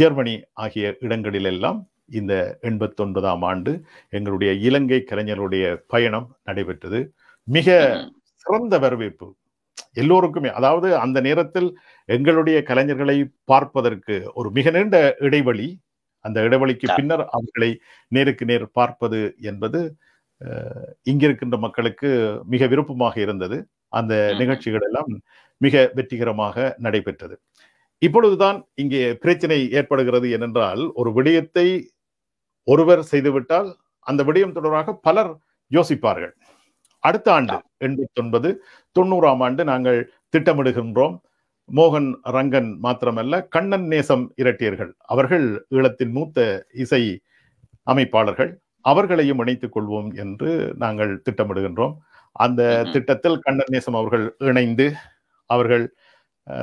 ஜெர்மனி ஆகிய இடங்களிலெல்லாம் இந்த எண்பத்தொன்பதாம் ஆண்டு எங்களுடைய இலங்கை கலைஞருடைய பயணம் நடைபெற்றது மிக சிறந்த வரவேற்பு எல்லோருக்குமே அதாவது அந்த நேரத்தில் எங்களுடைய கலைஞர்களை பார்ப்பதற்கு ஒரு மிக நீண்ட இடைவெளி அந்த இடைவெளிக்கு பின்னர் அவர்களை நேருக்கு நேர் பார்ப்பது என்பது இங்கிருக்கின்ற மக்களுக்கு மிக விருப்பமாக இருந்தது அந்த நிகழ்ச்சிகள் எல்லாம் மிக வெற்றிகரமாக நடைபெற்றது இப்பொழுதுதான் இங்கே பிரச்சனை ஏற்படுகிறது ஏனென்றால் ஒரு விடயத்தை ஒருவர் செய்துவிட்டால் அந்த விடயம் தொடர்பாக பலர் யோசிப்பார்கள் அடுத்த ஆண்டு எண்பத்தி ஒன்பது தொண்ணூறாம் ஆண்டு நாங்கள் திட்டமிடுகின்றோம் மோகன் ரங்கன் மாத்திரமல்ல கண்ணன் நேசம் இரட்டியர்கள் அவர்கள் ஈழத்தின் மூத்த இசை அமைப்பாளர்கள் அவர்களையும் இணைத்துக் கொள்வோம் என்று நாங்கள் திட்டமிடுகின்றோம் அந்த திட்டத்தில் கண்ணன் நேசம் அவர்கள் இணைந்து அவர்கள்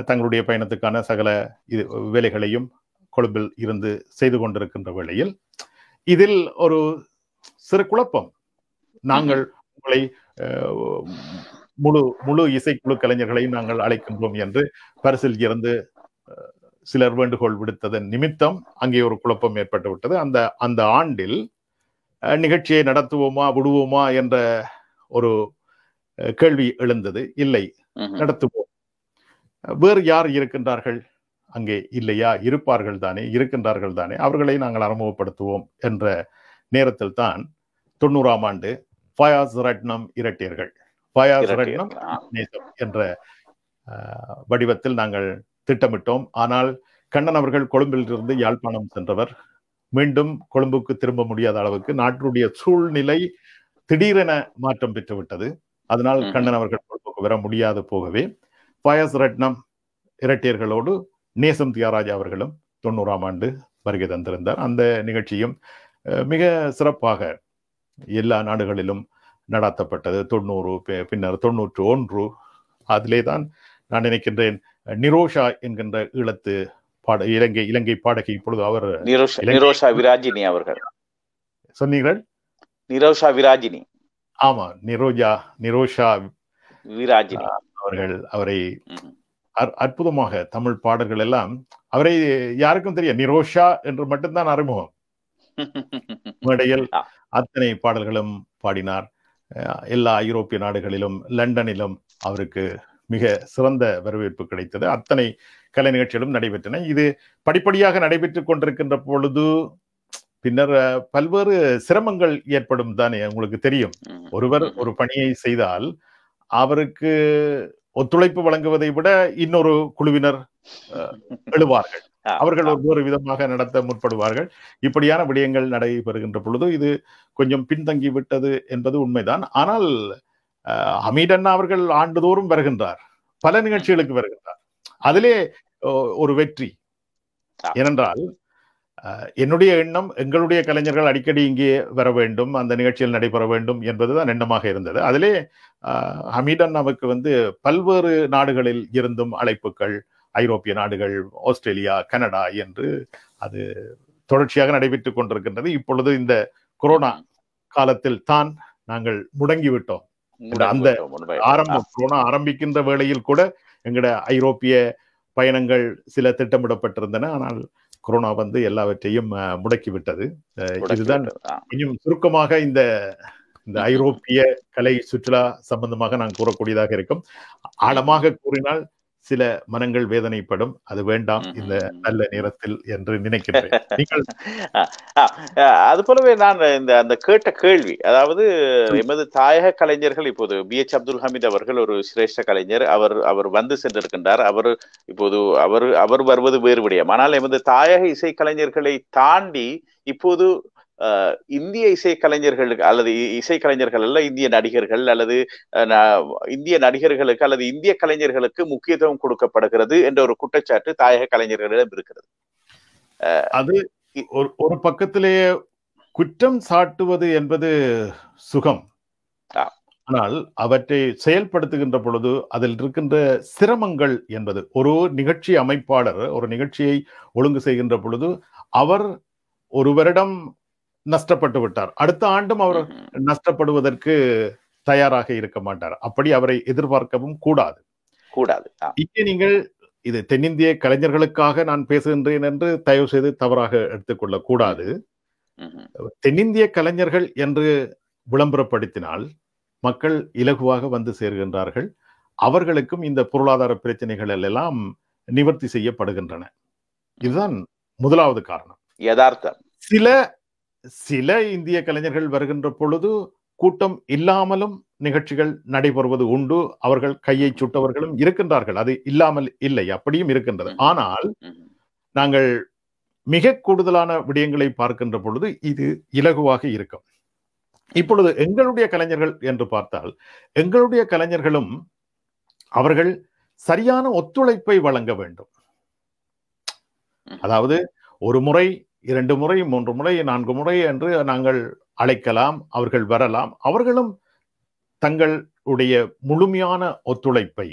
தங்களுடைய பயணத்துக்கான சகல இது வேலைகளையும் கொழும்பில் இருந்து செய்து கொண்டிருக்கின்ற வேளையில் இதில் ஒரு சிறு குழப்பம் நாங்கள் உங்களை முழு முழு இசைக்குழு கலைஞர்களையும் நாங்கள் அழைக்கின்றோம் என்று பரிசில் இருந்து சிலர் வேண்டுகோள் விடுத்ததன் நிமித்தம் அங்கே ஒரு குழப்பம் ஏற்பட்டு விட்டது அந்த அந்த ஆண்டில் நிகழ்ச்சியை நடத்துவோமா விடுவோமா என்ற ஒரு கேள்வி எழுந்தது இல்லை நடத்துவோம் வேறு யார் இருக்கின்றார்கள் அங்கே இல்லையா இருப்பார்கள் தானே இருக்கின்றார்கள் தானே அவர்களை நாங்கள் அறிமுகப்படுத்துவோம் என்ற நேரத்தில் தான் தொண்ணூறாம் ஆண்டு ஃபயாஸ் ரட்னம் இரட்டியர்கள் ஃபயாஸ் ரட்னம் நேசம் என்ற வடிவத்தில் நாங்கள் திட்டமிட்டோம் ஆனால் கண்ணன் அவர்கள் கொழும்பிலிருந்து யாழ்ப்பாணம் சென்றவர் மீண்டும் கொழும்புக்கு திரும்ப முடியாத அளவுக்கு நாட்டினுடைய சூழ்நிலை திடீரென மாற்றம் பெற்றுவிட்டது அதனால் கண்ணன் அவர்கள் கொழும்புக்கு வர முடியாது போகவே பயஸ் ரட்னம் இரட்டையர்களோடு நேசம் தியாராஜா அவர்களும் தொண்ணூறாம் ஆண்டு வருகை தந்திருந்தார் அந்த நிகழ்ச்சியும் மிக சிறப்பாக எல்லா நாடுகளிலும் நடாத்தப்பட்டது தொண்ணூறு பின்னர் தொண்ணூற்று ஒன்று அதிலே தான் நான் நினைக்கின்றேன் நிரோஷா என்கின்ற ஈழத்து பாட இலங்கை இலங்கை பாடகி இப்பொழுது அவர் நிரோஷா விராஜினி அவர்கள் சொன்னீர்கள் நிரோஷா விராஜினி ஆமா நிரோஜா நிரோஷா விராஜினி அவர்கள் அவரை அற்புதமாக தமிழ் பாடல்கள் எல்லாம் அவரை யாருக்கும் தெரியும் நிரோஷா என்று மட்டும்தான் அறிமுகம் மேடையில் அத்தனை பாடல்களும் பாடினார் எல்லா ஐரோப்பிய நாடுகளிலும் லண்டனிலும் அவருக்கு மிக சிறந்த வரவேற்பு கிடைத்தது அத்தனை கலை நிகழ்ச்சிகளும் நடைபெற்றன இது படிப்படியாக நடைபெற்று கொண்டிருக்கின்ற பொழுது பின்னர் பல்வேறு சிரமங்கள் ஏற்படும் தானே உங்களுக்கு தெரியும் ஒருவர் ஒரு பணியை செய்தால் அவருக்கு ஒத்துழைப்பு வழங்குவதை விட இன்னொரு குழுவினர் எழுவார்கள் அவர்கள் ஒவ்வொரு விதமாக நடத்த முற்படுவார்கள் இப்படியான விடயங்கள் நடைபெறுகின்ற பொழுது இது கொஞ்சம் பின்தங்கி விட்டது என்பது உண்மைதான் ஆனால் அமீடன்னா அவர்கள் ஆண்டுதோறும் வருகின்றார் பல நிகழ்ச்சிகளுக்கு வருகின்றார் அதிலே ஒரு வெற்றி ஏனென்றால் என்னுடைய எண்ணம் எங்களுடைய கலைஞர்கள் அடிக்கடி இங்கே வர வேண்டும் அந்த நிகழ்ச்சியில் நடைபெற வேண்டும் என்பதுதான் எண்ணமாக இருந்தது அதிலே ஹமீடன் நமக்கு வந்து பல்வேறு நாடுகளில் இருந்தும் அழைப்புகள் ஐரோப்பிய நாடுகள் ஆஸ்திரேலியா கனடா என்று அது தொடர்ச்சியாக நடைபெற்றுக் கொண்டிருக்கின்றது இப்பொழுது இந்த கொரோனா காலத்தில் தான் நாங்கள் முடங்கிவிட்டோம் அந்த ஆரம்பம் கொரோனா ஆரம்பிக்கின்ற வேளையில் கூட எங்கட ஐரோப்பிய பயணங்கள் சில திட்டமிடப்பட்டிருந்தன ஆனால் கொரோனா வந்து எல்லாவற்றையும் முடக்கிவிட்டது இதுதான் இன்னும் சுருக்கமாக இந்த இந்த ஐரோப்பிய கலை சுற்றுலா சம்பந்தமாக நான் கூறக்கூடியதாக இருக்கும் ஆழமாக கூறினால் சில மனங்கள் வேதனைப்படும் அது வேண்டாம் இந்த நல்ல நேரத்தில் என்று நினைக்கிறேன் அது போலவே நான் இந்த அந்த கேட்ட கேள்வி அதாவது எமது தாயக கலைஞர்கள் இப்போது பி எச் அப்துல் ஹமீத் அவர்கள் ஒரு சிரேஷ்ட கலைஞர் அவர் அவர் வந்து சென்றிருக்கின்றார் அவர் இப்போது அவர் அவர் வருவது வேறுபடியும் ஆனால் எமது தாயக இசை கலைஞர்களை தாண்டி இப்போது இந்திய இசைக்கலைஞர்களுக்கு அல்லது இசைக்கலைஞர்கள் அல்ல இந்திய நடிகர்கள் அல்லது இந்திய நடிகர்களுக்கு அல்லது இந்திய கலைஞர்களுக்கு முக்கியத்துவம் கொடுக்கப்படுகிறது என்ற ஒரு குற்றச்சாட்டு தாயக கலைஞர்களிடம் இருக்கிறது அது ஒரு பக்கத்திலேயே குற்றம் சாட்டுவது என்பது சுகம் ஆனால் அவற்றை செயல்படுத்துகின்ற பொழுது அதில் இருக்கின்ற சிரமங்கள் என்பது ஒரு நிகழ்ச்சி அமைப்பாளர் ஒரு நிகழ்ச்சியை ஒழுங்கு செய்கின்ற பொழுது அவர் ஒரு வருடம் நஷ்டப்பட்டு விட்டார் அடுத்த ஆண்டும் அவர் நஷ்டப்படுவதற்கு தயாராக இருக்க மாட்டார் அப்படி அவரை எதிர்பார்க்கவும் கூடாது கூடாது இங்கே நீங்கள் இது தென்னிந்திய கலைஞர்களுக்காக நான் பேசுகின்றேன் என்று தயவு செய்து தவறாக எடுத்துக்கொள்ள கூடாது தென்னிந்திய கலைஞர்கள் என்று விளம்பரப்படுத்தினால் மக்கள் இலகுவாக வந்து சேர்கின்றார்கள் அவர்களுக்கும் இந்த பொருளாதார பிரச்சனைகள் எல்லாம் நிவர்த்தி செய்யப்படுகின்றன இதுதான் முதலாவது காரணம் யதார்த்தம் சில சில இந்திய கலைஞர்கள் வருகின்ற பொழுது கூட்டம் இல்லாமலும் நிகழ்ச்சிகள் நடைபெறுவது உண்டு அவர்கள் கையை சுட்டவர்களும் இருக்கின்றார்கள் அது இல்லாமல் இல்லை அப்படியும் இருக்கின்றது ஆனால் நாங்கள் மிக கூடுதலான விடயங்களை பார்க்கின்ற பொழுது இது இலகுவாக இருக்கும் இப்பொழுது எங்களுடைய கலைஞர்கள் என்று பார்த்தால் எங்களுடைய கலைஞர்களும் அவர்கள் சரியான ஒத்துழைப்பை வழங்க வேண்டும் அதாவது ஒரு முறை இரண்டு முறை மூன்று முறை நான்கு முறை என்று நாங்கள் அழைக்கலாம் அவர்கள் வரலாம் அவர்களும் தங்களுடைய முழுமையான ஒத்துழைப்பை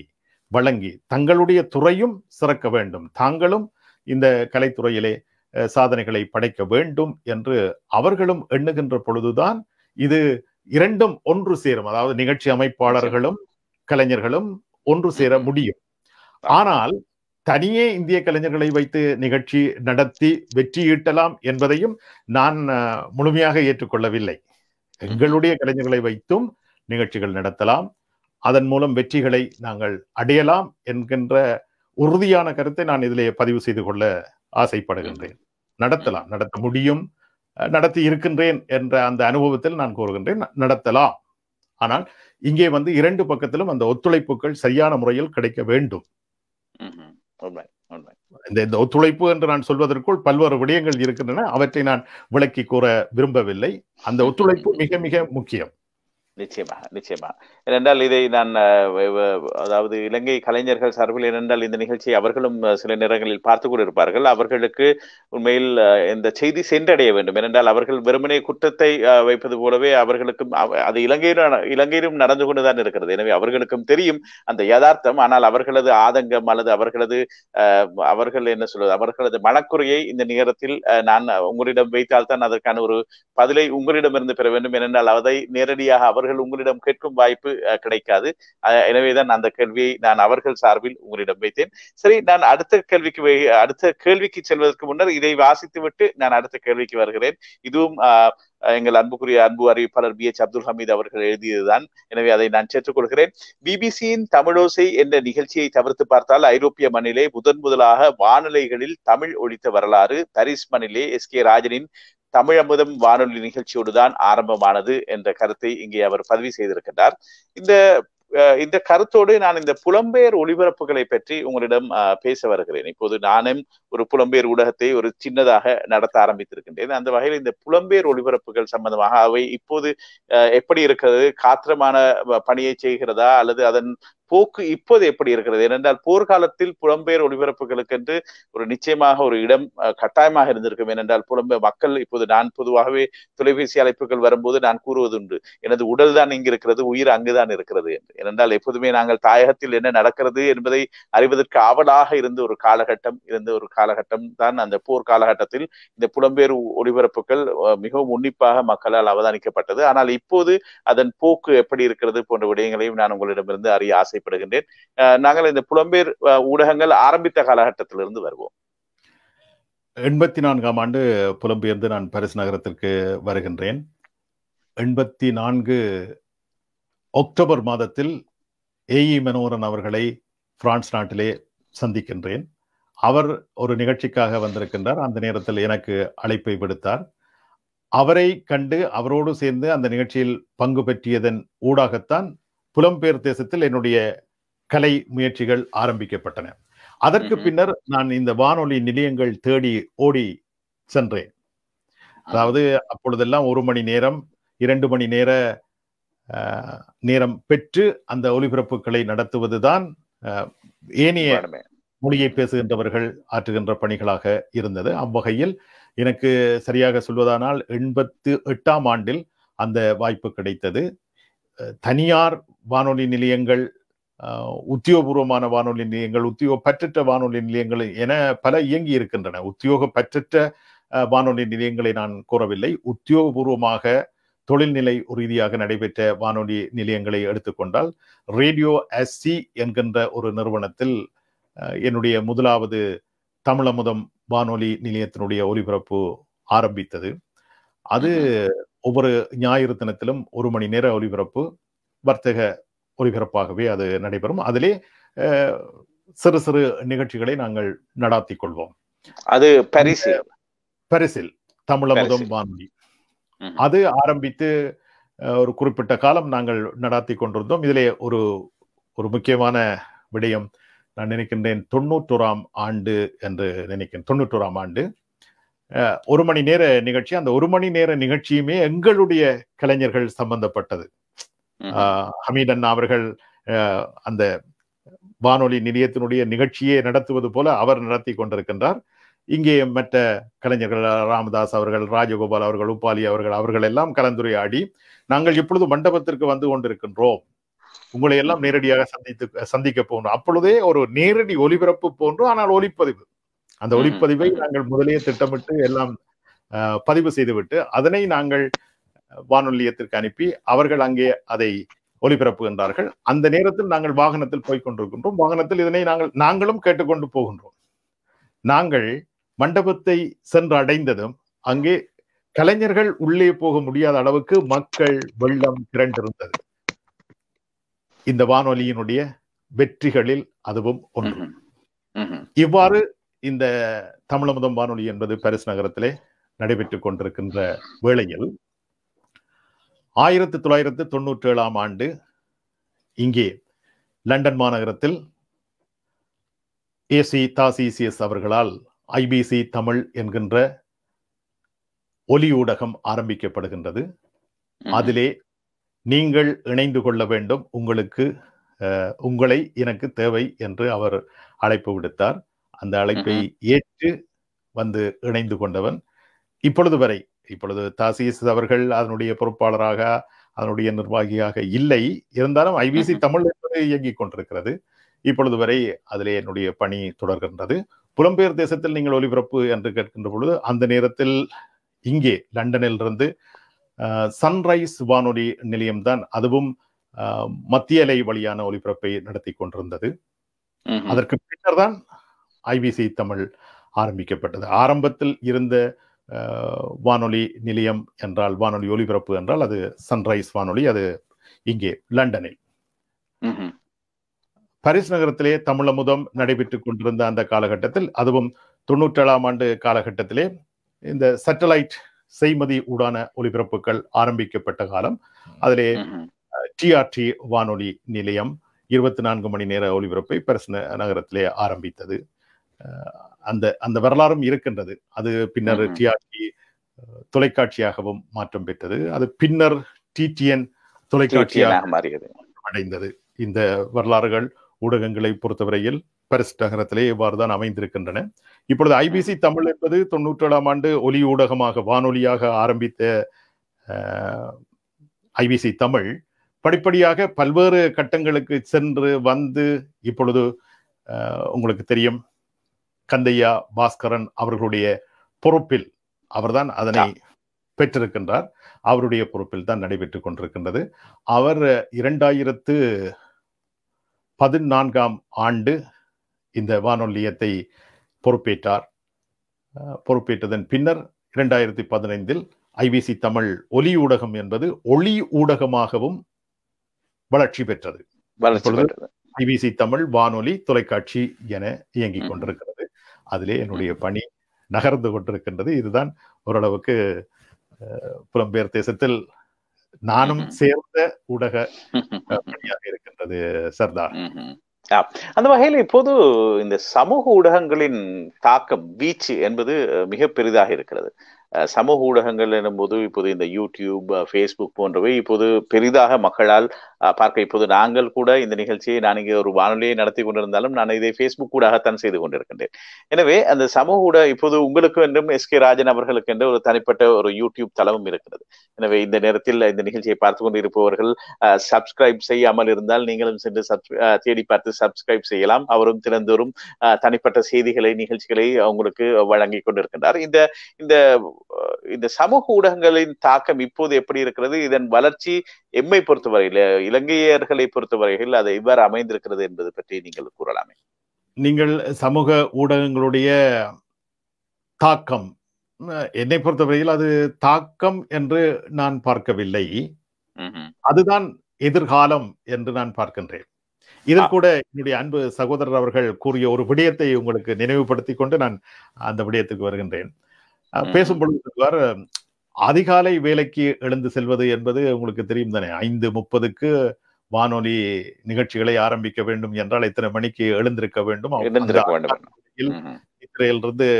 வழங்கி தங்களுடைய துறையும் சிறக்க வேண்டும் தாங்களும் இந்த கலைத்துறையிலே சாதனைகளை படைக்க வேண்டும் என்று அவர்களும் எண்ணுகின்ற பொழுதுதான் இது இரண்டும் ஒன்று சேரும் அதாவது நிகழ்ச்சி அமைப்பாளர்களும் கலைஞர்களும் ஒன்று சேர முடியும் ஆனால் தனியே இந்திய கலைஞர்களை வைத்து நிகழ்ச்சி நடத்தி வெற்றி ஈட்டலாம் என்பதையும் நான் முழுமையாக ஏற்றுக்கொள்ளவில்லை எங்களுடைய கலைஞர்களை வைத்தும் நிகழ்ச்சிகள் நடத்தலாம் அதன் மூலம் வெற்றிகளை நாங்கள் அடையலாம் என்கின்ற உறுதியான கருத்தை நான் இதிலே பதிவு செய்து கொள்ள ஆசைப்படுகின்றேன் நடத்தலாம் நடத்த முடியும் நடத்தி இருக்கின்றேன் என்ற அந்த அனுபவத்தில் நான் கூறுகின்றேன் நடத்தலாம் ஆனால் இங்கே வந்து இரண்டு பக்கத்திலும் அந்த ஒத்துழைப்புகள் சரியான முறையில் கிடைக்க வேண்டும் இந்த இந்த ஒத்துழைப்பு என்று நான் சொல்வதற்குள் பல்வேறு விடயங்கள் இருக்கின்றன அவற்றை நான் விளக்கி கூற விரும்பவில்லை அந்த ஒத்துழைப்பு மிக மிக முக்கியம் நிச்சயமாக நிச்சயமாக ஏனென்றால் இதை நான் அதாவது இலங்கை கலைஞர்கள் சார்பில் ஏனென்றால் இந்த நிகழ்ச்சியை அவர்களும் சில நேரங்களில் பார்த்து கூட இருப்பார்கள் அவர்களுக்கு உண்மையில் இந்த செய்தி சென்றடைய வேண்டும் ஏனென்றால் அவர்கள் வெறுமனே குற்றத்தை வைப்பது போலவே அவர்களுக்கும் அது இலங்கையிலும் இலங்கையிலும் நடந்து கொண்டுதான் இருக்கிறது எனவே அவர்களுக்கும் தெரியும் அந்த யதார்த்தம் ஆனால் அவர்களது ஆதங்கம் அல்லது அவர்களது அவர்கள் என்ன சொல்வது அவர்களது மனக்குறையை இந்த நேரத்தில் நான் உங்களிடம் வைத்தால்தான் அதற்கான ஒரு பதிலை உங்களிடமிருந்து பெற வேண்டும் ஏனென்றால் அதை நேரடியாக அவர் அவர்கள் உங்களிடம் கேட்கும் வாய்ப்பு கிடைக்காது எனவேதான் அந்த கேள்வியை நான் அவர்கள் சார்பில் உங்களிடம் வைத்தேன் சரி நான் அடுத்த கேள்விக்கு அடுத்த கேள்விக்கு செல்வதற்கு முன்னர் இதை வாசித்துவிட்டு நான் அடுத்த கேள்விக்கு வருகிறேன் இதுவும் எங்கள் அன்புக்குரிய அன்பு அறிவிப்பாளர் பி எச் அப்துல் ஹமீத் அவர்கள் எழுதியதுதான் எனவே அதை நான் சேர்த்துக்கொள்கிறேன் பிபிசியின் தமிழோசை என்ற நிகழ்ச்சியை தவிர்த்து பார்த்தால் ஐரோப்பிய மண்ணிலே முதன் முதலாக வானிலைகளில் தமிழ் ஒழித்த வரலாறு பாரிஸ் மண்ணிலே எஸ் கே ராஜனின் தமிழமுதம் வானொலி நிகழ்ச்சியோடு தான் ஆரம்பமானது என்ற கருத்தை இங்கே அவர் பதிவு செய்திருக்கின்றார் இந்த இந்த கருத்தோடு நான் இந்த புலம்பெயர் ஒளிபரப்புகளை பற்றி உங்களிடம் பேச வருகிறேன் இப்போது நானும் ஒரு புலம்பெயர் ஊடகத்தை ஒரு சின்னதாக நடத்த ஆரம்பித்திருக்கின்றேன் அந்த வகையில் இந்த புலம்பெயர் ஒளிபரப்புகள் சம்பந்தமாக அவை இப்போது எப்படி இருக்கிறது காத்திரமான பணியை செய்கிறதா அல்லது அதன் போக்கு இப்போது எப்படி இருக்கிறது ஏனென்றால் போர்க்காலத்தில் புலம்பெயர் ஒளிபரப்புகளுக்கு என்று ஒரு நிச்சயமாக ஒரு இடம் கட்டாயமாக இருந்திருக்கும் ஏனென்றால் புலம்பெயர் மக்கள் இப்போது நான் பொதுவாகவே தொலைபேசி அழைப்புகள் வரும்போது நான் கூறுவதுண்டு எனது உடல் தான் இங்கு இருக்கிறது உயிர் அங்குதான் இருக்கிறது என்று ஏனென்றால் எப்போதுமே நாங்கள் தாயகத்தில் என்ன நடக்கிறது என்பதை அறிவதற்கு ஆவலாக இருந்த ஒரு காலகட்டம் இருந்த ஒரு காலகட்டம் தான் அந்த போர் காலகட்டத்தில் இந்த புலம்பெயர் ஒளிபரப்புகள் மிகவும் உன்னிப்பாக மக்களால் அவதானிக்கப்பட்டது ஆனால் இப்போது அதன் போக்கு எப்படி இருக்கிறது போன்ற விடயங்களையும் நான் உங்களிடமிருந்து அறிய ஆசை ஆசைப்படுகின்றேன் நாங்கள் இந்த புலம்பெயர் ஊடகங்கள் ஆரம்பித்த காலகட்டத்திலிருந்து வருவோம் எண்பத்தி நான்காம் ஆண்டு புலம்பெயர்ந்து நான் பரிசு நகரத்திற்கு வருகின்றேன் எண்பத்தி நான்கு அக்டோபர் மாதத்தில் ஏஇ மனோரன் அவர்களை பிரான்ஸ் நாட்டிலே சந்திக்கின்றேன் அவர் ஒரு நிகழ்ச்சிக்காக வந்திருக்கின்றார் அந்த நேரத்தில் எனக்கு அழைப்பை விடுத்தார் அவரை கண்டு அவரோடு சேர்ந்து அந்த நிகழ்ச்சியில் பங்கு பெற்றியதன் ஊடாகத்தான் புலம்பெயர் தேசத்தில் என்னுடைய கலை முயற்சிகள் ஆரம்பிக்கப்பட்டன அதற்கு பின்னர் நான் இந்த வானொலி நிலையங்கள் தேடி ஓடி சென்றேன் அதாவது அப்பொழுதெல்லாம் ஒரு மணி நேரம் இரண்டு மணி நேர நேரம் பெற்று அந்த ஒலிபரப்புகளை நடத்துவதுதான் ஏனைய மொழியை பேசுகின்றவர்கள் ஆற்றுகின்ற பணிகளாக இருந்தது அவ்வகையில் எனக்கு சரியாக சொல்வதானால் எண்பத்து எட்டாம் ஆண்டில் அந்த வாய்ப்பு கிடைத்தது தனியார் வானொலி நிலையங்கள் உத்தியோகபூர்வமான வானொலி நிலையங்கள் உத்தியோகப்பற்ற வானொலி நிலையங்கள் என பல இயங்கி இருக்கின்றன உத்தியோகப்பற்ற வானொலி நிலையங்களை நான் கூறவில்லை உத்தியோகபூர்வமாக தொழில்நிலை ரீதியாக நடைபெற்ற வானொலி நிலையங்களை எடுத்துக்கொண்டால் ரேடியோ எஸ்சி என்கின்ற ஒரு நிறுவனத்தில் என்னுடைய முதலாவது தமிழமுதம் வானொலி நிலையத்தினுடைய ஒலிபரப்பு ஆரம்பித்தது அது ஒவ்வொரு ஞாயிறு தினத்திலும் ஒரு மணி நேர ஒலிபரப்பு வர்த்தக ஒலிபரப்பாகவே அது நடைபெறும் அதிலே சிறு சிறு நிகழ்ச்சிகளை நாங்கள் நடாத்தி கொள்வோம் அது பரிசில் பரிசில் தமிழமுதம் வானொலி அது ஆரம்பித்து ஒரு குறிப்பிட்ட காலம் நாங்கள் நடாத்தி கொண்டிருந்தோம் இதிலே ஒரு ஒரு முக்கியமான விடயம் நான் நினைக்கின்றேன் தொண்ணூற்றோராம் ஆண்டு என்று நினைக்கிறேன் தொண்ணூற்றோராம் ஆண்டு ஒரு மணி நேர நிகழ்ச்சி அந்த ஒரு மணி நேர நிகழ்ச்சியுமே எங்களுடைய கலைஞர்கள் சம்பந்தப்பட்டது அண்ணா அவர்கள் அந்த வானொலி நிலையத்தினுடைய நிகழ்ச்சியை நடத்துவது போல அவர் நடத்தி கொண்டிருக்கின்றார் இங்கே மற்ற கலைஞர்கள் ராமதாஸ் அவர்கள் ராஜகோபால் அவர்கள் உப்பாலி அவர்கள் அவர்கள் எல்லாம் கலந்துரையாடி நாங்கள் இப்பொழுது மண்டபத்திற்கு வந்து கொண்டிருக்கின்றோம் உங்களை எல்லாம் நேரடியாக சந்தித்து சந்திக்க போகணும் அப்பொழுதே ஒரு நேரடி ஒலிபரப்பு போன்று ஆனால் ஒலிப்பதிவு அந்த ஒளிப்பதிவை நாங்கள் முதலே திட்டமிட்டு எல்லாம் பதிவு செய்துவிட்டு அதனை நாங்கள் வானொலியத்திற்கு அனுப்பி அவர்கள் அங்கே அதை ஒளிபரப்புகின்றார்கள் அந்த நேரத்தில் நாங்கள் வாகனத்தில் போய் கொண்டிருக்கின்றோம் வாகனத்தில் இதனை நாங்கள் நாங்களும் கேட்டுக்கொண்டு போகின்றோம் நாங்கள் மண்டபத்தை சென்று அடைந்ததும் அங்கே கலைஞர்கள் உள்ளே போக முடியாத அளவுக்கு மக்கள் வெள்ளம் திரண்டிருந்தது இந்த வானொலியினுடைய வெற்றிகளில் அதுவும் ஒன்று இவ்வாறு இந்த தமிழமுதம் வானொலி என்பது பாரிஸ் நகரத்திலே நடைபெற்றுக் கொண்டிருக்கின்ற வேளையில் ஆயிரத்தி தொள்ளாயிரத்து தொண்ணூற்றி ஏழாம் ஆண்டு இங்கே லண்டன் மாநகரத்தில் ஏசி தாசிசிஎஸ் அவர்களால் ஐபிசி தமிழ் என்கின்ற ஒலி ஊடகம் ஆரம்பிக்கப்படுகின்றது அதிலே நீங்கள் இணைந்து கொள்ள வேண்டும் உங்களுக்கு உங்களை எனக்கு தேவை என்று அவர் அழைப்பு விடுத்தார் அந்த அழைப்பை ஏற்று வந்து இணைந்து கொண்டவன் இப்பொழுது வரை இப்பொழுது தாசிஸ் அவர்கள் அதனுடைய பொறுப்பாளராக அதனுடைய நிர்வாகியாக இல்லை இருந்தாலும் ஐபிசி தமிழ் என்பது இயங்கிக் கொண்டிருக்கிறது இப்பொழுது வரை அதிலே என்னுடைய பணி தொடர்கின்றது புலம்பெயர் தேசத்தில் நீங்கள் ஒலிபரப்பு என்று கேட்கின்ற பொழுது அந்த நேரத்தில் இங்கே லண்டனில் இருந்து சன்ரைஸ் வானொலி நிலையம்தான் அதுவும் மத்திய அலை வழியான ஒலிபரப்பை நடத்தி கொண்டிருந்தது அதற்கு பின்னர் தான் ஐபிசி தமிழ் ஆரம்பிக்கப்பட்டது ஆரம்பத்தில் இருந்த வானொலி நிலையம் என்றால் வானொலி ஒலிபரப்பு என்றால் அது சன்ரைஸ் வானொலி அது இங்கே லண்டனில் பரிஸ் நகரத்திலே தமிழமுதம் நடைபெற்று கொண்டிருந்த அந்த காலகட்டத்தில் அதுவும் தொண்ணூற்றேழாம் ஆண்டு காலகட்டத்திலே இந்த சேட்டலைட் செய்மதி ஊடான ஒலிபரப்புகள் ஆரம்பிக்கப்பட்ட காலம் அதிலே டிஆர்டி வானொலி நிலையம் இருபத்தி நான்கு மணி நேர ஒலிபரப்பை பரிசு நகரத்திலே ஆரம்பித்தது அந்த அந்த வரலாறும் இருக்கின்றது அது பின்னர் டிஆர்டி தொலைக்காட்சியாகவும் மாற்றம் பெற்றது அது பின்னர் டிடிஎன் தொலைக்காட்சியாக அடைந்தது இந்த வரலாறுகள் ஊடகங்களை பொறுத்தவரையில் பரிசு நகரத்திலே இவ்வாறு தான் அமைந்திருக்கின்றன இப்பொழுது ஐபிசி தமிழ் என்பது தொண்ணூற்றேழாம் ஆண்டு ஒலி ஊடகமாக வானொலியாக ஆரம்பித்த ஐபிசி தமிழ் படிப்படியாக பல்வேறு கட்டங்களுக்கு சென்று வந்து இப்பொழுது உங்களுக்கு தெரியும் கந்தையா பாஸ்கரன் அவர்களுடைய பொறுப்பில் அவர்தான் அதனை பெற்றிருக்கின்றார் அவருடைய பொறுப்பில் தான் நடைபெற்றுக் கொண்டிருக்கின்றது அவர் இரண்டாயிரத்து பதினான்காம் ஆண்டு இந்த வானொலியத்தை பொறுப்பேற்றார் பொறுப்பேற்றதன் பின்னர் இரண்டாயிரத்தி பதினைந்தில் ஐபிசி தமிழ் ஒலி ஊடகம் என்பது ஒளி ஊடகமாகவும் வளர்ச்சி பெற்றது ஐபிசி தமிழ் வானொலி தொலைக்காட்சி என இயங்கிக் கொண்டிருக்கிறது அதிலே என்னுடைய பணி நகர்ந்து கொண்டிருக்கின்றது இதுதான் ஓரளவுக்கு புலம்பெயர் தேசத்தில் நானும் சேர்ந்த ஊடக பணியாக இருக்கின்றது சர்தார் அந்த வகையில் இப்போது இந்த சமூக ஊடகங்களின் தாக்கம் வீச்சு என்பது மிக பெரிதாக இருக்கிறது சமூக ஊடகங்கள் என்னும்போது இப்போது இந்த யூடியூப் ஃபேஸ்புக் போன்றவை இப்போது பெரிதாக மக்களால் பார்க்க இப்போது நாங்கள் கூட இந்த நிகழ்ச்சியை நான் இங்கே ஒரு வானொலியை நடத்தி கொண்டிருந்தாலும் நான் இதை ஃபேஸ்புக் ஊடாகத்தான் செய்து கொண்டிருக்கின்றேன் எனவே அந்த சமூக ஊட இப்போது உங்களுக்கு என்றும் எஸ் கே ராஜன் அவர்களுக்கு என்று ஒரு தனிப்பட்ட ஒரு யூடியூப் தளமும் இருக்கிறது எனவே இந்த நேரத்தில் இந்த நிகழ்ச்சியை பார்த்து கொண்டு இருப்பவர்கள் சப்ஸ்கிரைப் செய்யாமல் இருந்தால் நீங்களும் சென்று தேடி பார்த்து சப்ஸ்கிரைப் செய்யலாம் அவரும் திறந்தோறும் தனிப்பட்ட செய்திகளை நிகழ்ச்சிகளை அவங்களுக்கு வழங்கி கொண்டிருக்கின்றார் இந்த இந்த இந்த சமூக ஊடகங்களின் தாக்கம் இப்போது எப்படி இருக்கிறது இதன் வளர்ச்சி எம்மை பொறுத்தவரையில் இலங்கையர்களை பொறுத்த வரையில் அது எவ்வாறு அமைந்திருக்கிறது என்பது பற்றி நீங்கள் கூறலாமே நீங்கள் சமூக ஊடகங்களுடைய தாக்கம் என்னை பொறுத்தவரையில் அது தாக்கம் என்று நான் பார்க்கவில்லை அதுதான் எதிர்காலம் என்று நான் பார்க்கின்றேன் இதில் கூட என்னுடைய அன்பு சகோதரர் அவர்கள் கூறிய ஒரு விடயத்தை உங்களுக்கு நினைவுபடுத்தி கொண்டு நான் அந்த விடயத்துக்கு வருகின்றேன் பேசும்பொழுது அதிகாலை வேலைக்கு எழுந்து செல்வது என்பது உங்களுக்கு தெரியும் தானே ஐந்து முப்பதுக்கு வானொலி நிகழ்ச்சிகளை ஆரம்பிக்க வேண்டும் என்றால் இத்தனை மணிக்கு எழுந்திருக்க வேண்டும் நித்திரையிலிருந்து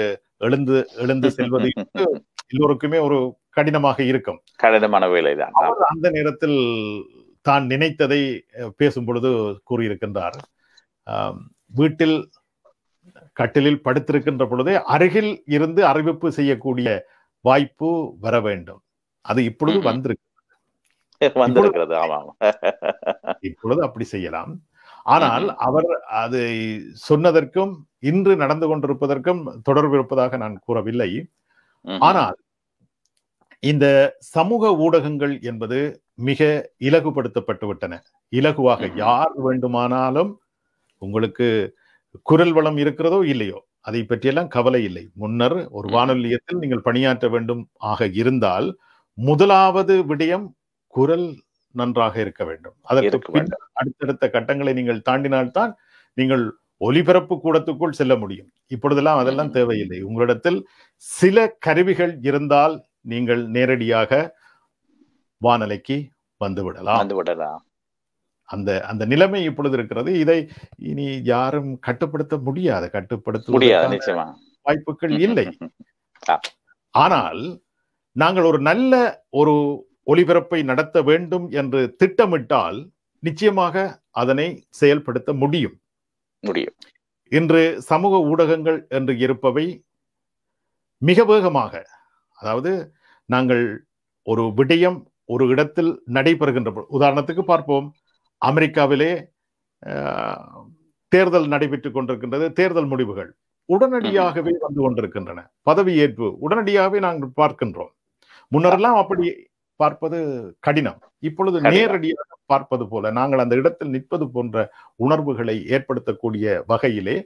எழுந்து எழுந்து செல்வது எல்லோருக்குமே ஒரு கடினமாக இருக்கும் கடினமான வேலைதான் அந்த நேரத்தில் தான் நினைத்ததை பேசும் பொழுது கூறியிருக்கின்றார் வீட்டில் கட்டிலில் படுத்திருக்கின்ற பொழுதே அருகில் இருந்து அறிவிப்பு செய்யக்கூடிய வாய்ப்பு வர வேண்டும் அது இப்பொழுது வந்திருக்கு வந்திருக்கிறது இப்பொழுது அப்படி செய்யலாம் ஆனால் அவர் அதை சொன்னதற்கும் இன்று நடந்து கொண்டிருப்பதற்கும் தொடர்பு இருப்பதாக நான் கூறவில்லை ஆனால் இந்த சமூக ஊடகங்கள் என்பது மிக இலகுபடுத்தப்பட்டு விட்டன இலகுவாக யார் வேண்டுமானாலும் உங்களுக்கு குரல் வளம் இருக்கிறதோ இல்லையோ அதை பற்றியெல்லாம் கவலை இல்லை முன்னர் ஒரு வானொலியத்தில் நீங்கள் பணியாற்ற வேண்டும் ஆக இருந்தால் முதலாவது விடயம் குரல் நன்றாக இருக்க வேண்டும் அதற்கு பின் அடுத்தடுத்த கட்டங்களை நீங்கள் தாண்டினால்தான் நீங்கள் ஒலிபரப்பு கூடத்துக்குள் செல்ல முடியும் இப்பொழுதெல்லாம் அதெல்லாம் தேவையில்லை உங்களிடத்தில் சில கருவிகள் இருந்தால் நீங்கள் நேரடியாக வானலைக்கு வந்துவிடலாம் வந்துவிடலாம் அந்த அந்த நிலைமை இப்பொழுது இருக்கிறது இதை இனி யாரும் கட்டுப்படுத்த முடியாது கட்டுப்படுத்த முடியாது வாய்ப்புகள் இல்லை ஆனால் நாங்கள் ஒரு நல்ல ஒரு ஒளிபரப்பை நடத்த வேண்டும் என்று திட்டமிட்டால் நிச்சயமாக அதனை செயல்படுத்த முடியும் முடியும் இன்று சமூக ஊடகங்கள் என்று இருப்பவை மிக வேகமாக அதாவது நாங்கள் ஒரு விடயம் ஒரு இடத்தில் நடைபெறுகின்ற உதாரணத்துக்கு பார்ப்போம் அமெரிக்காவிலே தேர்தல் நடைபெற்றுக் கொண்டிருக்கின்றது தேர்தல் முடிவுகள் உடனடியாகவே வந்து கொண்டிருக்கின்றன பதவியேற்பு உடனடியாகவே நாங்கள் பார்க்கின்றோம் முன்னரெல்லாம் அப்படி பார்ப்பது கடினம் இப்பொழுது நேரடியாக பார்ப்பது போல நாங்கள் அந்த இடத்தில் நிற்பது போன்ற உணர்வுகளை ஏற்படுத்தக்கூடிய வகையிலே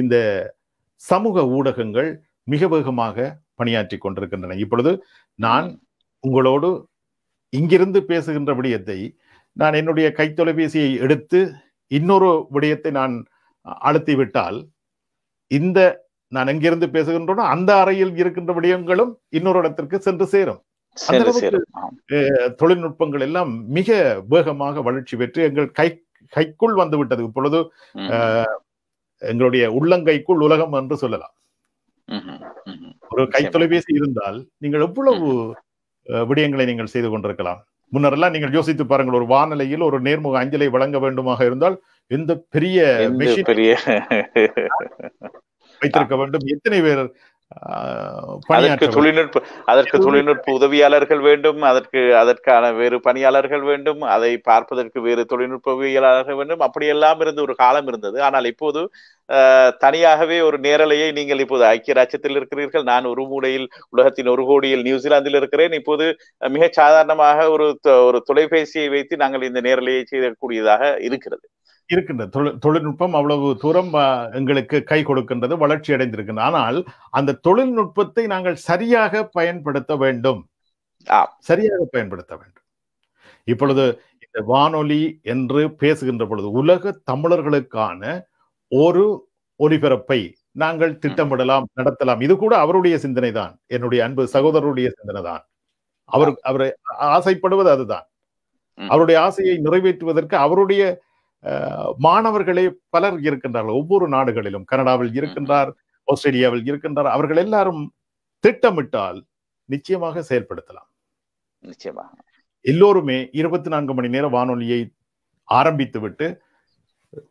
இந்த சமூக ஊடகங்கள் மிக வேகமாக பணியாற்றி கொண்டிருக்கின்றன இப்பொழுது நான் உங்களோடு இங்கிருந்து பேசுகின்ற விடயத்தை நான் என்னுடைய கைத்தொலைபேசியை எடுத்து இன்னொரு விடயத்தை நான் அழுத்தி விட்டால் இந்த நான் எங்கிருந்து பேசுகின்றோம் அந்த அறையில் இருக்கின்ற விடயங்களும் இன்னொரு இடத்திற்கு சென்று சேரும் தொழில்நுட்பங்கள் எல்லாம் மிக வேகமாக வளர்ச்சி பெற்று எங்கள் கை கைக்குள் வந்து விட்டது இப்பொழுது எங்களுடைய உள்ளங்கைக்குள் உலகம் என்று சொல்லலாம் ஒரு கை தொலைபேசி இருந்தால் நீங்கள் எவ்வளவு விடயங்களை நீங்கள் செய்து கொண்டிருக்கலாம் முன்னரெல்லாம் நீங்கள் யோசித்து பாருங்கள் ஒரு வானிலையில் ஒரு நேர்முக அஞ்சலை வழங்க வேண்டுமாக இருந்தால் எந்த பெரிய பெரிய வைத்திருக்க வேண்டும் எத்தனை பேர் அதற்கு தொழில்நுட்ப அதற்கு தொழில்நுட்ப உதவியாளர்கள் வேண்டும் அதற்கு அதற்கான வேறு பணியாளர்கள் வேண்டும் அதை பார்ப்பதற்கு வேறு தொழில்நுட்ப உதவியாளர்கள் வேண்டும் அப்படியெல்லாம் இருந்து ஒரு காலம் இருந்தது ஆனால் இப்போது தனியாகவே ஒரு நேரலையை நீங்கள் இப்போது ஐக்கிய ராஜ்யத்தில் இருக்கிறீர்கள் நான் ஒரு மூடையில் உலகத்தின் ஒரு கோடியில் நியூசிலாந்தில் இருக்கிறேன் இப்போது மிக சாதாரணமாக ஒரு ஒரு தொலைபேசியை வைத்து நாங்கள் இந்த நேரலையை செய்யக்கூடியதாக இருக்கிறது இருக்கின்ற தொழில்நுட்பம் அவ்வளவு தூரம் எங்களுக்கு கை கொடுக்கின்றது வளர்ச்சி அடைந்திருக்கின்றது ஆனால் அந்த தொழில்நுட்பத்தை நாங்கள் சரியாக பயன்படுத்த வேண்டும் சரியாக பயன்படுத்த வேண்டும் இப்பொழுது இந்த வானொலி என்று பேசுகின்ற பொழுது உலக தமிழர்களுக்கான ஒரு ஒலிபரப்பை நாங்கள் திட்டமிடலாம் நடத்தலாம் இது கூட அவருடைய சிந்தனை தான் என்னுடைய அன்பு சகோதரருடைய சிந்தனை தான் அவர் அவர் ஆசைப்படுவது அதுதான் அவருடைய ஆசையை நிறைவேற்றுவதற்கு அவருடைய மாணவர்களே பலர் இருக்கின்றார்கள் ஒவ்வொரு நாடுகளிலும் கனடாவில் இருக்கின்றார் ஆஸ்திரேலியாவில் இருக்கின்றார் அவர்கள் எல்லாரும் திட்டமிட்டால் நிச்சயமாக செயல்படுத்தலாம் நிச்சயமாக எல்லோருமே இருபத்தி நான்கு மணி நேர வானொலியை ஆரம்பித்து விட்டு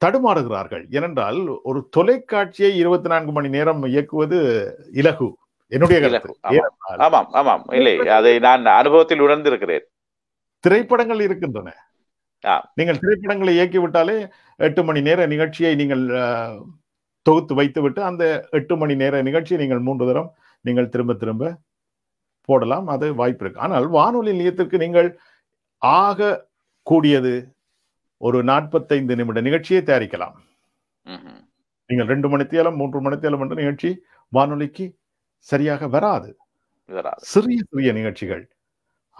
தடுமாறுகிறார்கள் ஏனென்றால் ஒரு தொலைக்காட்சியை இருபத்தி நான்கு மணி நேரம் இயக்குவது இலகு என்னுடைய ஆமாம் ஆமாம் இல்லை அதை நான் அனுபவத்தில் உணர்ந்திருக்கிறேன் திரைப்படங்கள் இருக்கின்றன நீங்கள் திரைப்படங்களை இயக்கி விட்டாலே எட்டு மணி நேர நிகழ்ச்சியை நீங்கள் தொகுத்து வைத்துவிட்டு அந்த எட்டு மணி நேர நிகழ்ச்சியை நீங்கள் மூன்று தரம் நீங்கள் திரும்ப திரும்ப போடலாம் அது வாய்ப்பு இருக்கு ஆனால் வானொலி நிலையத்திற்கு நீங்கள் ஆக கூடியது ஒரு நாற்பத்தைந்து நிமிட நிகழ்ச்சியை தயாரிக்கலாம் நீங்கள் ரெண்டு மணித்தேலம் மூன்று மணித்தேலம் என்ற நிகழ்ச்சி வானொலிக்கு சரியாக வராது சிறிய சிறிய நிகழ்ச்சிகள்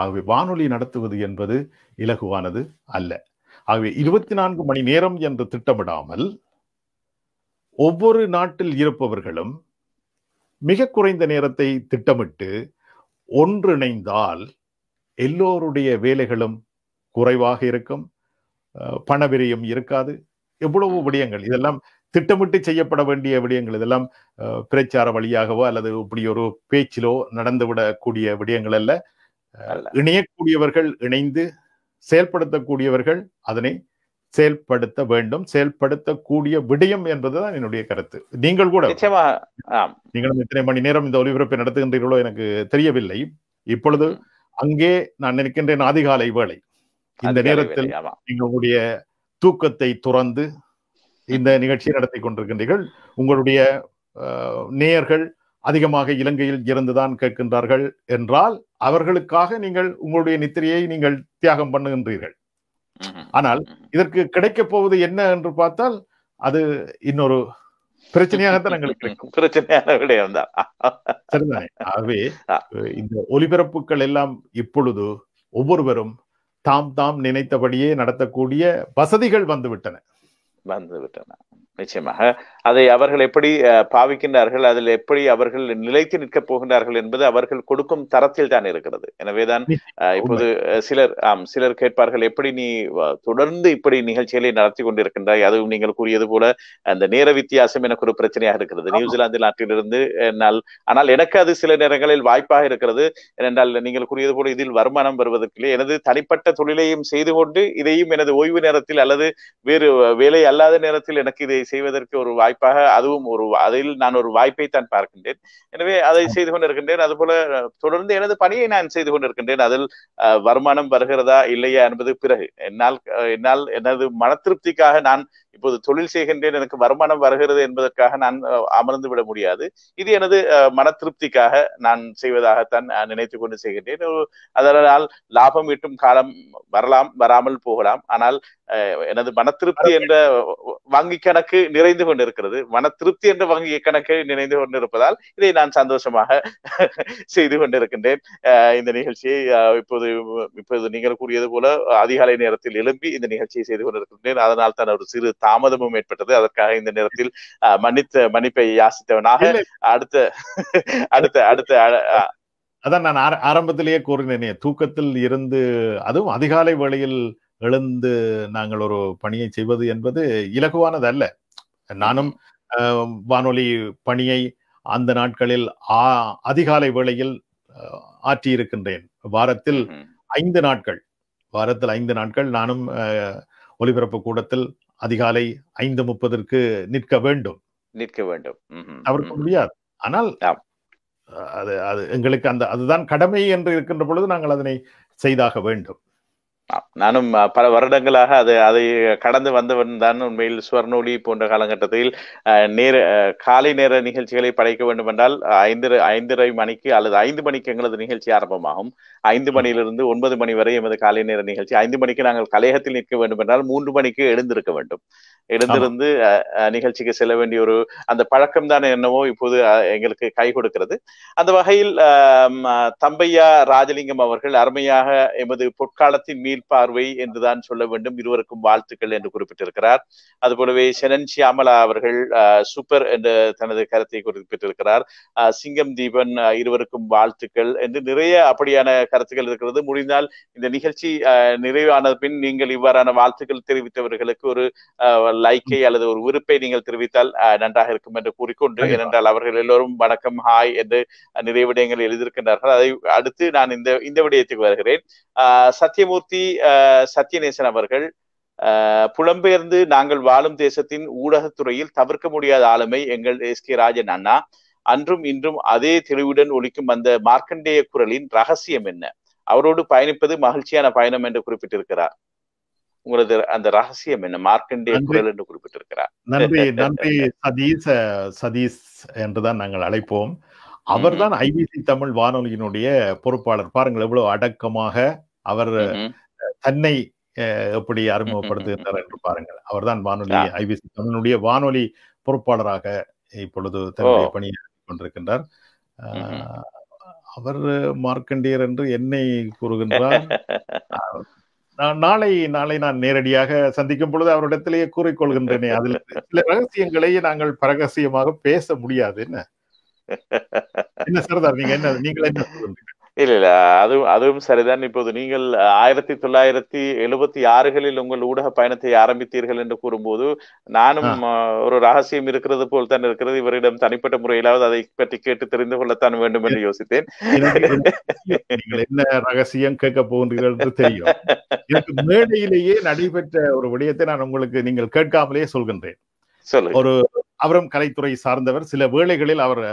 ஆகவே வானொலி நடத்துவது என்பது இலகுவானது அல்ல ஆகவே இருபத்தி நான்கு மணி நேரம் என்று திட்டமிடாமல் ஒவ்வொரு நாட்டில் இருப்பவர்களும் மிக குறைந்த நேரத்தை திட்டமிட்டு ஒன்றிணைந்தால் எல்லோருடைய வேலைகளும் குறைவாக இருக்கும் பணவிரயம் இருக்காது எவ்வளவு விடயங்கள் இதெல்லாம் திட்டமிட்டு செய்யப்பட வேண்டிய விடயங்கள் இதெல்லாம் பிரச்சார வழியாகவோ அல்லது இப்படி ஒரு பேச்சிலோ நடந்துவிடக்கூடிய விடயங்கள் அல்ல இணையக்கூடியவர்கள் இணைந்து செயல்படுத்தக்கூடியவர்கள் அதனை செயல்படுத்த வேண்டும் செயல்படுத்தக்கூடிய விடயம் என்பதுதான் என்னுடைய கருத்து நீங்கள் கூட நீங்களும் இத்தனை மணி நேரம் இந்த ஒலிபரப்பை நடத்துகின்றீர்களோ எனக்கு தெரியவில்லை இப்பொழுது அங்கே நான் நினைக்கின்றேன் அதிகாலை வேலை இந்த நேரத்தில் நீங்கள் உங்களுடைய தூக்கத்தை துறந்து இந்த நிகழ்ச்சியை நடத்தி கொண்டிருக்கின்றீர்கள் உங்களுடைய நேயர்கள் அதிகமாக இலங்கையில் இருந்துதான் கேட்கின்றார்கள் என்றால் அவர்களுக்காக நீங்கள் உங்களுடைய நித்திரையை நீங்கள் தியாகம் பண்ணுகின்றீர்கள் ஆனால் இதற்கு கிடைக்க போவது என்ன என்று பார்த்தால் அது இன்னொரு பிரச்சனையாகத்தான் எங்களுக்கு கிடைக்கும் பிரச்சனையான விடயம் தான் சரிதானே ஆகவே இந்த ஒலிபரப்புகள் எல்லாம் இப்பொழுது ஒவ்வொருவரும் தாம் தாம் நினைத்தபடியே நடத்தக்கூடிய வசதிகள் வந்துவிட்டன வந்துவிட்டன நிச்சயமாக அதை அவர்கள் எப்படி பாவிக்கின்றார்கள் அதில் எப்படி அவர்கள் நிலைத்து நிற்கப் போகின்றார்கள் என்பது அவர்கள் கொடுக்கும் தரத்தில் தான் இருக்கிறது எனவேதான் இப்போது சிலர் ஆம் சிலர் கேட்பார்கள் எப்படி நீ தொடர்ந்து இப்படி நிகழ்ச்சிகளை நடத்தி கொண்டிருக்கின்றாய் அதுவும் நீங்கள் கூறியது போல அந்த நேர வித்தியாசம் எனக்கு ஒரு பிரச்சனையாக இருக்கிறது நியூசிலாந்து நாட்டிலிருந்து என்னால் ஆனால் எனக்கு அது சில நேரங்களில் வாய்ப்பாக இருக்கிறது ஏனென்றால் நீங்கள் கூறியது போல இதில் வருமானம் வருவதற்கில்லை எனது தனிப்பட்ட தொழிலையும் செய்து கொண்டு இதையும் எனது ஓய்வு நேரத்தில் அல்லது வேறு வேலை அல்லாத நேரத்தில் எனக்கு இதை செய்வதற்கு ஒரு வாய்ப்பாக அதுவும் ஒரு அதில் நான் ஒரு வாய்ப்பை தான் பார்க்கின்றேன் எனவே அதை செய்து கொண்டிருக்கின்றேன் அதுபோல தொடர்ந்து எனது பணியை நான் செய்து கொண்டிருக்கின்றேன் அதில் வருமானம் வருகிறதா இல்லையா என்பது பிறகு என்னால் என்னால் எனது மன திருப்திக்காக நான் இப்போது தொழில் செய்கின்றேன் எனக்கு வருமானம் வருகிறது என்பதற்காக நான் அமர்ந்து விட முடியாது இது எனது மன திருப்திக்காக நான் செய்வதாகத்தான் நினைத்து கொண்டு செய்கின்றேன் அதனால் லாபம் ஈட்டும் காலம் வரலாம் வராமல் போகலாம் ஆனால் எனது மன திருப்தி என்ற வங்கி கணக்கு நிறைந்து கொண்டிருக்கிறது மன திருப்தி என்ற வங்கி கணக்கு நிறைந்து கொண்டிருப்பதால் இதை நான் சந்தோஷமாக செய்து கொண்டிருக்கின்றேன் இந்த நிகழ்ச்சியை இப்போது இப்போது நீங்கள் கூறியது போல அதிகாலை நேரத்தில் எழும்பி இந்த நிகழ்ச்சியை செய்து கொண்டிருக்கின்றேன் அதனால் தான் ஒரு சிறு தாமதமும் ஏற்பட்டது அதற்காக இந்த நேரத்தில் மன்னித்த மன்னிப்பை யாசித்தவனாக அடுத்த அடுத்த அடுத்த அதான் நான் ஆரம்பத்திலேயே கூறினேன் தூக்கத்தில் இருந்து அதுவும் அதிகாலை வேளையில் எழுந்து நாங்கள் ஒரு பணியை செய்வது என்பது இலகுவானது அல்ல நானும் வானொலி பணியை அந்த நாட்களில் அதிகாலை வேளையில் ஆற்றியிருக்கின்றேன் வாரத்தில் ஐந்து நாட்கள் வாரத்தில் ஐந்து நாட்கள் நானும் ஒலிபரப்பு கூடத்தில் அதிகாலை ஐந்து முப்பதற்கு நிற்க வேண்டும் நிற்க வேண்டும் அவருக்கு முடியாது ஆனால் அது அது எங்களுக்கு அந்த அதுதான் கடமை என்று இருக்கின்ற பொழுது நாங்கள் அதனை செய்தாக வேண்டும் நானும் பல வருடங்களாக அது அதை கடந்து வந்தவன் தான் உண்மையில் சுவர்ணொலி போன்ற காலகட்டத்தில் நேர காலை நேர நிகழ்ச்சிகளை படைக்க வேண்டும் என்றால் ஐந்து ஐந்தரை மணிக்கு அல்லது ஐந்து மணிக்கு எங்களது நிகழ்ச்சி ஆரம்பமாகும் ஐந்து மணியிலிருந்து ஒன்பது மணி வரை எமது காலை நேர நிகழ்ச்சி ஐந்து மணிக்கு நாங்கள் கலையகத்தில் நிற்க வேண்டும் என்றால் மூன்று மணிக்கு எழுந்திருக்க வேண்டும் எழுந்திருந்து நிகழ்ச்சிக்கு செல்ல வேண்டிய ஒரு அந்த பழக்கம் தானே என்னவோ இப்போது எங்களுக்கு கை கொடுக்கிறது அந்த வகையில் தம்பையா ராஜலிங்கம் அவர்கள் அருமையாக எமது பொற்காலத்தின் மீள்பார்வை என்றுதான் சொல்ல வேண்டும் இருவருக்கும் வாழ்த்துக்கள் என்று குறிப்பிட்டிருக்கிறார் போலவே செனன் சியாமலா அவர்கள் சூப்பர் என்று தனது கருத்தை குறிப்பிட்டிருக்கிறார் சிங்கம் தீபன் இருவருக்கும் வாழ்த்துக்கள் என்று நிறைய அப்படியான கருத்துக்கள் இருக்கிறது முடிந்தால் இந்த நிகழ்ச்சி நிறைவான பின் நீங்கள் இவ்வாறான வாழ்த்துக்கள் தெரிவித்தவர்களுக்கு ஒரு லைக்கை அல்லது ஒரு விருப்பை நீங்கள் தெரிவித்தால் நன்றாக இருக்கும் என்று கூறிக்கொண்டு ஏனென்றால் அவர்கள் எல்லோரும் வணக்கம் ஹாய் என்று நிறைய விடயங்கள் எழுதியிருக்கின்றார்கள் அதை அடுத்து நான் இந்த இந்த விடயத்துக்கு வருகிறேன் சத்யமூர்த்தி சத்யநேசன் அவர்கள் புலம்பெயர்ந்து நாங்கள் வாழும் தேசத்தின் ஊடகத்துறையில் தவிர்க்க முடியாத ஆளுமை எங்கள் எஸ் கே ராஜன் அண்ணா அன்றும் இன்றும் அதே தெளிவுடன் ஒழிக்கும் அந்த மார்க்கண்டேய குரலின் ரகசியம் என்ன அவரோடு பயணிப்பது மகிழ்ச்சியான பயணம் என்று குறிப்பிட்டிருக்கிறார் உங்களது அந்த ரகசியம் என்ன மார்க்கண்டே குரல் என்று குறிப்பிட்டிருக்கிறார் நன்றி நன்றி சதீஷ் சதீஷ் என்றுதான் நாங்கள் அழைப்போம் அவர்தான் ஐபிசி தமிழ் வானொலியினுடைய பொறுப்பாளர் பாருங்கள் எவ்வளவு அடக்கமாக அவர் தன்னை எப்படி அறிமுகப்படுத்துகின்றார் என்று பாருங்கள் அவர்தான் வானொலி ஐபிசி தமிழுடைய வானொலி பொறுப்பாளராக இப்பொழுது தன்னுடைய பணியை கொண்டிருக்கின்றார் அவர் மார்க்கண்டியர் என்று என்னை கூறுகின்றார் நான் நாளை நாளை நான் நேரடியாக சந்திக்கும் பொழுது அவரிடத்திலேயே கூறிக்கொள்கின்றேனே அதில் சில ரகசியங்களை நாங்கள் பரகசியமாக பேச முடியாது என்ன என்ன சார் நீங்க என்ன நீங்களே என்ன சொல்லுங்க இல்ல இல்ல அதுவும் அதுவும் சரிதான் இப்போது நீங்கள் ஆயிரத்தி தொள்ளாயிரத்தி எழுபத்தி ஆறுகளில் உங்கள் ஊடக பயணத்தை ஆரம்பித்தீர்கள் என்று கூறும்போது நானும் ஒரு ரகசியம் இருக்கிறது போல் தான் இருக்கிறது இவரிடம் தனிப்பட்ட முறையிலாவது அதை பற்றி கேட்டு தெரிந்து கொள்ளத்தான் வேண்டும் என்று யோசித்தேன் என்ன ரகசியம் கேட்க போகின்றீர்கள் தெரியும் மேடையிலேயே நடைபெற்ற ஒரு விடயத்தை நான் உங்களுக்கு நீங்கள் கேட்காமலேயே சொல்கின்றேன் ஒரு அவரும் கலைத்துறை சார்ந்தவர் சில வேளைகளில் அவர்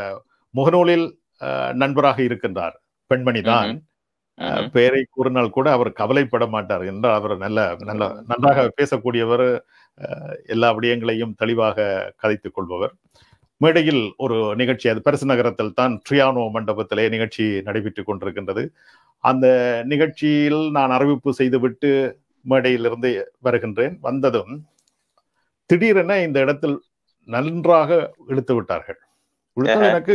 முகநூலில் நண்பராக இருக்கின்றார் பெண்மணி தான் பெயரை கூறினால் கூட அவர் கவலைப்பட மாட்டார் என்றால் அவர் நல்ல நல்ல நன்றாக பேசக்கூடியவர் எல்லா விடயங்களையும் தெளிவாக கதைத்துக் கொள்பவர் மேடையில் ஒரு நிகழ்ச்சி அது பரிசு நகரத்தில் தான் ட்ரியானோ மண்டபத்திலே நிகழ்ச்சி நடைபெற்று கொண்டிருக்கின்றது அந்த நிகழ்ச்சியில் நான் அறிவிப்பு செய்துவிட்டு மேடையிலிருந்து வருகின்றேன் வந்ததும் திடீரென இந்த இடத்தில் நன்றாக இழுத்து விட்டார்கள் எனக்கு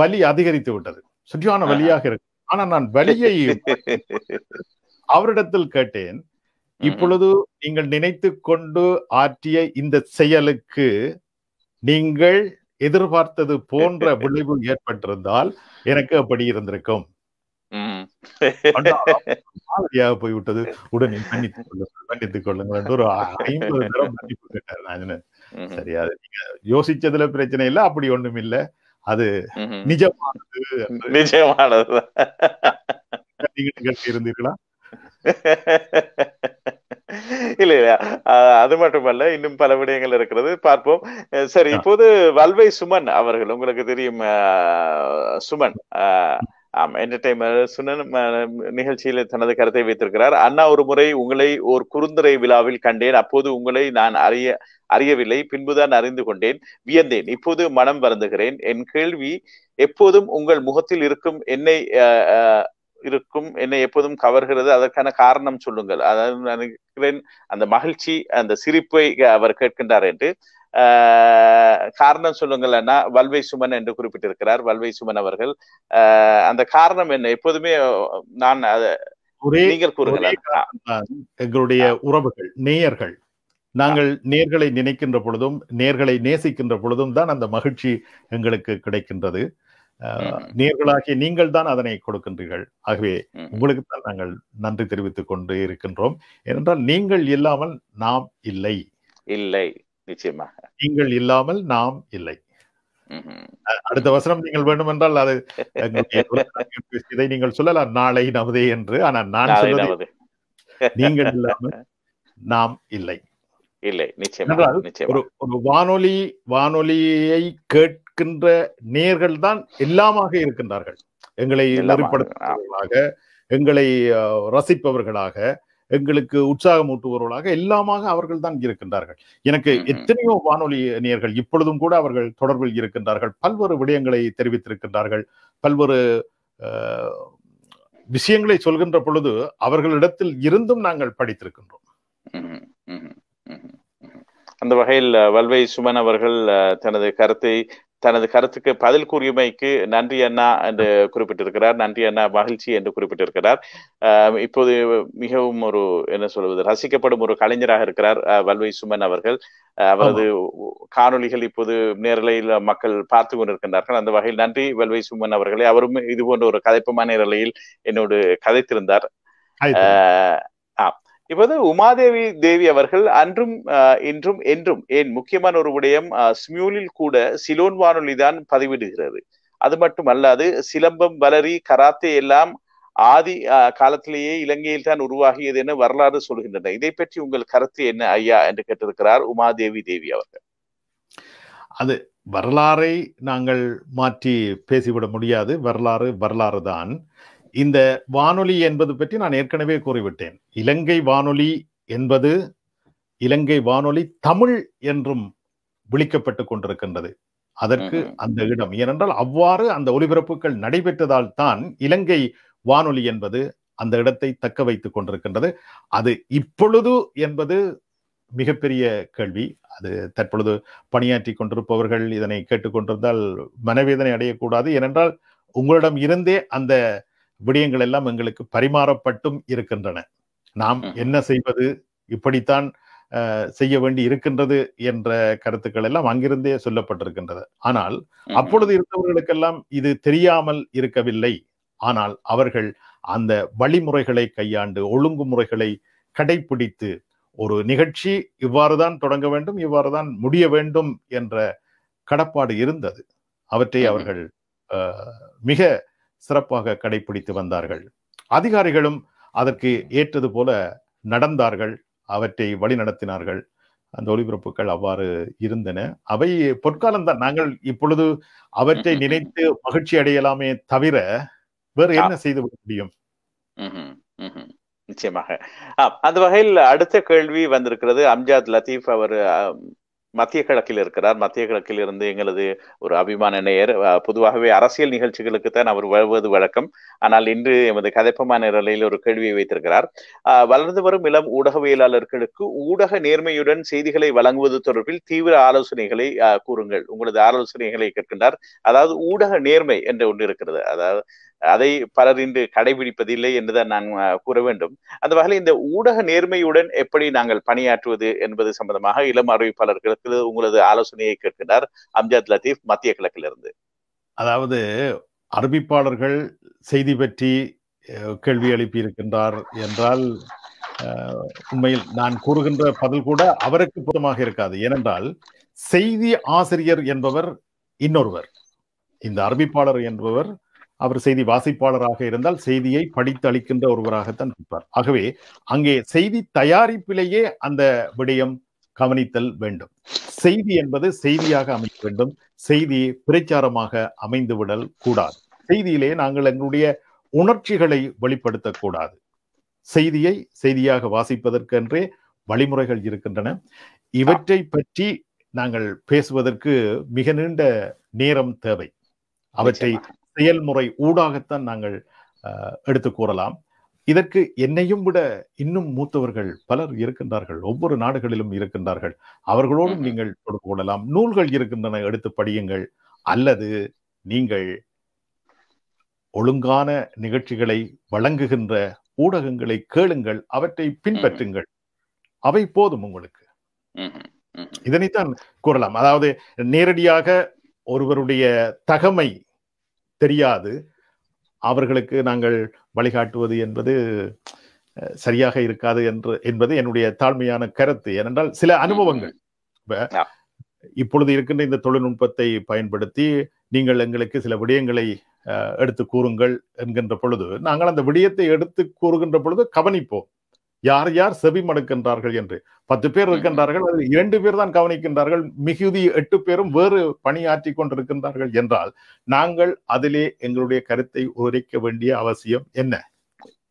வலி அதிகரித்து விட்டது சரியான வழியாக இருக்கு ஆனா நான் வழியை அவரிடத்தில் கேட்டேன் இப்பொழுது நீங்கள் நினைத்து கொண்டு ஆற்றிய இந்த செயலுக்கு நீங்கள் எதிர்பார்த்தது போன்ற விளைவு ஏற்பட்டிருந்தால் எனக்கு அப்படி இருந்திருக்கும் போய்விட்டது உடனே கொள்ளுங்கள் ஒரு சரியா நீங்க யோசிச்சதுல பிரச்சனை இல்லை அப்படி ஒண்ணும் இல்லை அது நிஜமானது நிஜமானது இருந்தீர்களா இல்ல இல்ல அது மட்டுமல்ல இன்னும் பல விடயங்கள் இருக்கிறது பார்ப்போம் சரி இப்போது வல்வை சுமன் அவர்கள் உங்களுக்கு தெரியும் சுமன் ஆம் நிகழ்ச்சியில தனது கருத்தை வைத்திருக்கிறார் அண்ணா ஒரு முறை உங்களை ஒரு குறுந்துரை விழாவில் கண்டேன் அப்போது உங்களை நான் அறிய அறியவில்லை பின்புதான் அறிந்து கொண்டேன் வியந்தேன் இப்போது மனம் வருந்துகிறேன் என் கேள்வி எப்போதும் உங்கள் முகத்தில் இருக்கும் என்னை இருக்கும் என்னை எப்போதும் கவர்கிறது அதற்கான காரணம் சொல்லுங்கள் அதாவது நினைக்கிறேன் அந்த மகிழ்ச்சி அந்த சிரிப்பை அவர் கேட்கின்றார் என்று காரணம் சொல்லுங்களன்னா வல்வை சுமன் என்று குறிப்பிட்டிருக்கிறார் வல்வை சுமன் அவர்கள் அந்த காரணம் என்ன எப்போதுமே நான் நீங்கள் கூறுகிறேன் எங்களுடைய உறவுகள் நேயர்கள் நாங்கள் நேர்களை நினைக்கின்ற பொழுதும் நேர்களை நேசிக்கின்ற பொழுதும் தான் அந்த மகிழ்ச்சி எங்களுக்கு கிடைக்கின்றது நேர்களாகி நீங்கள் தான் அதனை கொடுக்கின்றீர்கள் ஆகவே உங்களுக்கு தான் நாங்கள் நன்றி தெரிவித்துக் கொண்டு இருக்கின்றோம் ஏனென்றால் நீங்கள் இல்லாமல் நாம் இல்லை இல்லை நிச்சயமாக நீங்கள் இல்லாமல் நாம் இல்லை அடுத்த வசனம் நீங்கள் வேண்டும் என்றால் அது இதை நீங்கள் சொல்லலாம் நாளை நமதே என்று ஆனால் நான் சொல்வது நீங்கள் இல்லாமல் நாம் இல்லை இல்லை நிச்சயம் ஒரு ஒரு வானொலி வானொலியை கேட்கின்ற நேர்கள் தான் எல்லாமாக இருக்கின்றார்கள் எங்களை நெறிப்படுத்துவர்களாக எங்களை ரசிப்பவர்களாக எங்களுக்கு உற்சாகம் ஊட்டுபவர்களாக எல்லாமாக அவர்கள் தான் இருக்கின்றார்கள் எனக்கு எத்தனையோ வானொலி நேர்கள் இப்பொழுதும் கூட அவர்கள் தொடர்பில் இருக்கின்றார்கள் பல்வேறு விடயங்களை தெரிவித்திருக்கின்றார்கள் பல்வேறு விஷயங்களை சொல்கின்ற பொழுது அவர்களிடத்தில் இருந்தும் நாங்கள் படித்திருக்கின்றோம் அந்த வகையில் வல்வை சுமன் அவர்கள் தனது கருத்தை தனது கருத்துக்கு பதில் கூறியமைக்கு நன்றி அண்ணா என்று குறிப்பிட்டிருக்கிறார் நன்றி அண்ணா மகிழ்ச்சி என்று குறிப்பிட்டிருக்கிறார் இப்போது மிகவும் ஒரு என்ன சொல்வது ரசிக்கப்படும் ஒரு கலைஞராக இருக்கிறார் வல்வை சுமன் அவர்கள் அவரது காணொலிகள் இப்போது நேரலையில் மக்கள் பார்த்து கொண்டிருக்கின்றார்கள் அந்த வகையில் நன்றி வல்வை சுமன் அவர்களை அவரும் இது போன்ற ஒரு கதைப்பமான நிலையில் என்னோடு கதைத்திருந்தார் இப்போது உமாதேவி தேவி அவர்கள் அன்றும் இன்றும் என்றும் ஏன் முக்கியமான ஒரு உடையம் ஸ்மியூலில் கூட சிலோன் வானொலி தான் பதிவிடுகிறது அது மட்டும் அல்லாது சிலம்பம் வளரி கராத்தே எல்லாம் ஆதி காலத்திலேயே இலங்கையில் தான் உருவாகியது என வரலாறு சொல்கின்றன இதை பற்றி உங்கள் கருத்து என்ன ஐயா என்று கேட்டிருக்கிறார் உமாதேவி தேவி அவர்கள் அது வரலாறை நாங்கள் மாற்றி பேசிவிட முடியாது வரலாறு வரலாறு தான் இந்த வானொலி என்பது பற்றி நான் ஏற்கனவே கூறிவிட்டேன் இலங்கை வானொலி என்பது இலங்கை வானொலி தமிழ் என்றும் விழிக்கப்பட்டு கொண்டிருக்கின்றது அதற்கு அந்த இடம் ஏனென்றால் அவ்வாறு அந்த ஒலிபரப்புகள் நடைபெற்றதால் தான் இலங்கை வானொலி என்பது அந்த இடத்தை தக்க வைத்துக் கொண்டிருக்கின்றது அது இப்பொழுது என்பது மிகப்பெரிய கேள்வி அது தற்பொழுது பணியாற்றி கொண்டிருப்பவர்கள் இதனை கேட்டுக்கொண்டிருந்தால் மனவேதனை அடையக்கூடாது ஏனென்றால் உங்களிடம் இருந்தே அந்த விடயங்கள் எல்லாம் எங்களுக்கு பரிமாறப்பட்டும் இருக்கின்றன நாம் என்ன செய்வது இப்படித்தான் செய்ய வேண்டி இருக்கின்றது என்ற கருத்துக்கள் எல்லாம் அங்கிருந்தே சொல்லப்பட்டிருக்கின்றது ஆனால் அப்பொழுது இருந்தவர்களுக்கெல்லாம் இது தெரியாமல் இருக்கவில்லை ஆனால் அவர்கள் அந்த வழிமுறைகளை கையாண்டு ஒழுங்குமுறைகளை கடைபிடித்து ஒரு நிகழ்ச்சி இவ்வாறுதான் தொடங்க வேண்டும் இவ்வாறுதான் முடிய வேண்டும் என்ற கடப்பாடு இருந்தது அவற்றை அவர்கள் மிக சிறப்பாக கடைபிடித்து வந்தார்கள் அதிகாரிகளும் அதற்கு ஏற்றது போல நடந்தார்கள் அவற்றை வழிநடத்தினார்கள் அந்த ஒளிபரப்புகள் அவ்வாறு இருந்தன அவை பொற்காலம்தான் நாங்கள் இப்பொழுது அவற்றை நினைத்து மகிழ்ச்சி அடையலாமே தவிர வேறு என்ன செய்து விட முடியும் நிச்சயமாக அந்த வகையில் அடுத்த கேள்வி வந்திருக்கிறது அம்ஜாத் லத்தீப் அவர் மத்திய கிழக்கில் இருக்கிறார் மத்திய கிழக்கில் இருந்து எங்களது ஒரு அபிமான நேயர் பொதுவாகவே அரசியல் நிகழ்ச்சிகளுக்கு தான் அவர் வருவது வழக்கம் ஆனால் இன்று எமது கதைப்பமான நிலையில் ஒரு கேள்வியை வைத்திருக்கிறார் வளர்ந்து வரும் இளம் ஊடகவியலாளர்களுக்கு ஊடக நேர்மையுடன் செய்திகளை வழங்குவது தொடர்பில் தீவிர ஆலோசனைகளை கூறுங்கள் உங்களது ஆலோசனைகளை கேட்கின்றார் அதாவது ஊடக நேர்மை என்று ஒன்று இருக்கிறது அதாவது அதை பலர் இன்று கடைபிடிப்பதில்லை என்றுதான் நான் கூற வேண்டும் அந்த வகையில் இந்த ஊடக நேர்மையுடன் எப்படி நாங்கள் பணியாற்றுவது என்பது சம்பந்தமாக இளம் அறிவிப்பாளர்கள் கிழக்கு உங்களது ஆலோசனையை கேட்கிறார் அம்ஜாத் லத்தீப் மத்திய கிழக்கிலிருந்து அதாவது அறிவிப்பாளர்கள் செய்தி பற்றி கேள்வி எழுப்பி இருக்கின்றார் என்றால் உண்மையில் நான் கூறுகின்ற பதில் கூட அவருக்கு புதமாக இருக்காது ஏனென்றால் செய்தி ஆசிரியர் என்பவர் இன்னொருவர் இந்த அறிவிப்பாளர் என்பவர் அவர் செய்தி வாசிப்பாளராக இருந்தால் செய்தியை படித்து அளிக்கின்ற ஒருவராகத்தான் இருப்பார் ஆகவே அங்கே செய்தி தயாரிப்பிலேயே அந்த விடயம் கவனித்தல் வேண்டும் செய்தி என்பது செய்தியாக அமைக்க வேண்டும் செய்தி பிரச்சாரமாக அமைந்துவிடல் கூடாது செய்தியிலே நாங்கள் எங்களுடைய உணர்ச்சிகளை வெளிப்படுத்தக்கூடாது செய்தியை செய்தியாக வாசிப்பதற்கென்றே வழிமுறைகள் இருக்கின்றன இவற்றை பற்றி நாங்கள் பேசுவதற்கு மிக நீண்ட நேரம் தேவை அவற்றை செயல்முறை ஊடாகத்தான் நாங்கள் எடுத்து கூறலாம் இதற்கு என்னையும் விட இன்னும் மூத்தவர்கள் பலர் இருக்கின்றார்கள் ஒவ்வொரு நாடுகளிலும் இருக்கின்றார்கள் அவர்களோடும் நீங்கள் தொடர்பு கொள்ளலாம் நூல்கள் இருக்கின்றன எடுத்து படியுங்கள் அல்லது நீங்கள் ஒழுங்கான நிகழ்ச்சிகளை வழங்குகின்ற ஊடகங்களை கேளுங்கள் அவற்றை பின்பற்றுங்கள் அவை போதும் உங்களுக்கு இதனைத்தான் கூறலாம் அதாவது நேரடியாக ஒருவருடைய தகமை தெரியாது அவர்களுக்கு நாங்கள் வழிகாட்டுவது என்பது சரியாக இருக்காது என்று என்பது என்னுடைய தாழ்மையான கருத்து ஏனென்றால் சில அனுபவங்கள் இப்பொழுது இருக்கின்ற இந்த தொழில்நுட்பத்தை பயன்படுத்தி நீங்கள் எங்களுக்கு சில விடயங்களை எடுத்து கூறுங்கள் என்கின்ற பொழுது நாங்கள் அந்த விடயத்தை எடுத்து கூறுகின்ற பொழுது கவனிப்போம் யார் யார் செவி மடுக்கின்றார்கள் என்று பத்து பேர் இருக்கின்றார்கள் இரண்டு பேர் தான் கவனிக்கின்றார்கள் மிகுதி எட்டு பேரும் வேறு பணியாற்றி கொண்டிருக்கின்றார்கள் என்றால் நாங்கள் அதிலே எங்களுடைய கருத்தை உரைக்க வேண்டிய அவசியம் என்ன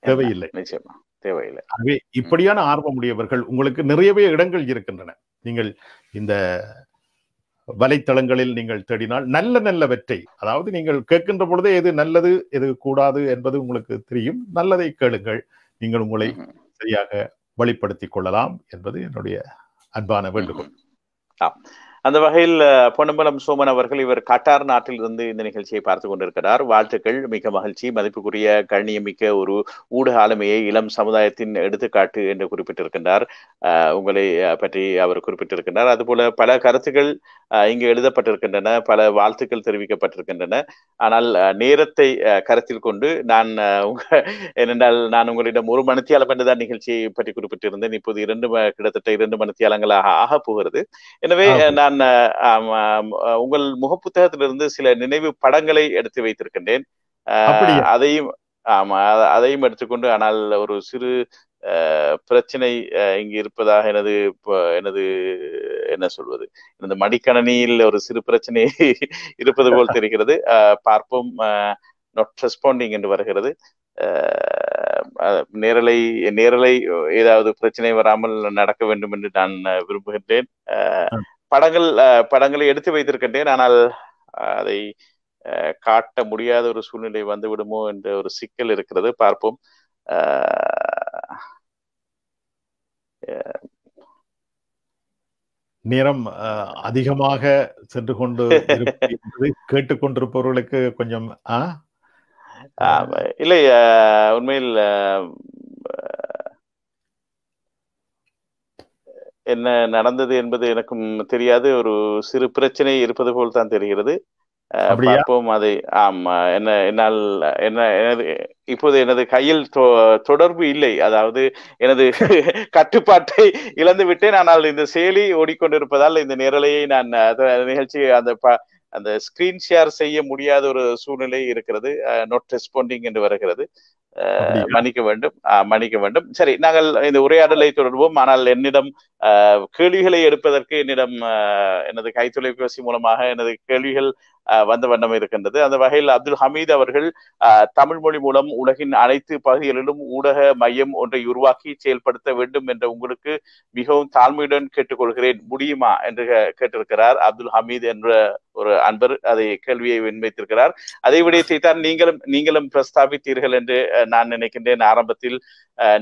தேவையில்லை நிச்சயமா தேவையில்லை இப்படியான இப்படியான ஆர்வமுடையவர்கள் உங்களுக்கு நிறையவே இடங்கள் இருக்கின்றன நீங்கள் இந்த வலைத்தளங்களில் நீங்கள் தேடினால் நல்ல நல்லவற்றை அதாவது நீங்கள் கேட்கின்ற பொழுதே எது நல்லது எது கூடாது என்பது உங்களுக்கு தெரியும் நல்லதை கேளுங்கள் நீங்கள் உங்களை சரியாக வெளிப்படுத்திக் கொள்ளலாம் என்பது என்னுடைய அன்பான வேண்டுகோள் அந்த வகையில் பொன்னம்பலம் சோமன் அவர்கள் இவர் கட்டார் இருந்து இந்த நிகழ்ச்சியை பார்த்து கொண்டிருக்கிறார் வாழ்த்துக்கள் மிக மகிழ்ச்சி மதிப்புக்குரிய கண்ணியமிக்க ஒரு ஊடக ஆளுமையை இளம் சமுதாயத்தின் எடுத்துக்காட்டு என்று குறிப்பிட்டிருக்கின்றார் உங்களை பற்றி அவர் குறிப்பிட்டிருக்கின்றார் அதுபோல பல கருத்துக்கள் இங்கு எழுதப்பட்டிருக்கின்றன பல வாழ்த்துக்கள் தெரிவிக்கப்பட்டிருக்கின்றன ஆனால் நேரத்தை கருத்தில் கொண்டு நான் உங்க ஏனென்றால் நான் உங்களிடம் ஒரு மணித்தியாலம் என்றுதான் நிகழ்ச்சியை பற்றி குறிப்பிட்டிருந்தேன் இப்போது இரண்டு கிட்டத்தட்ட இரண்டு மணித்தியாலங்களாக ஆக போகிறது எனவே நான் நான் உங்கள் முகப்புத்தகத்திலிருந்து சில நினைவு படங்களை எடுத்து வைத்திருக்கின்றேன் அதையும் ஆமா அதையும் எடுத்துக்கொண்டு ஆனால் ஒரு சிறு பிரச்சனை இங்கு இருப்பதாக எனது எனது என்ன சொல்வது எனது மடிக்கணனியில் ஒரு சிறு பிரச்சனை இருப்பது போல் தெரிகிறது பார்ப்போம் நாட் ரெஸ்பாண்டிங் என்று வருகிறது நேரலை நேரலை ஏதாவது பிரச்சனை வராமல் நடக்க வேண்டும் என்று நான் விரும்புகின்றேன் படங்கள் படங்களை எடுத்து வைத்திருக்கின்றேன் ஆனால் அதை காட்ட முடியாத ஒரு சூழ்நிலை வந்து விடுமோ என்ற ஒரு சிக்கல் இருக்கிறது பார்ப்போம் நேரம் அதிகமாக சென்று கொண்டு கேட்டுக்கொண்டிருப்பவர்களுக்கு கொஞ்சம் இல்லை உண்மையில் என்ன நடந்தது என்பது எனக்கும் தெரியாது ஒரு சிறு பிரச்சனை இருப்பது போல் தான் தெரிகிறது பார்ப்போம் அதை ஆமா என்ன என்னால் என்ன எனது இப்போது எனது கையில் தொடர்பு இல்லை அதாவது எனது கட்டுப்பாட்டை இழந்து விட்டேன் ஆனால் இந்த செயலி ஓடிக்கொண்டிருப்பதால் இந்த நிரலையை நான் நிகழ்ச்சி அந்த அந்த ஸ்கிரீன் ஷேர் செய்ய முடியாத ஒரு சூழ்நிலை இருக்கிறது நோட் ரெஸ்பாண்டிங் என்று வருகிறது மன்னிக்க வேண்டும் மன்னிக்க வேண்டும் சரி நாங்கள் இந்த உரையாடலை தொடர்வோம் ஆனால் என்னிடம் கேள்விகளை எடுப்பதற்கு என்னிடம் எனது கைத்தொலைபேசி மூலமாக எனது கேள்விகள் வந்த வண்ணம் இருக்கின்றது அந்த வகையில் அப்துல் ஹமீத் அவர்கள் தமிழ் மொழி மூலம் உலகின் அனைத்து பகுதிகளிலும் ஊடக மையம் ஒன்றை உருவாக்கி செயல்படுத்த வேண்டும் என்ற உங்களுக்கு மிகவும் தாழ்மையுடன் கேட்டுக்கொள்கிறேன் முடியுமா என்று கேட்டிருக்கிறார் அப்துல் ஹமீத் என்ற ஒரு அன்பர் அதை கேள்வியை முன்வைத்திருக்கிறார் அதே விடயத்தை தான் நீங்களும் நீங்களும் பிரஸ்தாபித்தீர்கள் என்று நான் நினைக்கின்றேன் ஆரம்பத்தில்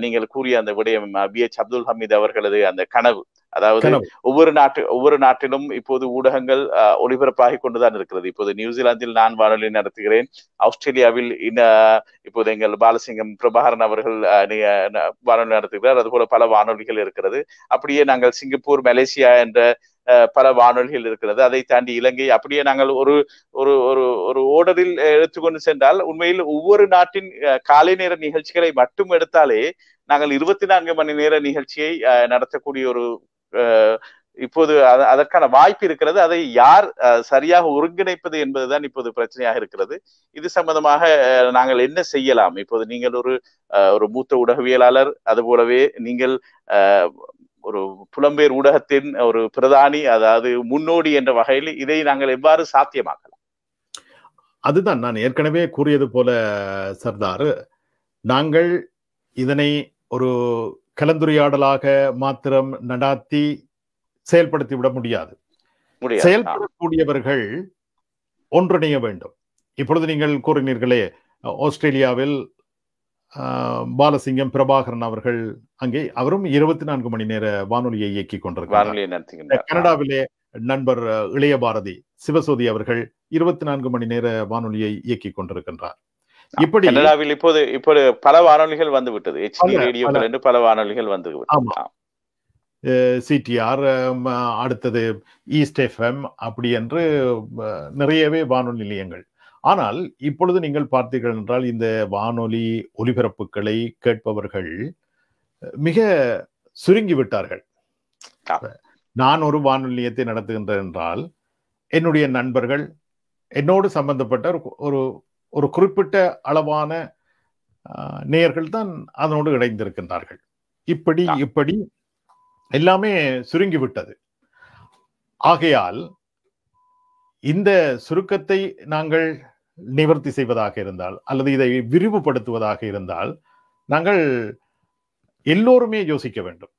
நீங்கள் கூறிய அந்த விடயம் பி எச் அப்துல் ஹமீத் அவர்களது அந்த கனவு அதாவது ஒவ்வொரு நாட்டு ஒவ்வொரு நாட்டிலும் இப்போது ஊடகங்கள் ஒளிபரப்பாகி கொண்டுதான் இருக்கிறது இப்போது நியூசிலாந்தில் நான் வானொலி நடத்துகிறேன் ஆஸ்திரேலியாவில் இப்போது எங்கள் பாலசிங்கம் பிரபாகரன் அவர்கள் வானொலி நடத்துகிறார் அதுபோல பல வானொலிகள் இருக்கிறது அப்படியே நாங்கள் சிங்கப்பூர் மலேசியா என்ற பல வானொலிகள் இருக்கிறது அதை தாண்டி இலங்கை அப்படியே நாங்கள் ஒரு ஒரு ஒரு ஒரு ஓடரில் எடுத்துக்கொண்டு சென்றால் உண்மையில் ஒவ்வொரு நாட்டின் காலை நேர நிகழ்ச்சிகளை மட்டும் எடுத்தாலே நாங்கள் இருபத்தி நான்கு மணி நேர நிகழ்ச்சியை நடத்தக்கூடிய ஒரு இப்போது அதற்கான வாய்ப்பு இருக்கிறது அதை யார் சரியாக ஒருங்கிணைப்பது என்பதுதான் இப்போது பிரச்சனையாக இருக்கிறது இது சம்பந்தமாக நாங்கள் என்ன செய்யலாம் இப்போது நீங்கள் ஒரு ஒரு மூத்த ஊடகவியலாளர் அதுபோலவே நீங்கள் ஒரு புலம்பெயர் ஊடகத்தின் ஒரு பிரதானி அதாவது முன்னோடி என்ற வகையில் இதை நாங்கள் எவ்வாறு சாத்தியமாக்கலாம் அதுதான் நான் ஏற்கனவே கூறியது போல சர்தார் நாங்கள் இதனை ஒரு கலந்துரையாடலாக மாத்திரம் நடாத்தி செயல்படுத்தி விட முடியாது செயல்படக்கூடியவர்கள் ஒன்றிணைய வேண்டும் இப்பொழுது நீங்கள் கூறினீர்களே ஆஸ்திரேலியாவில் பாலசிங்கம் பிரபாகரன் அவர்கள் அங்கே அவரும் இருபத்தி நான்கு மணி நேர வானொலியை இயக்கி கொண்டிருக்கிறார் கனடாவிலே நண்பர் இளைய பாரதி சிவசோதி அவர்கள் இருபத்தி நான்கு மணி நேர வானொலியை இயக்கி கொண்டிருக்கின்றார் இப்படி கனடாவில் இப்போது இப்போது பல வானொலிகள் வந்து விட்டது ஹெச்டி ரேடியோக்கள் என்று பல வானொலிகள் வந்து சிடிஆர் அடுத்தது ஈஸ்ட் எஃப்எம் அப்படி என்று நிறையவே வானொலி நிலையங்கள் ஆனால் இப்பொழுது நீங்கள் பார்த்தீர்கள் என்றால் இந்த வானொலி ஒலிபரப்புகளை கேட்பவர்கள் மிக சுருங்கி விட்டார்கள் நான் ஒரு வானொலி நிலையத்தை நடத்துகின்றேன் என்றால் என்னுடைய நண்பர்கள் என்னோடு சம்பந்தப்பட்ட ஒரு ஒரு குறிப்பிட்ட அளவான நேயர்கள் தான் அதனோடு இணைந்திருக்கின்றார்கள் இப்படி இப்படி எல்லாமே சுருங்கிவிட்டது ஆகையால் இந்த சுருக்கத்தை நாங்கள் நிவர்த்தி செய்வதாக இருந்தால் அல்லது இதை விரிவுபடுத்துவதாக இருந்தால் நாங்கள் எல்லோருமே யோசிக்க வேண்டும்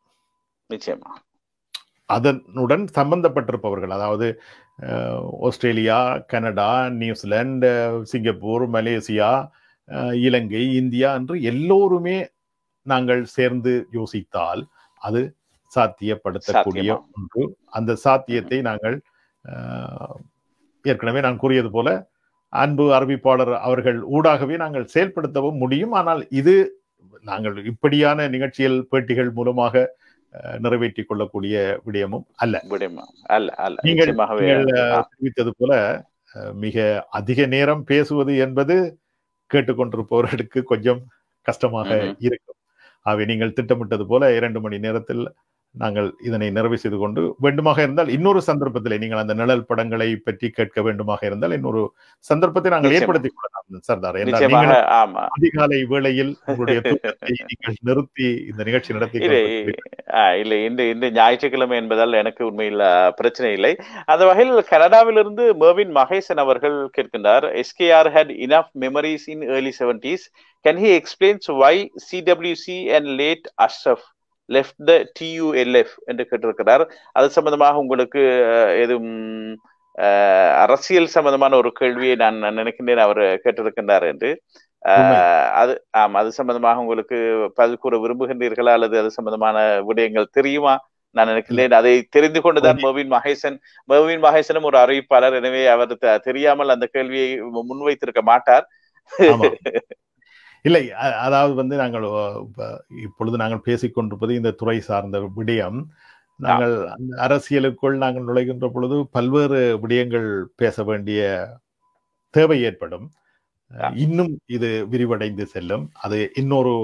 நிச்சயமா அதனுடன் சம்பந்தப்பட்டிருப்பவர்கள் அதாவது Australia Canada New Zealand Singapore Malaysia Ilangai India என்று எல்லோருமே நாங்கள் சேர்ந்து யோசித்தால் அது சாத்தியப்படுத்தக்கூடிய ஒன்று அந்த சாத்தியத்தை நாங்கள் ஏற்கனவே நான் கூறியது போல அன்பு அறிவிப்பாளர் அவர்கள் ஊடாகவே நாங்கள் செயல்படுத்தவும் முடியும் ஆனால் இது நாங்கள் இப்படியான நிகழ்ச்சிகள் பேட்டிகள் மூலமாக நிறைவேற்றிக் கொள்ளக்கூடிய விடயமும் அல்ல நீங்கள் தெரிவித்தது போல மிக அதிக நேரம் பேசுவது என்பது கேட்டுக்கொண்டிருப்பவர்களுக்கு கொஞ்சம் கஷ்டமாக இருக்கும் ஆகவே நீங்கள் திட்டமிட்டது போல இரண்டு மணி நேரத்தில் நாங்கள் இதனை நிறைவு செய்து கொண்டு வேண்டுமாக இருந்தால் இன்னொரு சந்தர்ப்பத்தில் நீங்கள் அந்த நிழல் படங்களை பற்றி கேட்க வேண்டுமாக இருந்தால் இன்னொரு சந்தர்ப்பத்தை நாங்கள் ஏற்படுத்திக் கொள்ளலாம் சர்தார் அதிகாலை வேளையில் உங்களுடைய நீங்கள் நிறுத்தி இந்த நிகழ்ச்சி நடத்தி இல்லை இன்று இன்று ஞாயிற்றுக்கிழமை என்பதால் எனக்கு உண்மையில் பிரச்சனை இல்லை அந்த வகையில் கனடாவிலிருந்து மேவின் மகேசன் அவர்கள் கேட்கின்றார் SKR had enough memories in early seventies can he explains why CWC and late Ashraf left the TULF என்று கேட்டிருக்கிறார் அது சம்பந்தமாக உங்களுக்கு எதுவும் அரசியல் சம்பந்தமான ஒரு கேள்வியை நான் நினைக்கின்றேன் அவர் கேட்டிருக்கின்றார் என்று அது ஆம் அது சம்பந்தமாக உங்களுக்கு பதில் கூற விரும்புகின்றீர்களா அல்லது அது சம்பந்தமான விடயங்கள் தெரியுமா நான் நினைக்கிறேன் அதை தெரிந்து கொண்டுதான் மோவின் மகேசன் மோவின் மகேசனும் ஒரு அறிவிப்பாளர் எனவே அவர் தெரியாமல் அந்த கேள்வியை முன்வைத்திருக்க மாட்டார் இல்லை அதாவது வந்து நாங்கள் இப்பொழுது நாங்கள் பேசிக்கொண்டிருப்பது இந்த துறை சார்ந்த விடயம் நாங்கள் அந்த அரசியலுக்குள் நாங்கள் நுழைகின்ற பொழுது பல்வேறு விடயங்கள் பேச வேண்டிய தேவை ஏற்படும் இன்னும் இது விரிவடைந்து செல்லும் அது இன்னொரு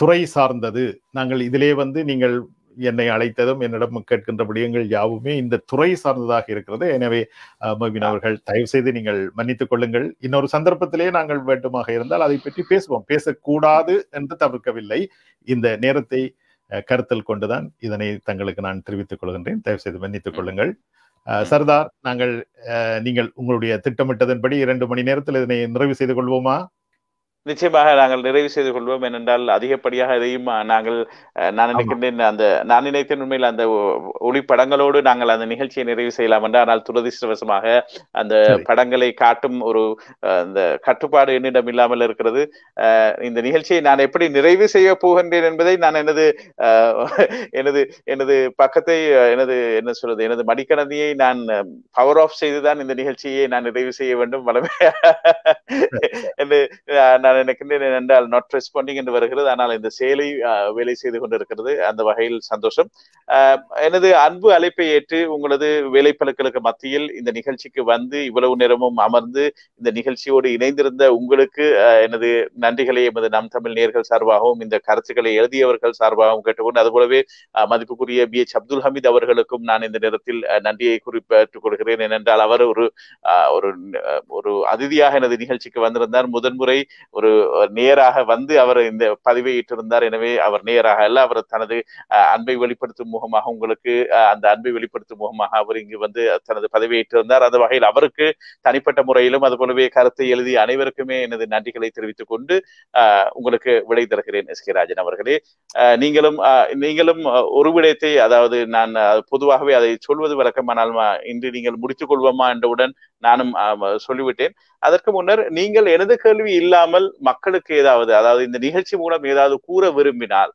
துறை சார்ந்தது நாங்கள் இதிலே வந்து நீங்கள் என்னை அழைத்ததும் என்னிடம் கேட்கின்ற விடயங்கள் யாவுமே இந்த துறை சார்ந்ததாக இருக்கிறது எனவே மொபின் அவர்கள் தயவு செய்து நீங்கள் மன்னித்துக் கொள்ளுங்கள் இன்னொரு சந்தர்ப்பத்திலேயே நாங்கள் வேண்டுமாக இருந்தால் அதை பற்றி பேசுவோம் பேசக்கூடாது என்று தவிர்க்கவில்லை இந்த நேரத்தை கருத்தில் கொண்டுதான் இதனை தங்களுக்கு நான் தெரிவித்துக் கொள்கின்றேன் தயவு செய்து மன்னித்துக் கொள்ளுங்கள் சர்தார் நாங்கள் நீங்கள் உங்களுடைய திட்டமிட்டதன்படி இரண்டு மணி நேரத்தில் இதனை நிறைவு செய்து கொள்வோமா நிச்சயமாக நாங்கள் நிறைவு செய்து கொள்வோம் ஏனென்றால் அதிகப்படியாக இதையும் நாங்கள் நான் நினைக்கின்றேன் அந்த நான் நினைத்தேன் உண்மையில் அந்த ஒளிப்படங்களோடு நாங்கள் அந்த நிகழ்ச்சியை நிறைவு செய்யலாம் என்று ஆனால் துரதிருஷ்டவசமாக அந்த படங்களை காட்டும் ஒரு அந்த கட்டுப்பாடு என்னிடம் இல்லாமல் இருக்கிறது இந்த நிகழ்ச்சியை நான் எப்படி நிறைவு செய்ய போகின்றேன் என்பதை நான் எனது எனது எனது பக்கத்தை எனது என்ன சொல்றது எனது மடிக்கணந்தியை நான் பவர் ஆஃப் செய்துதான் இந்த நிகழ்ச்சியை நான் நிறைவு செய்ய வேண்டும் வளமையாக என்று நான் எனக்கு என்றால் நாட் ரெஸ்பாண்டிங் என்று வருகிறது ஆனால் இந்த செயலை வேலை செய்து கொண்டிருக்கிறது அந்த வகையில் சந்தோஷம் எனது அன்பு அழைப்பை ஏற்று உங்களது வேலைப்பழுக்களுக்கு மத்தியில் இந்த நிகழ்ச்சிக்கு வந்து இவ்வளவு நேரமும் அமர்ந்து இந்த நிகழ்ச்சியோடு இணைந்திருந்த உங்களுக்கு எனது நன்றிகளை எமது நம் தமிழ் நேர்கள் சார்பாகவும் இந்த கருத்துக்களை எழுதியவர்கள் சார்பாகவும் கேட்டுக்கொண்டு அதுபோலவே மதிப்புக்குரிய பி எச் அப்துல் ஹமீத் அவர்களுக்கும் நான் இந்த நேரத்தில் நன்றியை குறிப்பிட்டுக் கொள்கிறேன் ஏனென்றால் அவர் ஒரு ஒரு அதிதியாக எனது நிகழ்ச்சிக்கு வந்திருந்தார் முதன்முறை ஒரு நேராக வந்து அவர் இந்த பதிவையிட்டிருந்தார் எனவே அவர் நேராக அல்ல அவர் தனது அன்பை வெளிப்படுத்தும் முகமாக உங்களுக்கு அந்த அன்பை வெளிப்படுத்தும் முகமாக அவர் இங்கு வந்து தனது பதவியேற்றிருந்தார் அந்த வகையில் அவருக்கு தனிப்பட்ட முறையிலும் அது போலவே கருத்தை எழுதிய அனைவருக்குமே எனது நன்றிகளை தெரிவித்துக் கொண்டு உங்களுக்கு விடை தருகிறேன் எஸ் கே ராஜன் அவர்களே நீங்களும் நீங்களும் ஒரு விடயத்தை அதாவது நான் பொதுவாகவே அதை சொல்வது வழக்கமானால் இன்று நீங்கள் முடித்துக் கொள்வோமா என்றவுடன் நானும் சொல்லிவிட்டேன் அதற்கு முன்னர் நீங்கள் எனது கேள்வி இல்லாமல் மக்களுக்கு ஏதாவது அதாவது இந்த நிகழ்ச்சி மூலம் ஏதாவது கூற விரும்பினால்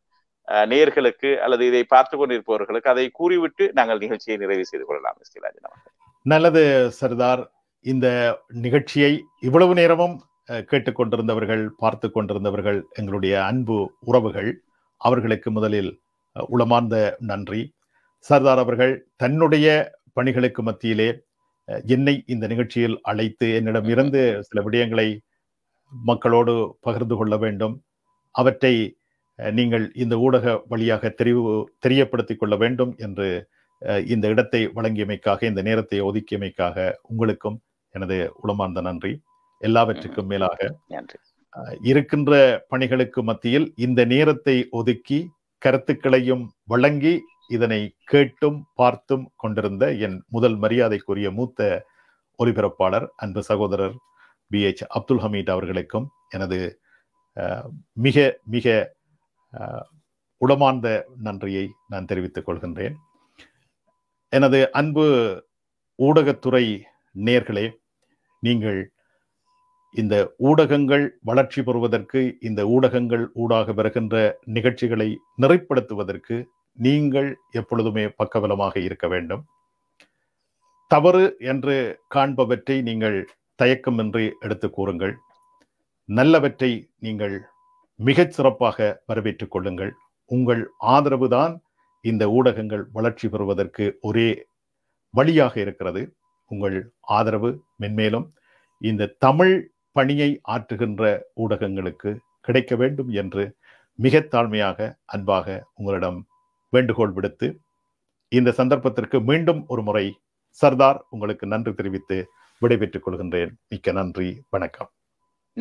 நேர்களுக்கு அல்லது இதை பார்த்து கொண்டிருப்பவர்களுக்கு அதை கூறிவிட்டு நாங்கள் நிகழ்ச்சியை நிறைவு செய்து கொள்ளலாம் எஸ்கேலாஜன் நல்லது சர்தார் இந்த நிகழ்ச்சியை இவ்வளவு நேரமும் கேட்டுக்கொண்டிருந்தவர்கள் பார்த்து கொண்டிருந்தவர்கள் எங்களுடைய அன்பு உறவுகள் அவர்களுக்கு முதலில் உளமார்ந்த நன்றி சர்தார் அவர்கள் தன்னுடைய பணிகளுக்கு மத்தியிலே என்னை இந்த நிகழ்ச்சியில் அழைத்து என்னிடம் இருந்து சில விடயங்களை மக்களோடு பகிர்ந்து கொள்ள வேண்டும் அவற்றை நீங்கள் இந்த ஊடக வழியாக தெரிவு தெரியப்படுத்திக் கொள்ள வேண்டும் என்று இந்த இடத்தை வழங்கியமைக்காக இந்த நேரத்தை ஒதுக்கியமைக்காக உங்களுக்கும் எனது உளமார்ந்த நன்றி எல்லாவற்றுக்கும் மேலாக இருக்கின்ற பணிகளுக்கு மத்தியில் இந்த நேரத்தை ஒதுக்கி கருத்துக்களையும் வழங்கி இதனை கேட்டும் பார்த்தும் கொண்டிருந்த என் முதல் மரியாதைக்குரிய மூத்த ஒலிபரப்பாளர் அன்பு சகோதரர் பி எச் அப்துல் ஹமீத் அவர்களுக்கும் எனது மிக மிக உடமார்ந்த நன்றியை நான் தெரிவித்துக் கொள்கின்றேன் எனது அன்பு ஊடகத்துறை நேர்களே நீங்கள் இந்த ஊடகங்கள் வளர்ச்சி பெறுவதற்கு இந்த ஊடகங்கள் ஊடாக வருகின்ற நிகழ்ச்சிகளை நிறைப்படுத்துவதற்கு நீங்கள் எப்பொழுதுமே பக்கபலமாக இருக்க வேண்டும் தவறு என்று காண்பவற்றை நீங்கள் தயக்கமின்றி எடுத்து கூறுங்கள் நல்லவற்றை நீங்கள் மிகச் சிறப்பாக வரவேற்றுக் கொள்ளுங்கள் உங்கள் ஆதரவு தான் இந்த ஊடகங்கள் வளர்ச்சி பெறுவதற்கு ஒரே வழியாக இருக்கிறது உங்கள் ஆதரவு மென்மேலும் இந்த தமிழ் பணியை ஆற்றுகின்ற ஊடகங்களுக்கு கிடைக்க வேண்டும் என்று மிக தாழ்மையாக அன்பாக உங்களிடம் வேண்டுகோள் விடுத்து இந்த சந்தர்ப்பத்திற்கு மீண்டும் ஒரு முறை சர்தார் உங்களுக்கு நன்றி தெரிவித்து விடைபெற்றுக் கொள்கின்றேன் மிக்க நன்றி வணக்கம்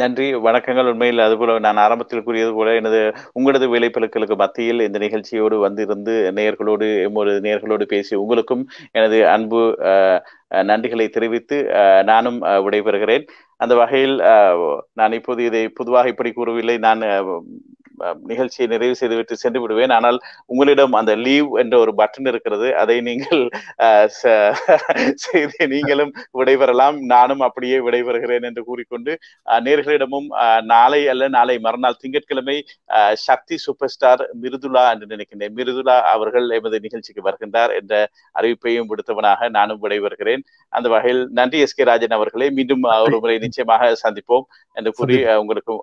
நன்றி வணக்கங்கள் உண்மையில் அதுபோல நான் ஆரம்பத்தில் கூறியது போல எனது உங்களது வேலைப்பழுக்களுக்கு மத்தியில் இந்த நிகழ்ச்சியோடு வந்திருந்து நேர்களோடு எம்மொரு நேர்களோடு பேசி உங்களுக்கும் எனது அன்பு நன்றிகளை தெரிவித்து நானும் விடைபெறுகிறேன் அந்த வகையில் நான் இப்போது இதை பொதுவாக இப்படி கூறவில்லை நான் நிகழ்ச்சியை நிறைவு செய்துவிட்டு சென்று விடுவேன் ஆனால் உங்களிடம் அந்த லீவ் என்ற ஒரு பட்டன் இருக்கிறது அதை நீங்கள் செய்து நீங்களும் விடைபெறலாம் நானும் அப்படியே விடைபெறுகிறேன் என்று கூறிக்கொண்டு நேர்களிடமும் நாளை அல்ல நாளை மறுநாள் திங்கட்கிழமை சக்தி சூப்பர் ஸ்டார் மிருதுலா என்று நினைக்கின்றேன் மிருதுலா அவர்கள் எமது நிகழ்ச்சிக்கு வருகின்றார் என்ற அறிவிப்பையும் விடுத்தவனாக நானும் விடைபெறுகிறேன் அந்த வகையில் நன்றி எஸ் கே ராஜன் அவர்களை மீண்டும் ஒரு முறை நிச்சயமாக சந்திப்போம் என்று கூறி உங்களுக்கும்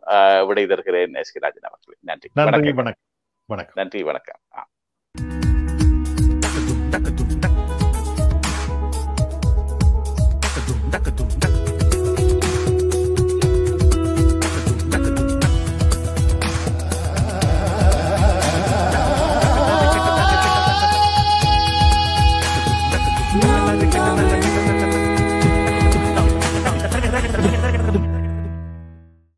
விடை தருகிறேன் எஸ் கே ராஜன் அவர்களே நன்றி நன்றி வணக்கம் வணக்கம் நன்றி வணக்கம்